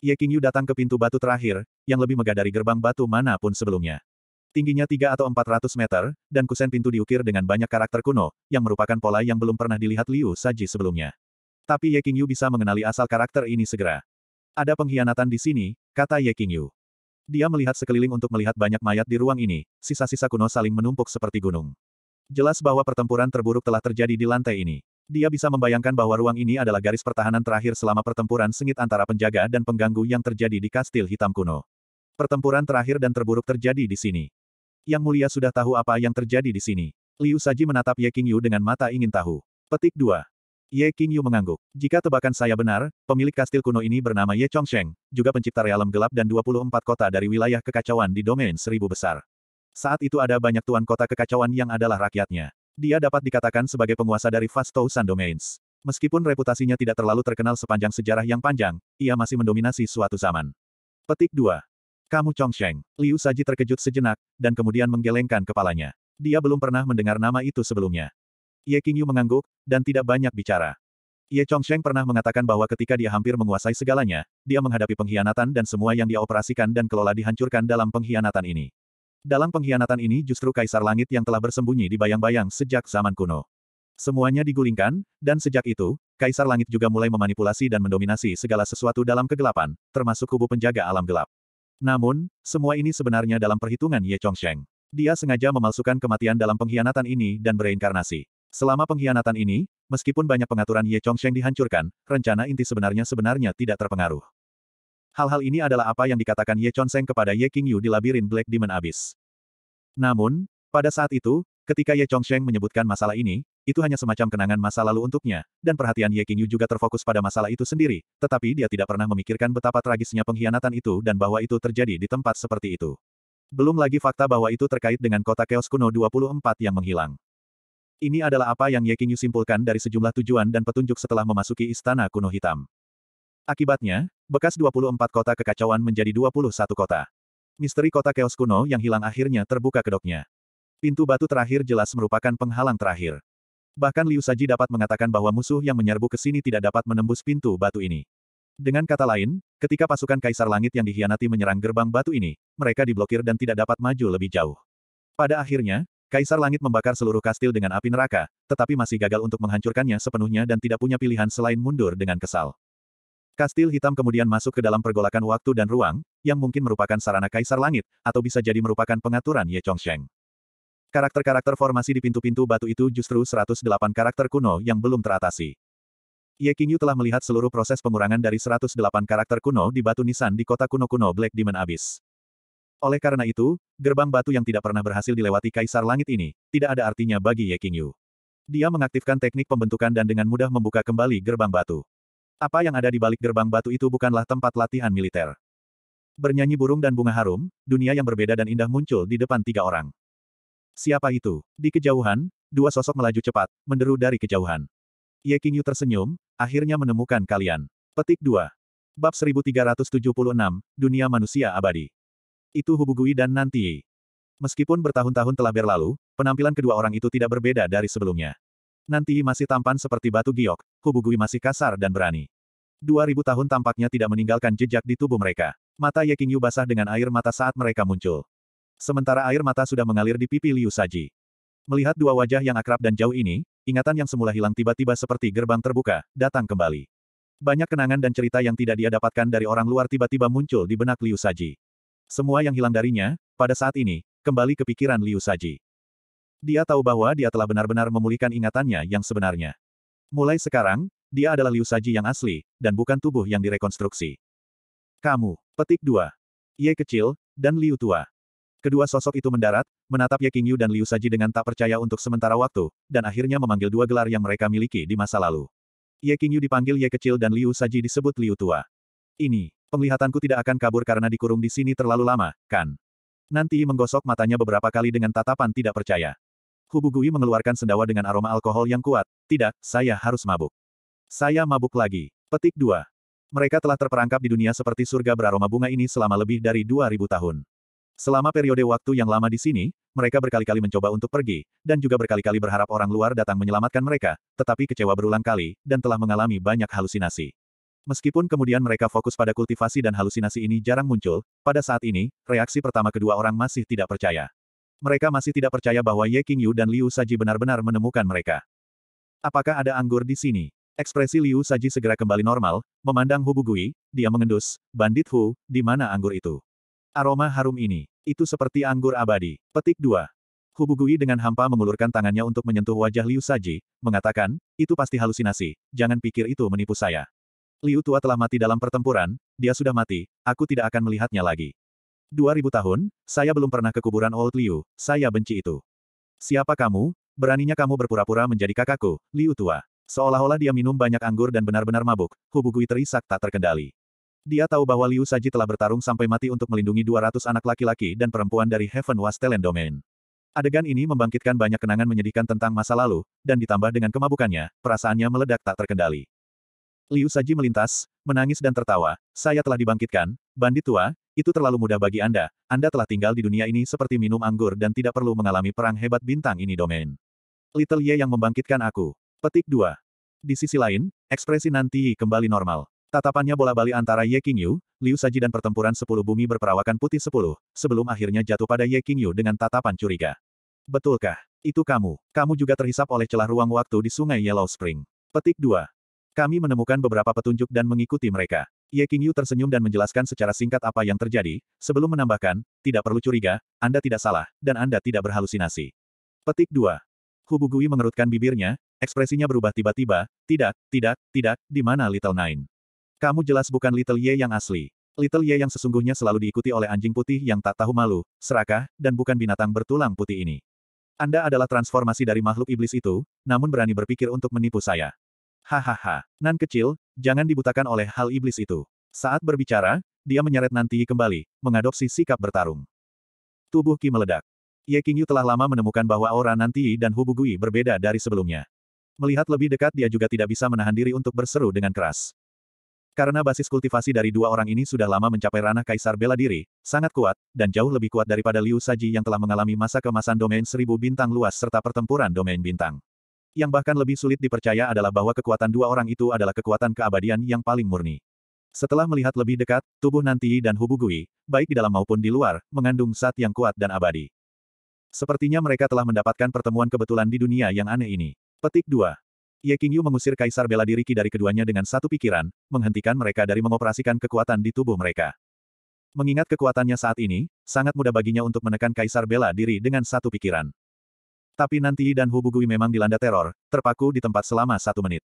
Ye King Yu datang ke pintu batu terakhir, yang lebih megah dari gerbang batu manapun sebelumnya. Tingginya 3 atau 400 meter, dan kusen pintu diukir dengan banyak karakter kuno, yang merupakan pola yang belum pernah dilihat Liu Saji sebelumnya. Tapi Ye Qingyu bisa mengenali asal karakter ini segera. Ada pengkhianatan di sini, kata Ye Qingyu. Dia melihat sekeliling untuk melihat banyak mayat di ruang ini, sisa-sisa kuno saling menumpuk seperti gunung. Jelas bahwa pertempuran terburuk telah terjadi di lantai ini. Dia bisa membayangkan bahwa ruang ini adalah garis pertahanan terakhir selama pertempuran sengit antara penjaga dan pengganggu yang terjadi di kastil hitam kuno. Pertempuran terakhir dan terburuk terjadi di sini. Yang mulia sudah tahu apa yang terjadi di sini. Liu Saji menatap Ye Qingyu dengan mata ingin tahu. Petik 2. Ye Qingyu mengangguk. Jika tebakan saya benar, pemilik kastil kuno ini bernama Ye Chongsheng, juga pencipta realem gelap dan 24 kota dari wilayah kekacauan di domain seribu besar. Saat itu ada banyak tuan kota kekacauan yang adalah rakyatnya. Dia dapat dikatakan sebagai penguasa dari Fast Thousand Domains. Meskipun reputasinya tidak terlalu terkenal sepanjang sejarah yang panjang, ia masih mendominasi suatu zaman. Petik 2. Kamu Chongsheng. Liu Saji terkejut sejenak, dan kemudian menggelengkan kepalanya. Dia belum pernah mendengar nama itu sebelumnya. Ye Qingyu mengangguk, dan tidak banyak bicara. Ye Chongsheng pernah mengatakan bahwa ketika dia hampir menguasai segalanya, dia menghadapi pengkhianatan dan semua yang dia operasikan dan kelola dihancurkan dalam pengkhianatan ini. Dalam pengkhianatan ini justru Kaisar Langit yang telah bersembunyi di bayang-bayang sejak zaman kuno. Semuanya digulingkan, dan sejak itu, Kaisar Langit juga mulai memanipulasi dan mendominasi segala sesuatu dalam kegelapan, termasuk kubu penjaga alam gelap. Namun, semua ini sebenarnya dalam perhitungan Ye Chongsheng. Dia sengaja memalsukan kematian dalam pengkhianatan ini dan bereinkarnasi. Selama pengkhianatan ini, meskipun banyak pengaturan Ye Chongsheng dihancurkan, rencana inti sebenarnya-sebenarnya tidak terpengaruh. Hal-hal ini adalah apa yang dikatakan Ye Chongsheng kepada Ye Qingyu di labirin Black Demon Abyss. Namun, pada saat itu, ketika Ye Chongsheng menyebutkan masalah ini, itu hanya semacam kenangan masa lalu untuknya, dan perhatian Ye Qingyu juga terfokus pada masalah itu sendiri, tetapi dia tidak pernah memikirkan betapa tragisnya pengkhianatan itu dan bahwa itu terjadi di tempat seperti itu. Belum lagi fakta bahwa itu terkait dengan kota Chaos Kuno 24 yang menghilang. Ini adalah apa yang Ye Qingyu simpulkan dari sejumlah tujuan dan petunjuk setelah memasuki Istana Kuno Hitam. Akibatnya, bekas 24 kota kekacauan menjadi 21 kota. Misteri kota keos kuno yang hilang akhirnya terbuka kedoknya. Pintu batu terakhir jelas merupakan penghalang terakhir. Bahkan Liu Saji dapat mengatakan bahwa musuh yang menyerbu ke sini tidak dapat menembus pintu batu ini. Dengan kata lain, ketika pasukan Kaisar Langit yang dihianati menyerang gerbang batu ini, mereka diblokir dan tidak dapat maju lebih jauh. Pada akhirnya, Kaisar Langit membakar seluruh kastil dengan api neraka, tetapi masih gagal untuk menghancurkannya sepenuhnya dan tidak punya pilihan selain mundur dengan kesal. Kastil hitam kemudian masuk ke dalam pergolakan waktu dan ruang, yang mungkin merupakan sarana Kaisar Langit, atau bisa jadi merupakan pengaturan Ye Chongsheng. Karakter-karakter formasi di pintu-pintu batu itu justru 108 karakter kuno yang belum teratasi. Ye Qingyu telah melihat seluruh proses pengurangan dari 108 karakter kuno di batu nisan di kota kuno-kuno Black Demon Abyss. Oleh karena itu, gerbang batu yang tidak pernah berhasil dilewati Kaisar Langit ini, tidak ada artinya bagi Ye Qingyu. Dia mengaktifkan teknik pembentukan dan dengan mudah membuka kembali gerbang batu. Apa yang ada di balik gerbang batu itu bukanlah tempat latihan militer. Bernyanyi burung dan bunga harum, dunia yang berbeda dan indah muncul di depan tiga orang. Siapa itu? Di kejauhan, dua sosok melaju cepat, menderu dari kejauhan. Ye Qingyu tersenyum, akhirnya menemukan kalian. Petik 2. Bab 1376, Dunia Manusia Abadi. Itu Hubugui dan Nanti. Meskipun bertahun-tahun telah berlalu, penampilan kedua orang itu tidak berbeda dari sebelumnya. Nanti masih tampan seperti batu giok, Hubugui masih kasar dan berani. 2000 tahun tampaknya tidak meninggalkan jejak di tubuh mereka. Mata Ye Qingyu basah dengan air mata saat mereka muncul. Sementara air mata sudah mengalir di pipi Liu Saji. Melihat dua wajah yang akrab dan jauh ini, ingatan yang semula hilang tiba-tiba seperti gerbang terbuka, datang kembali. Banyak kenangan dan cerita yang tidak dia dapatkan dari orang luar tiba-tiba muncul di benak Liu Saji. Semua yang hilang darinya, pada saat ini, kembali ke pikiran Liu Saji. Dia tahu bahwa dia telah benar-benar memulihkan ingatannya yang sebenarnya. Mulai sekarang, dia adalah Liu Saji yang asli, dan bukan tubuh yang direkonstruksi. Kamu, petik dua. Ye kecil, dan Liu tua. Kedua sosok itu mendarat, menatap Ye Qingyu dan Liu Saji dengan tak percaya untuk sementara waktu, dan akhirnya memanggil dua gelar yang mereka miliki di masa lalu. Ye Qingyu dipanggil Ye kecil dan Liu Saji disebut Liu tua. Ini, penglihatanku tidak akan kabur karena dikurung di sini terlalu lama, kan? Nanti menggosok matanya beberapa kali dengan tatapan tidak percaya. Hubugui mengeluarkan sendawa dengan aroma alkohol yang kuat. Tidak, saya harus mabuk. Saya mabuk lagi. Petik 2. Mereka telah terperangkap di dunia seperti surga beraroma bunga ini selama lebih dari 2000 tahun. Selama periode waktu yang lama di sini, mereka berkali-kali mencoba untuk pergi, dan juga berkali-kali berharap orang luar datang menyelamatkan mereka, tetapi kecewa berulang kali, dan telah mengalami banyak halusinasi. Meskipun kemudian mereka fokus pada kultivasi dan halusinasi ini jarang muncul, pada saat ini, reaksi pertama kedua orang masih tidak percaya. Mereka masih tidak percaya bahwa Ye King Yu dan Liu Saji benar-benar menemukan mereka. Apakah ada anggur di sini? Ekspresi Liu Saji segera kembali normal, memandang Hu Bugui, dia mengendus, Bandit Hu, di mana anggur itu? Aroma harum ini, itu seperti anggur abadi. Petik 2. Hu Bugui dengan hampa mengulurkan tangannya untuk menyentuh wajah Liu Saji, mengatakan, itu pasti halusinasi, jangan pikir itu menipu saya. Liu Tua telah mati dalam pertempuran, dia sudah mati, aku tidak akan melihatnya lagi. 2000 tahun, saya belum pernah ke kuburan Old Liu, saya benci itu. Siapa kamu? Beraninya kamu berpura-pura menjadi kakakku, Liu Tua. Seolah-olah dia minum banyak anggur dan benar-benar mabuk, Hubu Gui terisak tak terkendali. Dia tahu bahwa Liu Saji telah bertarung sampai mati untuk melindungi 200 anak laki-laki dan perempuan dari Heaven Was Talent Domain. Adegan ini membangkitkan banyak kenangan menyedihkan tentang masa lalu, dan ditambah dengan kemabukannya, perasaannya meledak tak terkendali. Liu Saji melintas, menangis dan tertawa. Saya telah dibangkitkan, bandit tua, itu terlalu mudah bagi Anda. Anda telah tinggal di dunia ini seperti minum anggur dan tidak perlu mengalami perang hebat bintang ini domain. Little Ye yang membangkitkan aku. Petik 2. Di sisi lain, ekspresi Nanti kembali normal. Tatapannya bola-bali antara Ye King Yu, Liu Saji dan pertempuran sepuluh bumi berperawakan putih sepuluh, sebelum akhirnya jatuh pada Ye King Yu dengan tatapan curiga. Betulkah? Itu kamu. Kamu juga terhisap oleh celah ruang waktu di sungai Yellow Spring. Petik 2. Kami menemukan beberapa petunjuk dan mengikuti mereka. Ye King Yu tersenyum dan menjelaskan secara singkat apa yang terjadi, sebelum menambahkan, tidak perlu curiga, Anda tidak salah, dan Anda tidak berhalusinasi. Petik 2. Hubugui mengerutkan bibirnya, ekspresinya berubah tiba-tiba, tidak, tidak, tidak, di mana Little Nine? Kamu jelas bukan Little Ye yang asli. Little Ye yang sesungguhnya selalu diikuti oleh anjing putih yang tak tahu malu, serakah, dan bukan binatang bertulang putih ini. Anda adalah transformasi dari makhluk iblis itu, namun berani berpikir untuk menipu saya. Hahaha, Nan kecil, jangan dibutakan oleh hal iblis itu. Saat berbicara, dia menyeret Nanti kembali, mengadopsi sikap bertarung. Tubuh Ki meledak. Ye Qingyu telah lama menemukan bahwa aura Nanti dan Hubu Gui berbeda dari sebelumnya. Melihat lebih dekat dia juga tidak bisa menahan diri untuk berseru dengan keras. Karena basis kultivasi dari dua orang ini sudah lama mencapai ranah kaisar bela diri, sangat kuat, dan jauh lebih kuat daripada Liu Saji yang telah mengalami masa kemasan domain seribu bintang luas serta pertempuran domain bintang. Yang bahkan lebih sulit dipercaya adalah bahwa kekuatan dua orang itu adalah kekuatan keabadian yang paling murni. Setelah melihat lebih dekat, tubuh Nanti dan Hubu baik di dalam maupun di luar, mengandung saat yang kuat dan abadi. Sepertinya mereka telah mendapatkan pertemuan kebetulan di dunia yang aneh ini. Petik 2. Ye Qingyu mengusir Kaisar bela diri dari keduanya dengan satu pikiran, menghentikan mereka dari mengoperasikan kekuatan di tubuh mereka. Mengingat kekuatannya saat ini, sangat mudah baginya untuk menekan Kaisar bela diri dengan satu pikiran. Tapi Nanti dan Hubugui memang dilanda teror, terpaku di tempat selama satu menit.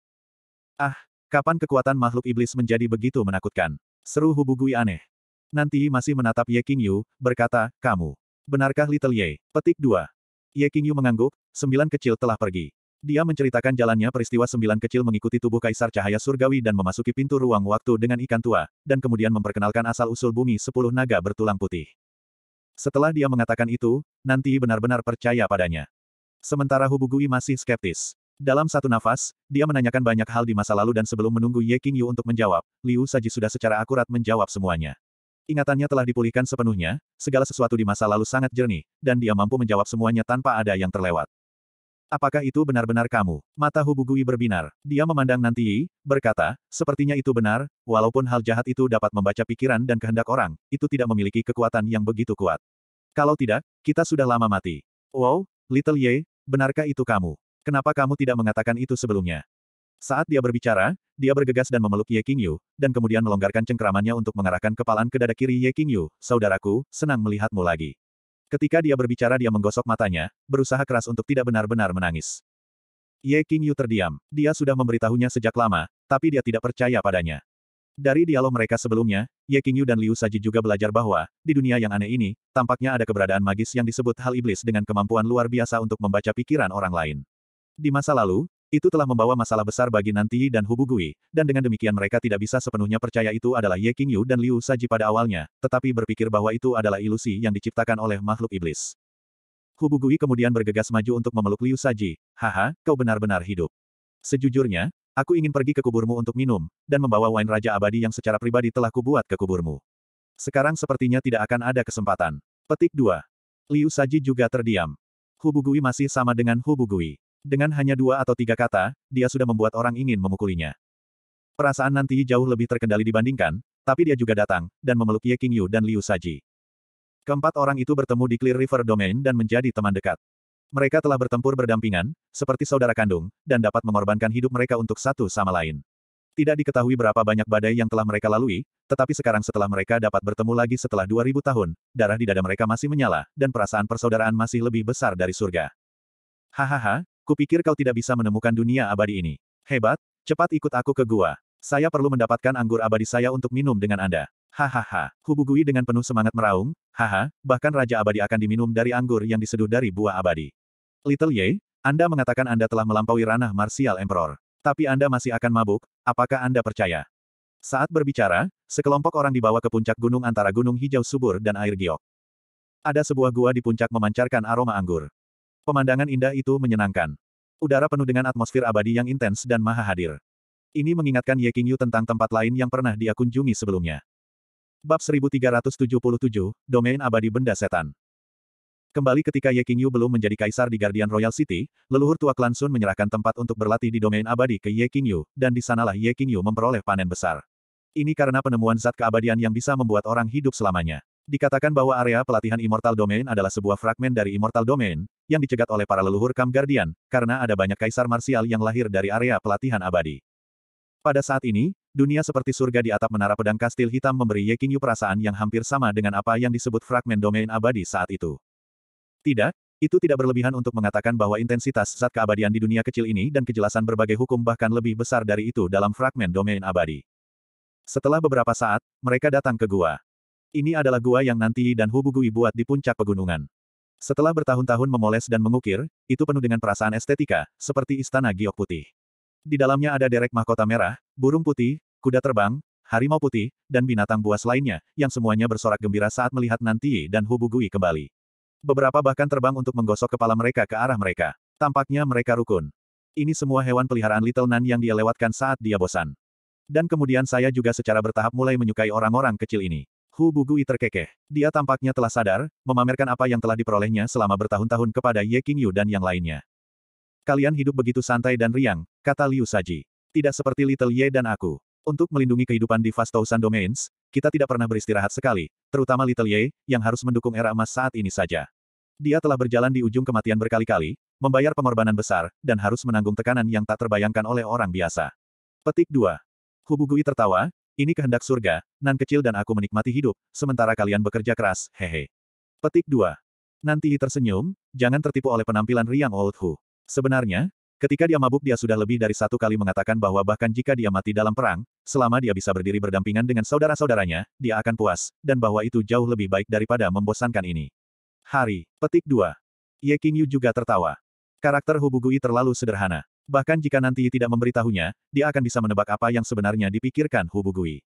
Ah, kapan kekuatan makhluk iblis menjadi begitu menakutkan? Seru Hubugui aneh. Nanti masih menatap Ye King Yu, berkata, kamu. Benarkah Little Ye? Petik 2. Ye King Yu mengangguk, sembilan kecil telah pergi. Dia menceritakan jalannya peristiwa sembilan kecil mengikuti tubuh Kaisar Cahaya Surgawi dan memasuki pintu ruang waktu dengan ikan tua, dan kemudian memperkenalkan asal-usul bumi sepuluh naga bertulang putih. Setelah dia mengatakan itu, Nanti benar-benar percaya padanya. Sementara Hubugui masih skeptis. Dalam satu nafas, dia menanyakan banyak hal di masa lalu dan sebelum menunggu Ye King Yu untuk menjawab, Liu Saji sudah secara akurat menjawab semuanya. Ingatannya telah dipulihkan sepenuhnya, segala sesuatu di masa lalu sangat jernih, dan dia mampu menjawab semuanya tanpa ada yang terlewat. Apakah itu benar-benar kamu? Mata Hubugui berbinar. Dia memandang Nanti Yi, berkata, sepertinya itu benar, walaupun hal jahat itu dapat membaca pikiran dan kehendak orang, itu tidak memiliki kekuatan yang begitu kuat. Kalau tidak, kita sudah lama mati. Wow, Little Ye, Benarkah itu kamu? Kenapa kamu tidak mengatakan itu sebelumnya? Saat dia berbicara, dia bergegas dan memeluk Ye Qingyu, dan kemudian melonggarkan cengkeramannya untuk mengarahkan kepalan ke dada kiri Ye Qingyu, saudaraku, senang melihatmu lagi. Ketika dia berbicara dia menggosok matanya, berusaha keras untuk tidak benar-benar menangis. Ye Qingyu terdiam, dia sudah memberitahunya sejak lama, tapi dia tidak percaya padanya. Dari dialog mereka sebelumnya, Ye Qingyu dan Liu Saji juga belajar bahwa, di dunia yang aneh ini, tampaknya ada keberadaan magis yang disebut hal iblis dengan kemampuan luar biasa untuk membaca pikiran orang lain. Di masa lalu, itu telah membawa masalah besar bagi Nanti dan Hubu Gui, dan dengan demikian mereka tidak bisa sepenuhnya percaya itu adalah Ye Qingyu dan Liu Saji pada awalnya, tetapi berpikir bahwa itu adalah ilusi yang diciptakan oleh makhluk iblis. Hubu Gui kemudian bergegas maju untuk memeluk Liu Saji, haha, kau benar-benar hidup. Sejujurnya, Aku ingin pergi ke kuburmu untuk minum, dan membawa wine Raja Abadi yang secara pribadi telah kubuat ke kuburmu. Sekarang sepertinya tidak akan ada kesempatan. Petik 2. Liu Saji juga terdiam. Hubugui masih sama dengan Hubugui. Dengan hanya dua atau tiga kata, dia sudah membuat orang ingin memukulinya. Perasaan nanti jauh lebih terkendali dibandingkan, tapi dia juga datang, dan memeluk Ye King Yu dan Liu Saji. Keempat orang itu bertemu di Clear River Domain dan menjadi teman dekat. Mereka telah bertempur berdampingan, seperti saudara kandung, dan dapat mengorbankan hidup mereka untuk satu sama lain. Tidak diketahui berapa banyak badai yang telah mereka lalui, tetapi sekarang setelah mereka dapat bertemu lagi setelah 2000 tahun, darah di dada mereka masih menyala, dan perasaan persaudaraan masih lebih besar dari surga. Hahaha, kupikir kau tidak bisa menemukan dunia abadi ini. Hebat, cepat ikut aku ke gua. Saya perlu mendapatkan anggur abadi saya untuk minum dengan Anda. Hahaha, Hubugui dengan penuh semangat meraung, haha, bahkan Raja Abadi akan diminum dari anggur yang diseduh dari buah abadi. Little Ye, Anda mengatakan Anda telah melampaui ranah Martial Emperor. Tapi Anda masih akan mabuk, apakah Anda percaya? Saat berbicara, sekelompok orang dibawa ke puncak gunung antara gunung hijau subur dan air giok. Ada sebuah gua di puncak memancarkan aroma anggur. Pemandangan indah itu menyenangkan. Udara penuh dengan atmosfer abadi yang intens dan maha hadir. Ini mengingatkan Ye Qingyu tentang tempat lain yang pernah dia kunjungi sebelumnya. Bab 1377, Domain Abadi Benda Setan Kembali ketika Ye Qingyu belum menjadi kaisar di Guardian Royal City, leluhur tua klan Sun menyerahkan tempat untuk berlatih di domain abadi ke Ye Qingyu, dan di sanalah Ye Qingyu memperoleh panen besar. Ini karena penemuan zat keabadian yang bisa membuat orang hidup selamanya. Dikatakan bahwa area pelatihan Immortal Domain adalah sebuah fragmen dari Immortal Domain, yang dicegat oleh para leluhur Kam Guardian, karena ada banyak kaisar marsial yang lahir dari area pelatihan abadi. Pada saat ini, dunia seperti surga di atap menara pedang kastil hitam memberi Ye Qingyu perasaan yang hampir sama dengan apa yang disebut fragmen domain abadi saat itu. Tidak, itu tidak berlebihan untuk mengatakan bahwa intensitas zat keabadian di dunia kecil ini dan kejelasan berbagai hukum bahkan lebih besar dari itu dalam fragmen domain abadi. Setelah beberapa saat, mereka datang ke gua. Ini adalah gua yang nanti dan Hubugui buat di puncak pegunungan. Setelah bertahun-tahun memoles dan mengukir, itu penuh dengan perasaan estetika, seperti istana giok putih. Di dalamnya ada derek mahkota merah, burung putih, kuda terbang, harimau putih, dan binatang buas lainnya, yang semuanya bersorak gembira saat melihat Nanti dan Hubugui kembali. Beberapa bahkan terbang untuk menggosok kepala mereka ke arah mereka. Tampaknya mereka rukun. Ini semua hewan peliharaan Little Nan yang dia lewatkan saat dia bosan. Dan kemudian saya juga secara bertahap mulai menyukai orang-orang kecil ini. Hu Bugui terkekeh. Dia tampaknya telah sadar, memamerkan apa yang telah diperolehnya selama bertahun-tahun kepada Ye Qingyu dan yang lainnya. Kalian hidup begitu santai dan riang, kata Liu Saji. Tidak seperti Little Ye dan aku. Untuk melindungi kehidupan di Fast Thousand Domains, kita tidak pernah beristirahat sekali, terutama Little Ye, yang harus mendukung era emas saat ini saja. Dia telah berjalan di ujung kematian berkali-kali, membayar pengorbanan besar, dan harus menanggung tekanan yang tak terbayangkan oleh orang biasa. Petik 2. Hubugui tertawa, ini kehendak surga, nan kecil dan aku menikmati hidup, sementara kalian bekerja keras, hehe. Petik 2. Nanti tersenyum, jangan tertipu oleh penampilan Riang Old Hu. Sebenarnya, Ketika dia mabuk dia sudah lebih dari satu kali mengatakan bahwa bahkan jika dia mati dalam perang, selama dia bisa berdiri berdampingan dengan saudara-saudaranya, dia akan puas, dan bahwa itu jauh lebih baik daripada membosankan ini. Hari, petik 2. Ye King Yu juga tertawa. Karakter Hubugui terlalu sederhana. Bahkan jika nanti tidak memberitahunya, dia akan bisa menebak apa yang sebenarnya dipikirkan Hubugui.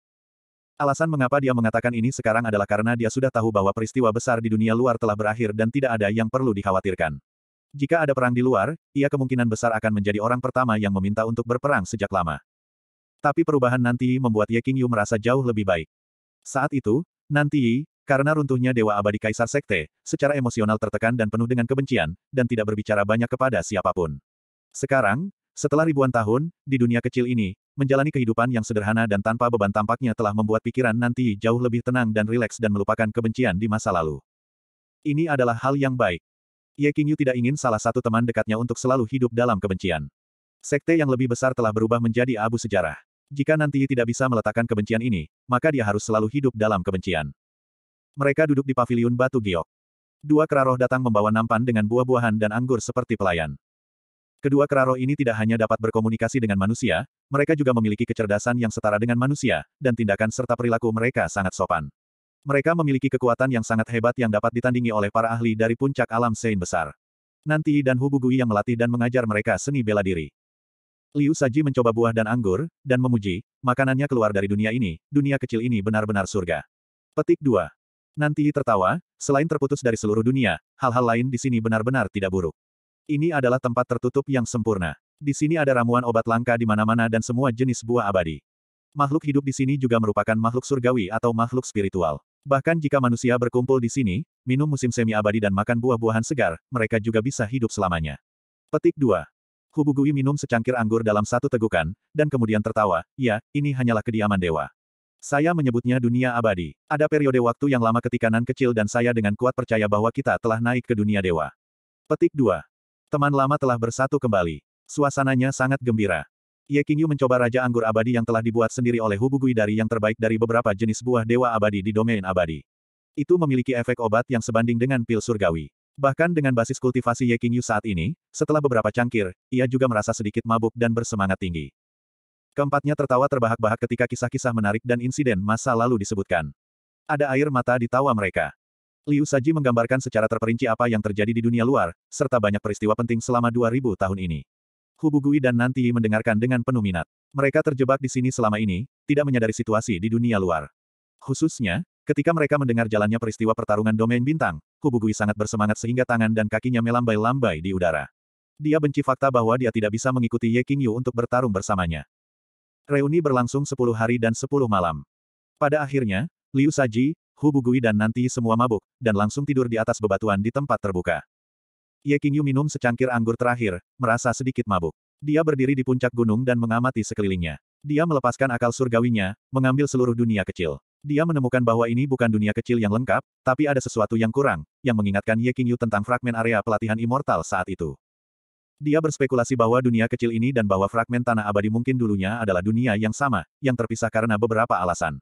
Alasan mengapa dia mengatakan ini sekarang adalah karena dia sudah tahu bahwa peristiwa besar di dunia luar telah berakhir dan tidak ada yang perlu dikhawatirkan. Jika ada perang di luar, ia kemungkinan besar akan menjadi orang pertama yang meminta untuk berperang sejak lama. Tapi perubahan nanti membuat Ye Qingyu merasa jauh lebih baik. Saat itu, nanti, karena runtuhnya Dewa Abadi Kaisar Sekte, secara emosional tertekan dan penuh dengan kebencian, dan tidak berbicara banyak kepada siapapun. Sekarang, setelah ribuan tahun, di dunia kecil ini, menjalani kehidupan yang sederhana dan tanpa beban tampaknya telah membuat pikiran nanti jauh lebih tenang dan rileks dan melupakan kebencian di masa lalu. Ini adalah hal yang baik. Ye Qingyu tidak ingin salah satu teman dekatnya untuk selalu hidup dalam kebencian. Sekte yang lebih besar telah berubah menjadi abu sejarah. Jika nanti tidak bisa meletakkan kebencian ini, maka dia harus selalu hidup dalam kebencian. Mereka duduk di paviliun batu giok. Dua keraroh datang membawa nampan dengan buah-buahan dan anggur seperti pelayan. Kedua keraroh ini tidak hanya dapat berkomunikasi dengan manusia, mereka juga memiliki kecerdasan yang setara dengan manusia, dan tindakan serta perilaku mereka sangat sopan. Mereka memiliki kekuatan yang sangat hebat yang dapat ditandingi oleh para ahli dari puncak alam Sein besar. Nanti dan Hubugui yang melatih dan mengajar mereka seni bela diri. Liu Saji mencoba buah dan anggur, dan memuji, makanannya keluar dari dunia ini, dunia kecil ini benar-benar surga. Petik 2. Nanti tertawa, selain terputus dari seluruh dunia, hal-hal lain di sini benar-benar tidak buruk. Ini adalah tempat tertutup yang sempurna. Di sini ada ramuan obat langka di mana-mana dan semua jenis buah abadi. Makhluk hidup di sini juga merupakan makhluk surgawi atau makhluk spiritual. Bahkan jika manusia berkumpul di sini, minum musim semi abadi dan makan buah-buahan segar, mereka juga bisa hidup selamanya. Petik 2. Hubugui minum secangkir anggur dalam satu tegukan, dan kemudian tertawa, ya, ini hanyalah kediaman dewa. Saya menyebutnya dunia abadi. Ada periode waktu yang lama ketika nan kecil dan saya dengan kuat percaya bahwa kita telah naik ke dunia dewa. Petik 2. Teman lama telah bersatu kembali. Suasananya sangat gembira. Ye Qingyu mencoba Raja Anggur Abadi yang telah dibuat sendiri oleh Hu Bugui dari yang terbaik dari beberapa jenis buah dewa abadi di domain abadi. Itu memiliki efek obat yang sebanding dengan pil surgawi. Bahkan dengan basis kultivasi Ye Qingyu saat ini, setelah beberapa cangkir, ia juga merasa sedikit mabuk dan bersemangat tinggi. Keempatnya tertawa terbahak-bahak ketika kisah-kisah menarik dan insiden masa lalu disebutkan. Ada air mata di tawa mereka. Liu Saji menggambarkan secara terperinci apa yang terjadi di dunia luar, serta banyak peristiwa penting selama 2000 tahun ini. Hubugui dan Nanti mendengarkan dengan penuh minat. Mereka terjebak di sini selama ini, tidak menyadari situasi di dunia luar. Khususnya, ketika mereka mendengar jalannya peristiwa pertarungan domain bintang, Hubugui sangat bersemangat sehingga tangan dan kakinya melambai-lambai di udara. Dia benci fakta bahwa dia tidak bisa mengikuti Ye Qingyu untuk bertarung bersamanya. Reuni berlangsung 10 hari dan 10 malam. Pada akhirnya, Liu Saji, Hubugui dan Nanti semua mabuk, dan langsung tidur di atas bebatuan di tempat terbuka. Ye Qingyu minum secangkir anggur terakhir, merasa sedikit mabuk. Dia berdiri di puncak gunung dan mengamati sekelilingnya. Dia melepaskan akal surgawinya, mengambil seluruh dunia kecil. Dia menemukan bahwa ini bukan dunia kecil yang lengkap, tapi ada sesuatu yang kurang, yang mengingatkan Ye Qingyu tentang fragmen area pelatihan immortal saat itu. Dia berspekulasi bahwa dunia kecil ini dan bahwa fragmen tanah abadi mungkin dulunya adalah dunia yang sama, yang terpisah karena beberapa alasan.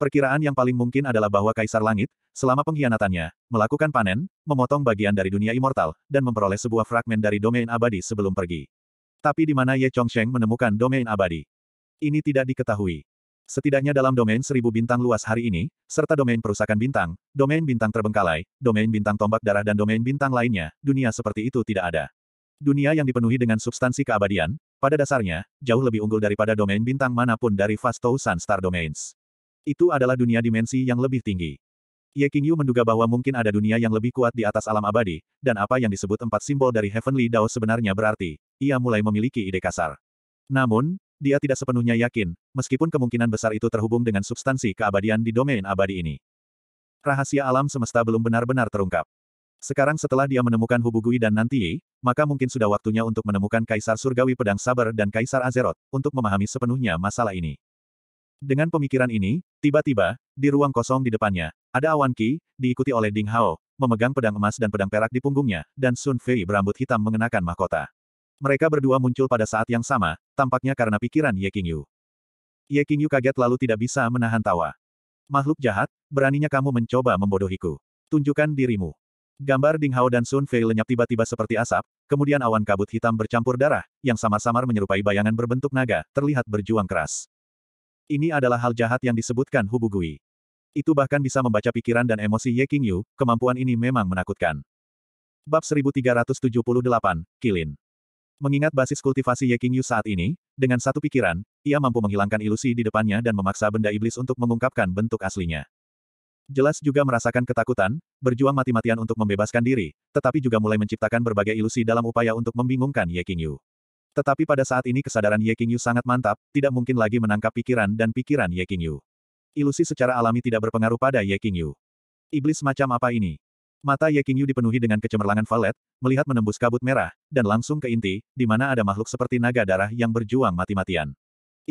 Perkiraan yang paling mungkin adalah bahwa Kaisar Langit, selama pengkhianatannya, melakukan panen, memotong bagian dari dunia immortal, dan memperoleh sebuah fragmen dari domain abadi sebelum pergi. Tapi di mana Ye Chongsheng menemukan domain abadi? Ini tidak diketahui. Setidaknya dalam domain seribu bintang luas hari ini, serta domain perusakan bintang, domain bintang terbengkalai, domain bintang tombak darah dan domain bintang lainnya, dunia seperti itu tidak ada. Dunia yang dipenuhi dengan substansi keabadian, pada dasarnya, jauh lebih unggul daripada domain bintang manapun dari Fastou Sun Star Domains. Itu adalah dunia dimensi yang lebih tinggi. Ye King Yu menduga bahwa mungkin ada dunia yang lebih kuat di atas alam abadi, dan apa yang disebut empat simbol dari Heavenly Dao sebenarnya berarti, ia mulai memiliki ide kasar. Namun, dia tidak sepenuhnya yakin, meskipun kemungkinan besar itu terhubung dengan substansi keabadian di domain abadi ini. Rahasia alam semesta belum benar-benar terungkap. Sekarang setelah dia menemukan Hubu dan Nanti, maka mungkin sudah waktunya untuk menemukan Kaisar Surgawi Pedang Sabar dan Kaisar Azeroth, untuk memahami sepenuhnya masalah ini. Dengan pemikiran ini, tiba-tiba, di ruang kosong di depannya, ada awan Qi, diikuti oleh Ding Hao, memegang pedang emas dan pedang perak di punggungnya, dan Sun Fei berambut hitam mengenakan mahkota. Mereka berdua muncul pada saat yang sama, tampaknya karena pikiran Ye Qingyu. Ye Qingyu kaget lalu tidak bisa menahan tawa. Makhluk jahat, beraninya kamu mencoba membodohiku. Tunjukkan dirimu. Gambar Ding Hao dan Sun Fei lenyap tiba-tiba seperti asap, kemudian awan kabut hitam bercampur darah, yang samar-samar menyerupai bayangan berbentuk naga, terlihat berjuang keras. Ini adalah hal jahat yang disebutkan Hubugui. Itu bahkan bisa membaca pikiran dan emosi Ye Qingyu, kemampuan ini memang menakutkan. Bab 1378, Kilin. Mengingat basis kultivasi Ye Qingyu saat ini, dengan satu pikiran, ia mampu menghilangkan ilusi di depannya dan memaksa benda iblis untuk mengungkapkan bentuk aslinya. Jelas juga merasakan ketakutan, berjuang mati-matian untuk membebaskan diri, tetapi juga mulai menciptakan berbagai ilusi dalam upaya untuk membingungkan Ye Qingyu. Tetapi pada saat ini kesadaran Ye Qingyu sangat mantap, tidak mungkin lagi menangkap pikiran dan pikiran Ye Qingyu. Ilusi secara alami tidak berpengaruh pada Ye Qingyu. Iblis macam apa ini? Mata Ye Qingyu dipenuhi dengan kecemerlangan valet, melihat menembus kabut merah, dan langsung ke inti, di mana ada makhluk seperti naga darah yang berjuang mati-matian.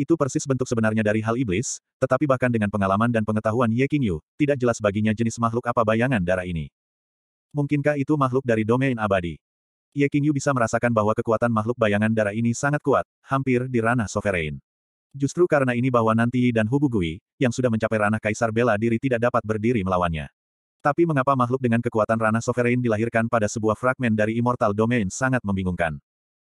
Itu persis bentuk sebenarnya dari hal iblis, tetapi bahkan dengan pengalaman dan pengetahuan Ye Qingyu, tidak jelas baginya jenis makhluk apa bayangan darah ini. Mungkinkah itu makhluk dari domain abadi? Ye Qingyu bisa merasakan bahwa kekuatan makhluk bayangan darah ini sangat kuat, hampir di ranah sovereign. Justru karena ini bahwa Nanti dan Hubu yang sudah mencapai ranah kaisar bela diri tidak dapat berdiri melawannya. Tapi mengapa makhluk dengan kekuatan ranah sovereign dilahirkan pada sebuah fragmen dari Immortal Domain sangat membingungkan.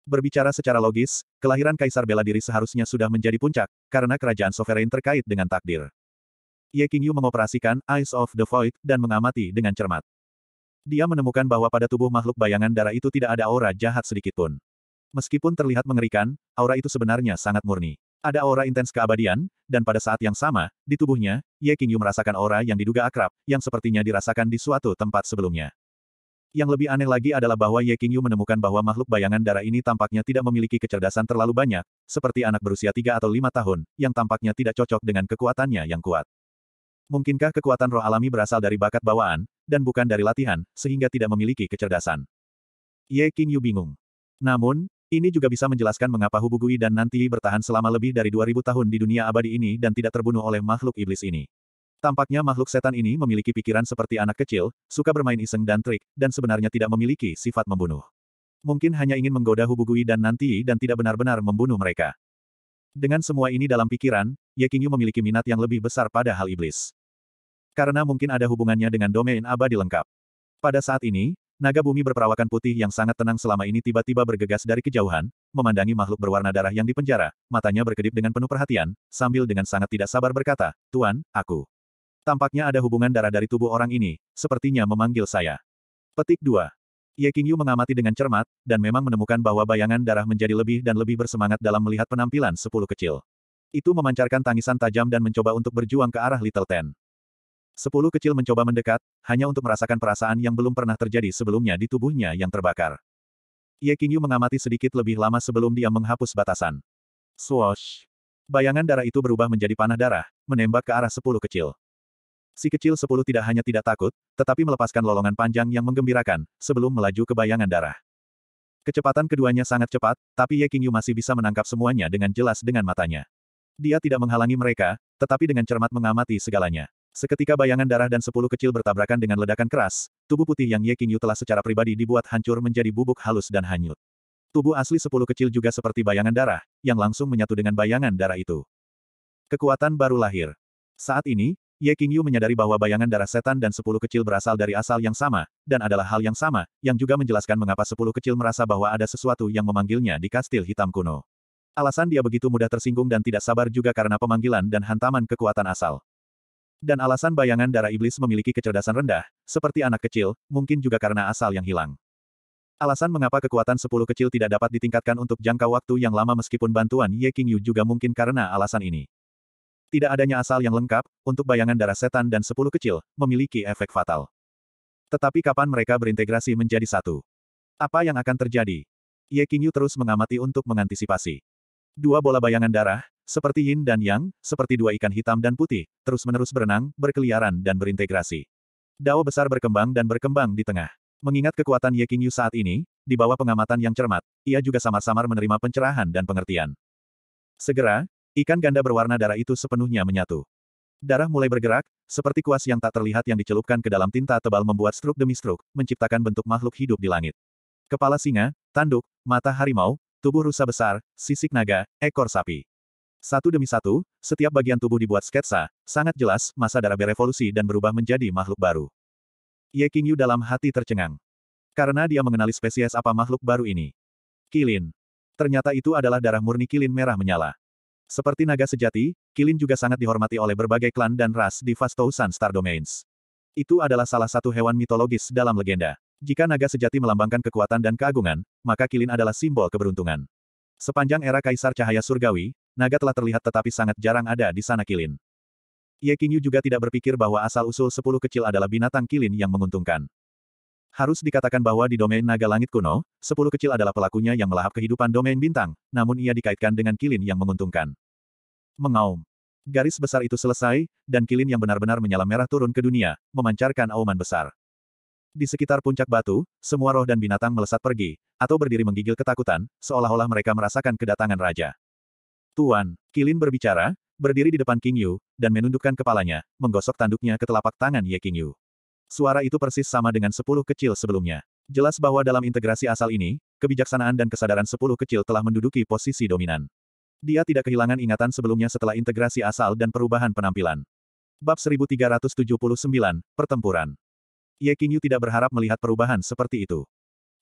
Berbicara secara logis, kelahiran kaisar bela diri seharusnya sudah menjadi puncak, karena kerajaan sovereign terkait dengan takdir. Ye Qingyu mengoperasikan Eyes of the Void dan mengamati dengan cermat. Dia menemukan bahwa pada tubuh makhluk bayangan darah itu tidak ada aura jahat sedikitpun. Meskipun terlihat mengerikan, aura itu sebenarnya sangat murni. Ada aura intens keabadian, dan pada saat yang sama, di tubuhnya, Ye Qingyu merasakan aura yang diduga akrab, yang sepertinya dirasakan di suatu tempat sebelumnya. Yang lebih aneh lagi adalah bahwa Ye Qingyu menemukan bahwa makhluk bayangan darah ini tampaknya tidak memiliki kecerdasan terlalu banyak, seperti anak berusia tiga atau lima tahun, yang tampaknya tidak cocok dengan kekuatannya yang kuat. Mungkinkah kekuatan roh alami berasal dari bakat bawaan, dan bukan dari latihan, sehingga tidak memiliki kecerdasan? Ye King Yu bingung. Namun, ini juga bisa menjelaskan mengapa Hubugui dan Nanti bertahan selama lebih dari 2000 tahun di dunia abadi ini dan tidak terbunuh oleh makhluk iblis ini. Tampaknya makhluk setan ini memiliki pikiran seperti anak kecil, suka bermain iseng dan trik, dan sebenarnya tidak memiliki sifat membunuh. Mungkin hanya ingin menggoda Hubugui dan Nanti dan tidak benar-benar membunuh mereka. Dengan semua ini dalam pikiran, Ye Qingyu memiliki minat yang lebih besar pada hal iblis. Karena mungkin ada hubungannya dengan domain abadi lengkap. Pada saat ini, naga bumi berperawakan putih yang sangat tenang selama ini tiba-tiba bergegas dari kejauhan, memandangi makhluk berwarna darah yang dipenjara, matanya berkedip dengan penuh perhatian, sambil dengan sangat tidak sabar berkata, Tuan, aku. Tampaknya ada hubungan darah dari tubuh orang ini, sepertinya memanggil saya. Petik 2. Ye Qingyu mengamati dengan cermat, dan memang menemukan bahwa bayangan darah menjadi lebih dan lebih bersemangat dalam melihat penampilan sepuluh kecil. Itu memancarkan tangisan tajam dan mencoba untuk berjuang ke arah Little Ten. Sepuluh kecil mencoba mendekat, hanya untuk merasakan perasaan yang belum pernah terjadi sebelumnya di tubuhnya yang terbakar. Ye Qingyu mengamati sedikit lebih lama sebelum dia menghapus batasan. Swoosh! Bayangan darah itu berubah menjadi panah darah, menembak ke arah sepuluh kecil. Si kecil sepuluh tidak hanya tidak takut, tetapi melepaskan lolongan panjang yang menggembirakan, sebelum melaju ke bayangan darah. Kecepatan keduanya sangat cepat, tapi Ye Qingyu masih bisa menangkap semuanya dengan jelas dengan matanya. Dia tidak menghalangi mereka, tetapi dengan cermat mengamati segalanya. Seketika bayangan darah dan sepuluh kecil bertabrakan dengan ledakan keras, tubuh putih yang Ye Qingyu telah secara pribadi dibuat hancur menjadi bubuk halus dan hanyut. Tubuh asli sepuluh kecil juga seperti bayangan darah, yang langsung menyatu dengan bayangan darah itu. Kekuatan baru lahir. Saat ini, Ye Qingyu menyadari bahwa bayangan darah setan dan sepuluh kecil berasal dari asal yang sama, dan adalah hal yang sama, yang juga menjelaskan mengapa sepuluh kecil merasa bahwa ada sesuatu yang memanggilnya di kastil hitam kuno. Alasan dia begitu mudah tersinggung dan tidak sabar juga karena pemanggilan dan hantaman kekuatan asal. Dan alasan bayangan darah iblis memiliki kecerdasan rendah, seperti anak kecil, mungkin juga karena asal yang hilang. Alasan mengapa kekuatan sepuluh kecil tidak dapat ditingkatkan untuk jangka waktu yang lama meskipun bantuan Ye Qingyu juga mungkin karena alasan ini. Tidak adanya asal yang lengkap, untuk bayangan darah setan dan sepuluh kecil, memiliki efek fatal. Tetapi kapan mereka berintegrasi menjadi satu? Apa yang akan terjadi? Ye Qingyu terus mengamati untuk mengantisipasi. Dua bola bayangan darah, seperti yin dan yang, seperti dua ikan hitam dan putih, terus-menerus berenang, berkeliaran dan berintegrasi. Dao besar berkembang dan berkembang di tengah. Mengingat kekuatan Ye Qingyu saat ini, di bawah pengamatan yang cermat, ia juga samar-samar menerima pencerahan dan pengertian. Segera, Ikan ganda berwarna darah itu sepenuhnya menyatu. Darah mulai bergerak, seperti kuas yang tak terlihat yang dicelupkan ke dalam tinta tebal membuat struk demi struk, menciptakan bentuk makhluk hidup di langit. Kepala singa, tanduk, mata harimau, tubuh rusa besar, sisik naga, ekor sapi. Satu demi satu, setiap bagian tubuh dibuat sketsa, sangat jelas, masa darah berevolusi dan berubah menjadi makhluk baru. Ye King Yu dalam hati tercengang. Karena dia mengenali spesies apa makhluk baru ini. Kilin. Ternyata itu adalah darah murni kilin merah menyala. Seperti naga sejati, Kilin juga sangat dihormati oleh berbagai klan dan ras di Vastousan Star Domains. Itu adalah salah satu hewan mitologis dalam legenda. Jika naga sejati melambangkan kekuatan dan keagungan, maka Kilin adalah simbol keberuntungan. Sepanjang era Kaisar Cahaya Surgawi, naga telah terlihat tetapi sangat jarang ada di sana Kilin. Ye Qingyu juga tidak berpikir bahwa asal-usul sepuluh kecil adalah binatang Kilin yang menguntungkan. Harus dikatakan bahwa di domain naga langit kuno, sepuluh kecil adalah pelakunya yang melahap kehidupan domain bintang, namun ia dikaitkan dengan kilin yang menguntungkan. Mengaum. Garis besar itu selesai, dan kilin yang benar-benar menyala merah turun ke dunia, memancarkan auman besar. Di sekitar puncak batu, semua roh dan binatang melesat pergi, atau berdiri menggigil ketakutan, seolah-olah mereka merasakan kedatangan raja. Tuan, Kilin berbicara, berdiri di depan King Yu, dan menundukkan kepalanya, menggosok tanduknya ke telapak tangan Ye King Yu. Suara itu persis sama dengan sepuluh kecil sebelumnya. Jelas bahwa dalam integrasi asal ini, kebijaksanaan dan kesadaran sepuluh kecil telah menduduki posisi dominan. Dia tidak kehilangan ingatan sebelumnya setelah integrasi asal dan perubahan penampilan. Bab 1379, Pertempuran. Ye Qingyu tidak berharap melihat perubahan seperti itu.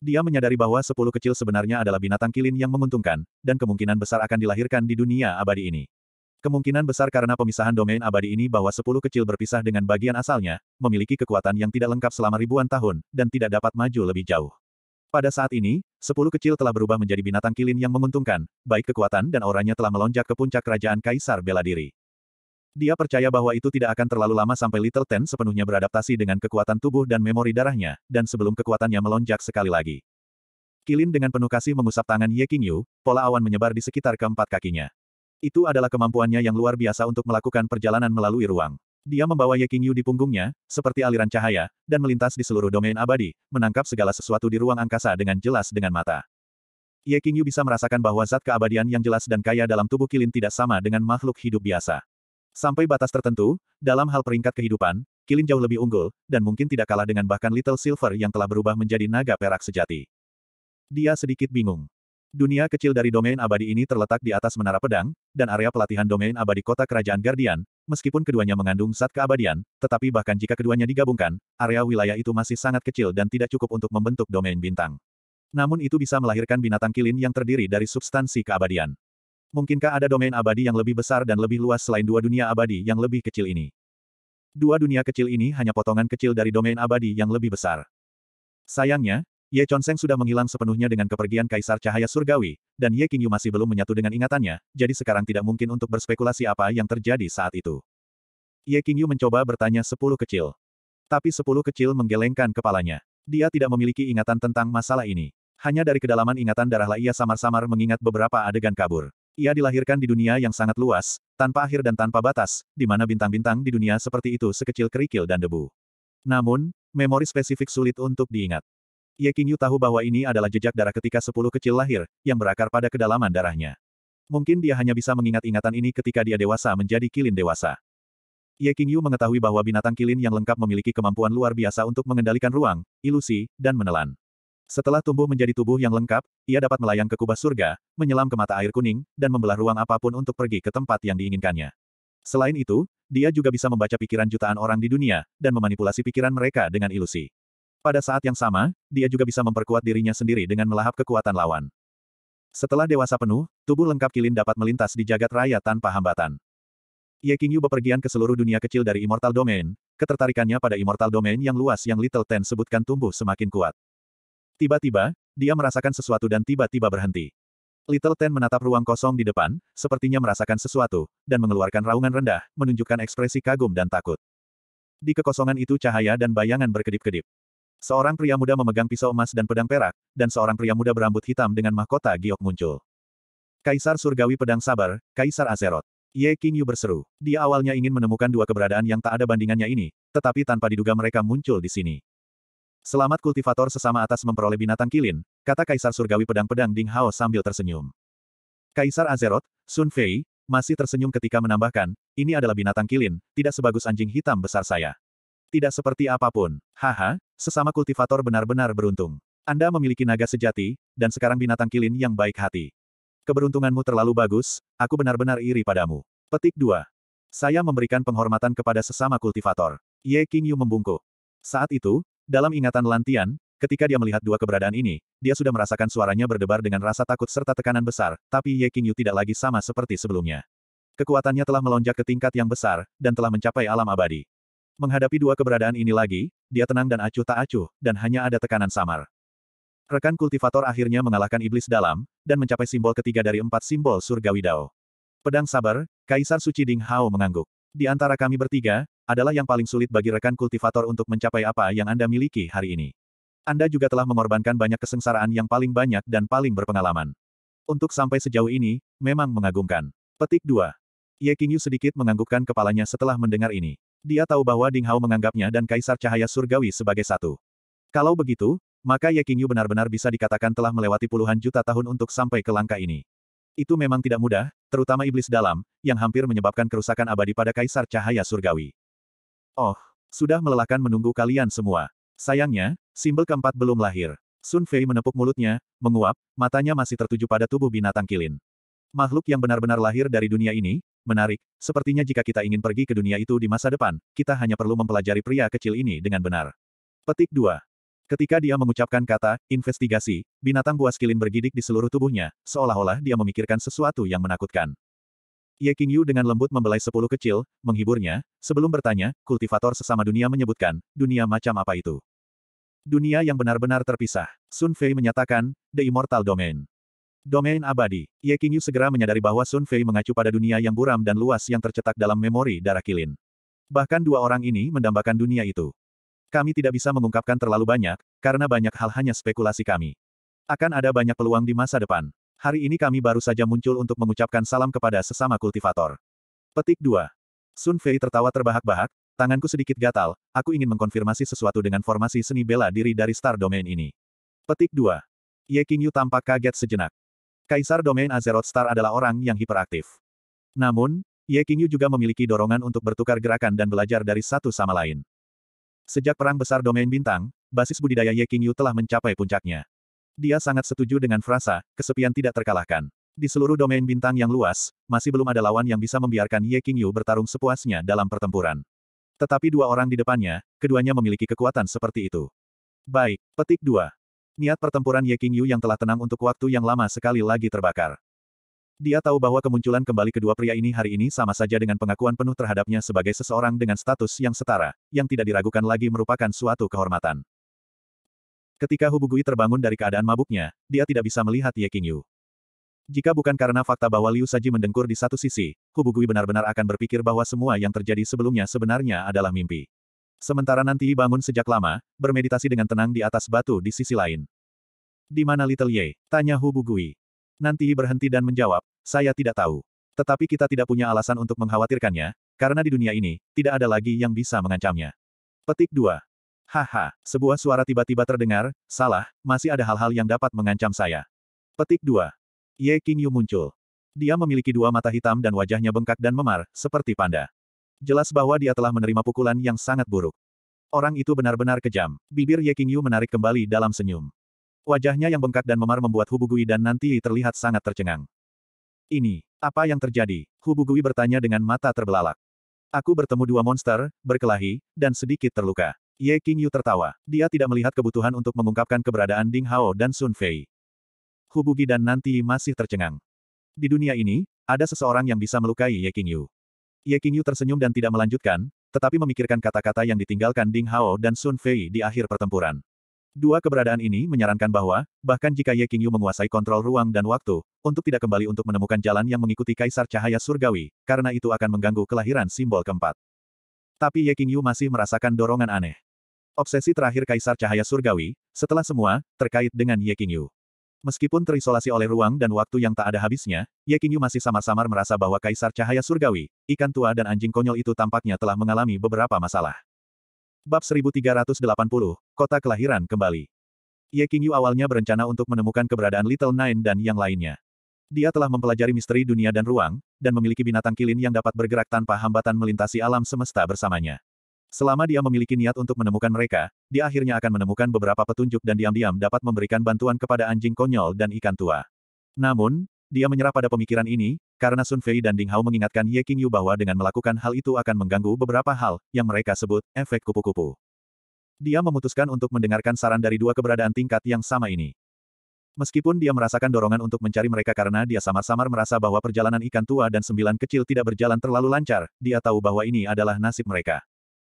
Dia menyadari bahwa sepuluh kecil sebenarnya adalah binatang kilin yang menguntungkan, dan kemungkinan besar akan dilahirkan di dunia abadi ini. Kemungkinan besar karena pemisahan domain abadi ini bahwa sepuluh kecil berpisah dengan bagian asalnya, memiliki kekuatan yang tidak lengkap selama ribuan tahun, dan tidak dapat maju lebih jauh. Pada saat ini, sepuluh kecil telah berubah menjadi binatang kilin yang menguntungkan, baik kekuatan dan auranya telah melonjak ke puncak kerajaan Kaisar bela diri. Dia percaya bahwa itu tidak akan terlalu lama sampai Little Ten sepenuhnya beradaptasi dengan kekuatan tubuh dan memori darahnya, dan sebelum kekuatannya melonjak sekali lagi. Kilin dengan penuh kasih mengusap tangan Ye Yu, pola awan menyebar di sekitar keempat kakinya. Itu adalah kemampuannya yang luar biasa untuk melakukan perjalanan melalui ruang. Dia membawa Ye King di punggungnya, seperti aliran cahaya, dan melintas di seluruh domain abadi, menangkap segala sesuatu di ruang angkasa dengan jelas dengan mata. Ye King bisa merasakan bahwa zat keabadian yang jelas dan kaya dalam tubuh Kilin tidak sama dengan makhluk hidup biasa. Sampai batas tertentu, dalam hal peringkat kehidupan, Kilin jauh lebih unggul, dan mungkin tidak kalah dengan bahkan Little Silver yang telah berubah menjadi naga perak sejati. Dia sedikit bingung. Dunia kecil dari domain abadi ini terletak di atas menara pedang, dan area pelatihan domain abadi kota kerajaan Guardian, meskipun keduanya mengandung zat keabadian, tetapi bahkan jika keduanya digabungkan, area wilayah itu masih sangat kecil dan tidak cukup untuk membentuk domain bintang. Namun itu bisa melahirkan binatang kilin yang terdiri dari substansi keabadian. Mungkinkah ada domain abadi yang lebih besar dan lebih luas selain dua dunia abadi yang lebih kecil ini? Dua dunia kecil ini hanya potongan kecil dari domain abadi yang lebih besar. Sayangnya, Ye Chonseng sudah menghilang sepenuhnya dengan kepergian Kaisar Cahaya Surgawi, dan Ye Qingyu masih belum menyatu dengan ingatannya, jadi sekarang tidak mungkin untuk berspekulasi apa yang terjadi saat itu. Ye Qingyu mencoba bertanya sepuluh kecil. Tapi sepuluh kecil menggelengkan kepalanya. Dia tidak memiliki ingatan tentang masalah ini. Hanya dari kedalaman ingatan darahlah ia samar-samar mengingat beberapa adegan kabur. Ia dilahirkan di dunia yang sangat luas, tanpa akhir dan tanpa batas, di mana bintang-bintang di dunia seperti itu sekecil kerikil dan debu. Namun, memori spesifik sulit untuk diingat. Ye Qingyu tahu bahwa ini adalah jejak darah ketika sepuluh kecil lahir, yang berakar pada kedalaman darahnya. Mungkin dia hanya bisa mengingat ingatan ini ketika dia dewasa menjadi kilin dewasa. Ye Qingyu mengetahui bahwa binatang kilin yang lengkap memiliki kemampuan luar biasa untuk mengendalikan ruang, ilusi, dan menelan. Setelah tumbuh menjadi tubuh yang lengkap, ia dapat melayang ke kubah surga, menyelam ke mata air kuning, dan membelah ruang apapun untuk pergi ke tempat yang diinginkannya. Selain itu, dia juga bisa membaca pikiran jutaan orang di dunia, dan memanipulasi pikiran mereka dengan ilusi. Pada saat yang sama, dia juga bisa memperkuat dirinya sendiri dengan melahap kekuatan lawan. Setelah dewasa penuh, tubuh lengkap Kilin dapat melintas di jagat raya tanpa hambatan. Ye King Yu bepergian ke seluruh dunia kecil dari Immortal Domain, ketertarikannya pada Immortal Domain yang luas yang Little Ten sebutkan tumbuh semakin kuat. Tiba-tiba, dia merasakan sesuatu dan tiba-tiba berhenti. Little Ten menatap ruang kosong di depan, sepertinya merasakan sesuatu, dan mengeluarkan raungan rendah, menunjukkan ekspresi kagum dan takut. Di kekosongan itu cahaya dan bayangan berkedip-kedip. Seorang pria muda memegang pisau emas dan pedang perak, dan seorang pria muda berambut hitam dengan mahkota giok muncul. Kaisar Surgawi Pedang Sabar, Kaisar Azeroth. Ye King Yu berseru. Dia awalnya ingin menemukan dua keberadaan yang tak ada bandingannya ini, tetapi tanpa diduga mereka muncul di sini. Selamat kultivator sesama atas memperoleh binatang kilin, kata Kaisar Surgawi Pedang-Pedang Ding Hao sambil tersenyum. Kaisar Azeroth, Sun Fei, masih tersenyum ketika menambahkan, ini adalah binatang kilin, tidak sebagus anjing hitam besar saya. Tidak seperti apapun. Haha, sesama kultivator benar-benar beruntung. Anda memiliki naga sejati, dan sekarang binatang kilin yang baik hati. Keberuntunganmu terlalu bagus, aku benar-benar iri padamu. Petik 2. Saya memberikan penghormatan kepada sesama kultivator. Ye King Yu membungkuk. Saat itu, dalam ingatan Lantian, ketika dia melihat dua keberadaan ini, dia sudah merasakan suaranya berdebar dengan rasa takut serta tekanan besar, tapi Ye King Yu tidak lagi sama seperti sebelumnya. Kekuatannya telah melonjak ke tingkat yang besar, dan telah mencapai alam abadi. Menghadapi dua keberadaan ini lagi, dia tenang dan acuh tak acuh, dan hanya ada tekanan samar. Rekan kultivator akhirnya mengalahkan iblis dalam, dan mencapai simbol ketiga dari empat simbol surgawi Dao. Pedang sabar, Kaisar Suci Ding Hao mengangguk. Di antara kami bertiga, adalah yang paling sulit bagi rekan kultivator untuk mencapai apa yang Anda miliki hari ini. Anda juga telah mengorbankan banyak kesengsaraan yang paling banyak dan paling berpengalaman. Untuk sampai sejauh ini, memang mengagumkan. Petik 2. Ye Qingyu sedikit menganggukkan kepalanya setelah mendengar ini. Dia tahu bahwa Ding Hao menganggapnya dan Kaisar Cahaya Surgawi sebagai satu. Kalau begitu, maka Ye Qingyu benar-benar bisa dikatakan telah melewati puluhan juta tahun untuk sampai ke langkah ini. Itu memang tidak mudah, terutama iblis dalam, yang hampir menyebabkan kerusakan abadi pada Kaisar Cahaya Surgawi. Oh, sudah melelahkan menunggu kalian semua. Sayangnya, simbol keempat belum lahir. Sun Fei menepuk mulutnya, menguap, matanya masih tertuju pada tubuh binatang kilin. Makhluk yang benar-benar lahir dari dunia ini, Menarik, sepertinya jika kita ingin pergi ke dunia itu di masa depan, kita hanya perlu mempelajari pria kecil ini dengan benar. Petik 2. Ketika dia mengucapkan kata, investigasi, binatang buas kilin bergidik di seluruh tubuhnya, seolah-olah dia memikirkan sesuatu yang menakutkan. Ye King Yu dengan lembut membelai sepuluh kecil, menghiburnya, sebelum bertanya, kultivator sesama dunia menyebutkan, dunia macam apa itu? Dunia yang benar-benar terpisah. Sun Fei menyatakan, The Immortal Domain. Domain abadi. Ye Qingyu segera menyadari bahwa Sun Fei mengacu pada dunia yang buram dan luas yang tercetak dalam memori darah kilin. Bahkan dua orang ini mendambakan dunia itu. Kami tidak bisa mengungkapkan terlalu banyak, karena banyak hal hanya spekulasi kami. Akan ada banyak peluang di masa depan. Hari ini kami baru saja muncul untuk mengucapkan salam kepada sesama kultivator. Petik 2. Sun Fei tertawa terbahak-bahak, tanganku sedikit gatal, aku ingin mengkonfirmasi sesuatu dengan formasi seni bela diri dari Star Domain ini. Petik 2. Ye Qingyu tampak kaget sejenak. Kaisar Domain Azeroth Star adalah orang yang hiperaktif. Namun, Ye Qingyu juga memiliki dorongan untuk bertukar gerakan dan belajar dari satu sama lain. Sejak Perang Besar Domain Bintang, basis budidaya Ye Qingyu telah mencapai puncaknya. Dia sangat setuju dengan frasa, kesepian tidak terkalahkan. Di seluruh domain bintang yang luas, masih belum ada lawan yang bisa membiarkan Ye Qingyu bertarung sepuasnya dalam pertempuran. Tetapi dua orang di depannya, keduanya memiliki kekuatan seperti itu. Baik, petik dua. Niat pertempuran Ye Qingyu yang telah tenang untuk waktu yang lama sekali lagi terbakar. Dia tahu bahwa kemunculan kembali kedua pria ini hari ini sama saja dengan pengakuan penuh terhadapnya sebagai seseorang dengan status yang setara, yang tidak diragukan lagi merupakan suatu kehormatan. Ketika Hubugui terbangun dari keadaan mabuknya, dia tidak bisa melihat Ye Qingyu. Jika bukan karena fakta bahwa Liu Saji mendengkur di satu sisi, Hubugui benar-benar akan berpikir bahwa semua yang terjadi sebelumnya sebenarnya adalah mimpi. Sementara Nanti bangun sejak lama, bermeditasi dengan tenang di atas batu di sisi lain. Di mana Little Ye? Tanya Hubu Gui. Nanti berhenti dan menjawab, saya tidak tahu. Tetapi kita tidak punya alasan untuk mengkhawatirkannya, karena di dunia ini, tidak ada lagi yang bisa mengancamnya. Petik 2. Haha, sebuah suara tiba-tiba terdengar, salah, masih ada hal-hal yang dapat mengancam saya. Petik 2. Ye King Yu muncul. Dia memiliki dua mata hitam dan wajahnya bengkak dan memar, seperti panda jelas bahwa dia telah menerima pukulan yang sangat buruk. Orang itu benar-benar kejam. Bibir Ye Qingyu menarik kembali dalam senyum. Wajahnya yang bengkak dan memar membuat Hubugui dan Nanti terlihat sangat tercengang. Ini, apa yang terjadi? Hubugui bertanya dengan mata terbelalak. Aku bertemu dua monster, berkelahi, dan sedikit terluka. Ye Qingyu tertawa. Dia tidak melihat kebutuhan untuk mengungkapkan keberadaan Ding Hao dan Sun Fei. Hubugui dan Nanti masih tercengang. Di dunia ini, ada seseorang yang bisa melukai Ye Qingyu. Ye Qingyu tersenyum dan tidak melanjutkan, tetapi memikirkan kata-kata yang ditinggalkan Ding Hao dan Sun Fei di akhir pertempuran. Dua keberadaan ini menyarankan bahwa, bahkan jika Ye Qingyu menguasai kontrol ruang dan waktu, untuk tidak kembali untuk menemukan jalan yang mengikuti Kaisar Cahaya Surgawi, karena itu akan mengganggu kelahiran simbol keempat. Tapi Ye Qingyu masih merasakan dorongan aneh. Obsesi terakhir Kaisar Cahaya Surgawi, setelah semua, terkait dengan Ye Qingyu. Meskipun terisolasi oleh ruang dan waktu yang tak ada habisnya, Ye Qingyu masih samar-samar merasa bahwa Kaisar Cahaya Surgawi, ikan tua dan anjing konyol itu tampaknya telah mengalami beberapa masalah. Bab 1380, Kota Kelahiran Kembali Ye Qingyu awalnya berencana untuk menemukan keberadaan Little Nine dan yang lainnya. Dia telah mempelajari misteri dunia dan ruang, dan memiliki binatang kilin yang dapat bergerak tanpa hambatan melintasi alam semesta bersamanya. Selama dia memiliki niat untuk menemukan mereka, dia akhirnya akan menemukan beberapa petunjuk dan diam-diam dapat memberikan bantuan kepada anjing konyol dan ikan tua. Namun, dia menyerah pada pemikiran ini, karena Sun Fei dan Ding Hao mengingatkan Ye Qingyu bahwa dengan melakukan hal itu akan mengganggu beberapa hal, yang mereka sebut, efek kupu-kupu. Dia memutuskan untuk mendengarkan saran dari dua keberadaan tingkat yang sama ini. Meskipun dia merasakan dorongan untuk mencari mereka karena dia samar-samar merasa bahwa perjalanan ikan tua dan sembilan kecil tidak berjalan terlalu lancar, dia tahu bahwa ini adalah nasib mereka.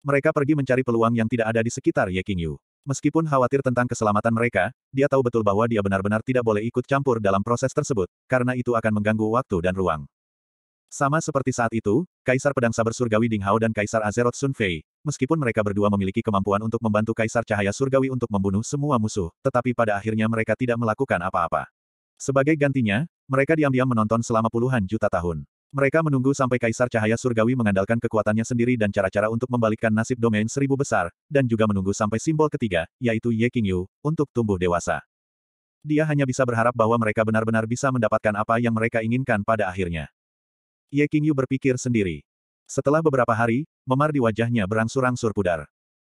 Mereka pergi mencari peluang yang tidak ada di sekitar Ye Qingyu. Meskipun khawatir tentang keselamatan mereka, dia tahu betul bahwa dia benar-benar tidak boleh ikut campur dalam proses tersebut, karena itu akan mengganggu waktu dan ruang. Sama seperti saat itu, Kaisar Pedang Saber Surgawi Ding Hao dan Kaisar Azeroth Sun Fei, meskipun mereka berdua memiliki kemampuan untuk membantu Kaisar Cahaya Surgawi untuk membunuh semua musuh, tetapi pada akhirnya mereka tidak melakukan apa-apa. Sebagai gantinya, mereka diam-diam menonton selama puluhan juta tahun. Mereka menunggu sampai Kaisar Cahaya Surgawi mengandalkan kekuatannya sendiri dan cara-cara untuk membalikkan nasib domain seribu besar, dan juga menunggu sampai simbol ketiga, yaitu Ye King Yu, untuk tumbuh dewasa. Dia hanya bisa berharap bahwa mereka benar-benar bisa mendapatkan apa yang mereka inginkan pada akhirnya. Ye King Yu berpikir sendiri. Setelah beberapa hari, memar di wajahnya berangsur-angsur pudar.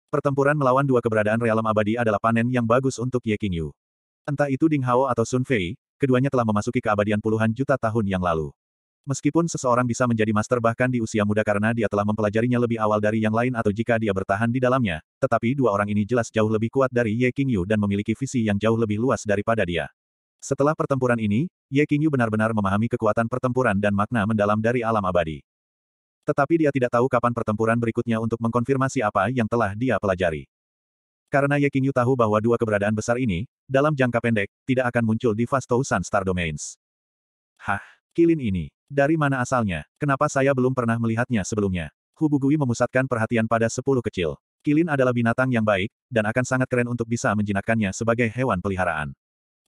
Pertempuran melawan dua keberadaan realem abadi adalah panen yang bagus untuk Ye King Yu. Entah itu Ding Hao atau Sun Fei, keduanya telah memasuki keabadian puluhan juta tahun yang lalu. Meskipun seseorang bisa menjadi master bahkan di usia muda karena dia telah mempelajarinya lebih awal dari yang lain atau jika dia bertahan di dalamnya, tetapi dua orang ini jelas jauh lebih kuat dari Ye Qingyu dan memiliki visi yang jauh lebih luas daripada dia. Setelah pertempuran ini, Ye Qingyu benar-benar memahami kekuatan pertempuran dan makna mendalam dari alam abadi. Tetapi dia tidak tahu kapan pertempuran berikutnya untuk mengkonfirmasi apa yang telah dia pelajari. Karena Ye Qingyu tahu bahwa dua keberadaan besar ini, dalam jangka pendek, tidak akan muncul di Fast Sun Star Domains. Hah, kilin ini. Dari mana asalnya? Kenapa saya belum pernah melihatnya sebelumnya? Hubugui memusatkan perhatian pada sepuluh kecil. Kilin adalah binatang yang baik, dan akan sangat keren untuk bisa menjinakkannya sebagai hewan peliharaan.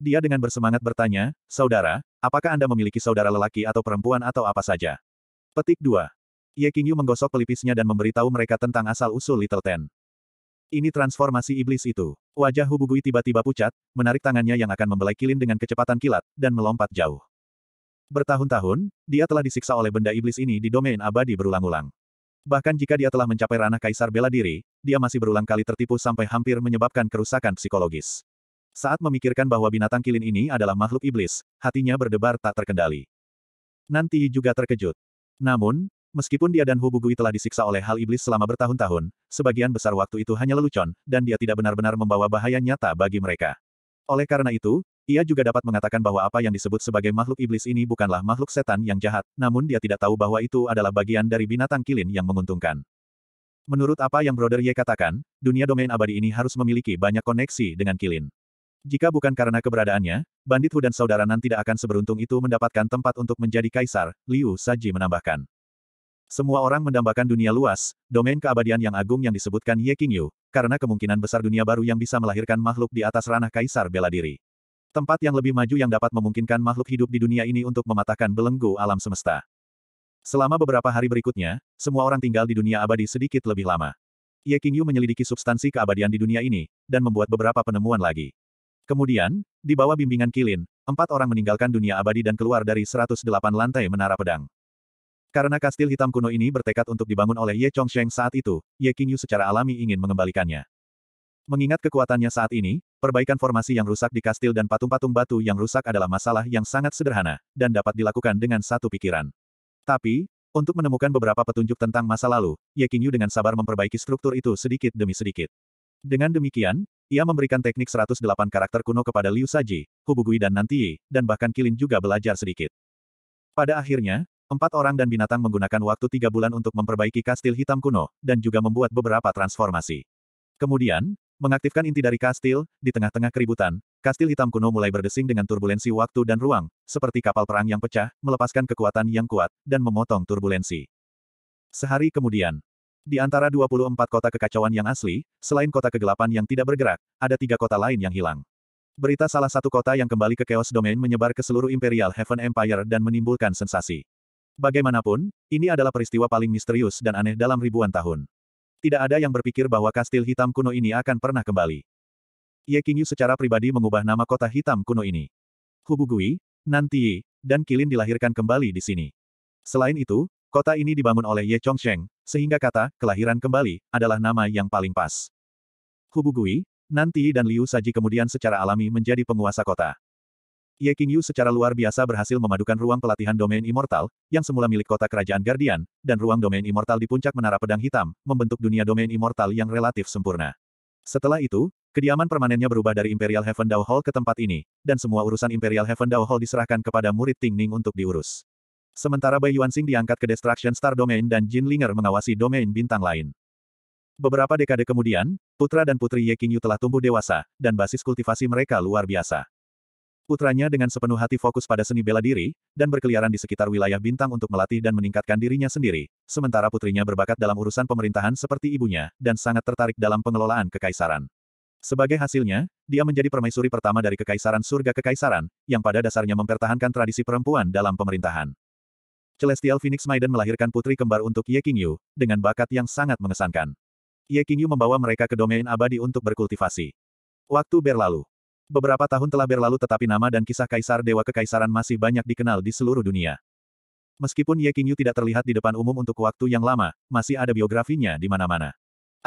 Dia dengan bersemangat bertanya, Saudara, apakah Anda memiliki saudara lelaki atau perempuan atau apa saja? Petik 2. Ye Qingyu menggosok pelipisnya dan memberitahu mereka tentang asal-usul Little Ten. Ini transformasi iblis itu. Wajah Hubugui tiba-tiba pucat, menarik tangannya yang akan membelai kilin dengan kecepatan kilat, dan melompat jauh. Bertahun-tahun, dia telah disiksa oleh benda iblis ini di domain abadi berulang-ulang. Bahkan jika dia telah mencapai ranah kaisar bela diri, dia masih berulang kali tertipu sampai hampir menyebabkan kerusakan psikologis. Saat memikirkan bahwa binatang kilin ini adalah makhluk iblis, hatinya berdebar tak terkendali. Nanti juga terkejut. Namun, meskipun dia dan Hubugui telah disiksa oleh hal iblis selama bertahun-tahun, sebagian besar waktu itu hanya lelucon, dan dia tidak benar-benar membawa bahaya nyata bagi mereka. Oleh karena itu, ia juga dapat mengatakan bahwa apa yang disebut sebagai makhluk iblis ini bukanlah makhluk setan yang jahat, namun dia tidak tahu bahwa itu adalah bagian dari binatang kilin yang menguntungkan. Menurut apa yang Brother Ye katakan, dunia domain abadi ini harus memiliki banyak koneksi dengan kilin. Jika bukan karena keberadaannya, Bandit Hu dan saudara Nan tidak akan seberuntung itu mendapatkan tempat untuk menjadi kaisar, Liu Saji menambahkan. Semua orang mendambakan dunia luas, domain keabadian yang agung yang disebutkan Ye Qingyu, karena kemungkinan besar dunia baru yang bisa melahirkan makhluk di atas ranah kaisar bela diri. Tempat yang lebih maju yang dapat memungkinkan makhluk hidup di dunia ini untuk mematahkan belenggu alam semesta. Selama beberapa hari berikutnya, semua orang tinggal di dunia abadi sedikit lebih lama. Ye Qingyu menyelidiki substansi keabadian di dunia ini, dan membuat beberapa penemuan lagi. Kemudian, di bawah bimbingan Kilin, empat orang meninggalkan dunia abadi dan keluar dari 108 lantai menara pedang. Karena kastil hitam kuno ini bertekad untuk dibangun oleh Ye Chongsheng saat itu, Ye Qingyu secara alami ingin mengembalikannya. Mengingat kekuatannya saat ini, Perbaikan formasi yang rusak di kastil dan patung-patung batu yang rusak adalah masalah yang sangat sederhana, dan dapat dilakukan dengan satu pikiran. Tapi, untuk menemukan beberapa petunjuk tentang masa lalu, Ye Qingyu dengan sabar memperbaiki struktur itu sedikit demi sedikit. Dengan demikian, ia memberikan teknik 108 karakter kuno kepada Liu Saji, Hubugui dan Nanti, dan bahkan Kilin juga belajar sedikit. Pada akhirnya, empat orang dan binatang menggunakan waktu tiga bulan untuk memperbaiki kastil hitam kuno, dan juga membuat beberapa transformasi. Kemudian, Mengaktifkan inti dari kastil, di tengah-tengah keributan, kastil hitam kuno mulai berdesing dengan turbulensi waktu dan ruang, seperti kapal perang yang pecah, melepaskan kekuatan yang kuat, dan memotong turbulensi. Sehari kemudian, di antara 24 kota kekacauan yang asli, selain kota kegelapan yang tidak bergerak, ada tiga kota lain yang hilang. Berita salah satu kota yang kembali ke Chaos Domain menyebar ke seluruh Imperial Heaven Empire dan menimbulkan sensasi. Bagaimanapun, ini adalah peristiwa paling misterius dan aneh dalam ribuan tahun. Tidak ada yang berpikir bahwa kastil hitam kuno ini akan pernah kembali. Ye Qingyu secara pribadi mengubah nama kota hitam kuno ini. Hubugui, Nanti, dan Kilin dilahirkan kembali di sini. Selain itu, kota ini dibangun oleh Ye Chongsheng, sehingga kata kelahiran kembali adalah nama yang paling pas. Hubugui, Nanti dan Liu Saji kemudian secara alami menjadi penguasa kota. Ye Qingyu secara luar biasa berhasil memadukan ruang pelatihan domain immortal, yang semula milik kota kerajaan Guardian, dan ruang domain immortal di puncak menara pedang hitam, membentuk dunia domain immortal yang relatif sempurna. Setelah itu, kediaman permanennya berubah dari Imperial Heaven Dao Hall ke tempat ini, dan semua urusan Imperial Heaven Dao Hall diserahkan kepada murid Ting Ning untuk diurus. Sementara Bai Yuanxing diangkat ke Destruction Star Domain dan Jin Linger mengawasi domain bintang lain. Beberapa dekade kemudian, putra dan putri Ye Qingyu telah tumbuh dewasa, dan basis kultivasi mereka luar biasa putranya dengan sepenuh hati fokus pada seni bela diri, dan berkeliaran di sekitar wilayah bintang untuk melatih dan meningkatkan dirinya sendiri, sementara putrinya berbakat dalam urusan pemerintahan seperti ibunya, dan sangat tertarik dalam pengelolaan kekaisaran. Sebagai hasilnya, dia menjadi permaisuri pertama dari Kekaisaran Surga Kekaisaran, yang pada dasarnya mempertahankan tradisi perempuan dalam pemerintahan. Celestial Phoenix Maiden melahirkan putri kembar untuk Ye Qingyu, dengan bakat yang sangat mengesankan. Ye Qingyu membawa mereka ke domain abadi untuk berkultivasi. Waktu berlalu. Beberapa tahun telah berlalu tetapi nama dan kisah Kaisar Dewa Kekaisaran masih banyak dikenal di seluruh dunia. Meskipun Ye Qingyu tidak terlihat di depan umum untuk waktu yang lama, masih ada biografinya di mana-mana.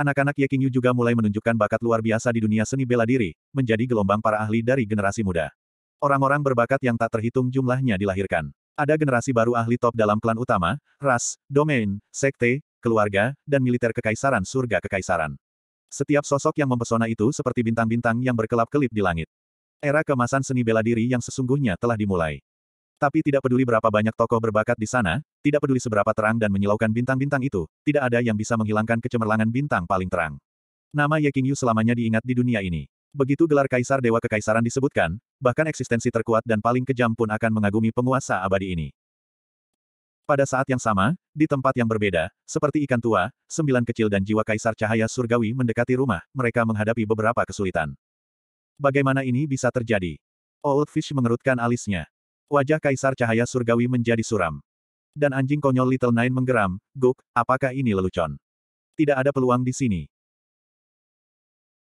Anak-anak Ye Qingyu juga mulai menunjukkan bakat luar biasa di dunia seni bela diri, menjadi gelombang para ahli dari generasi muda. Orang-orang berbakat yang tak terhitung jumlahnya dilahirkan. Ada generasi baru ahli top dalam klan utama, ras, domain, sekte, keluarga, dan militer kekaisaran surga kekaisaran. Setiap sosok yang mempesona itu seperti bintang-bintang yang berkelap-kelip di langit. Era kemasan seni bela diri yang sesungguhnya telah dimulai. Tapi tidak peduli berapa banyak tokoh berbakat di sana, tidak peduli seberapa terang dan menyilaukan bintang-bintang itu, tidak ada yang bisa menghilangkan kecemerlangan bintang paling terang. Nama Ye Qingyu selamanya diingat di dunia ini. Begitu gelar Kaisar Dewa Kekaisaran disebutkan, bahkan eksistensi terkuat dan paling kejam pun akan mengagumi penguasa abadi ini. Pada saat yang sama, di tempat yang berbeda, seperti ikan tua, sembilan kecil dan jiwa kaisar cahaya surgawi mendekati rumah, mereka menghadapi beberapa kesulitan. Bagaimana ini bisa terjadi? Old Fish mengerutkan alisnya. Wajah kaisar cahaya surgawi menjadi suram. Dan anjing konyol Little Nine menggeram, Guk, apakah ini lelucon? Tidak ada peluang di sini.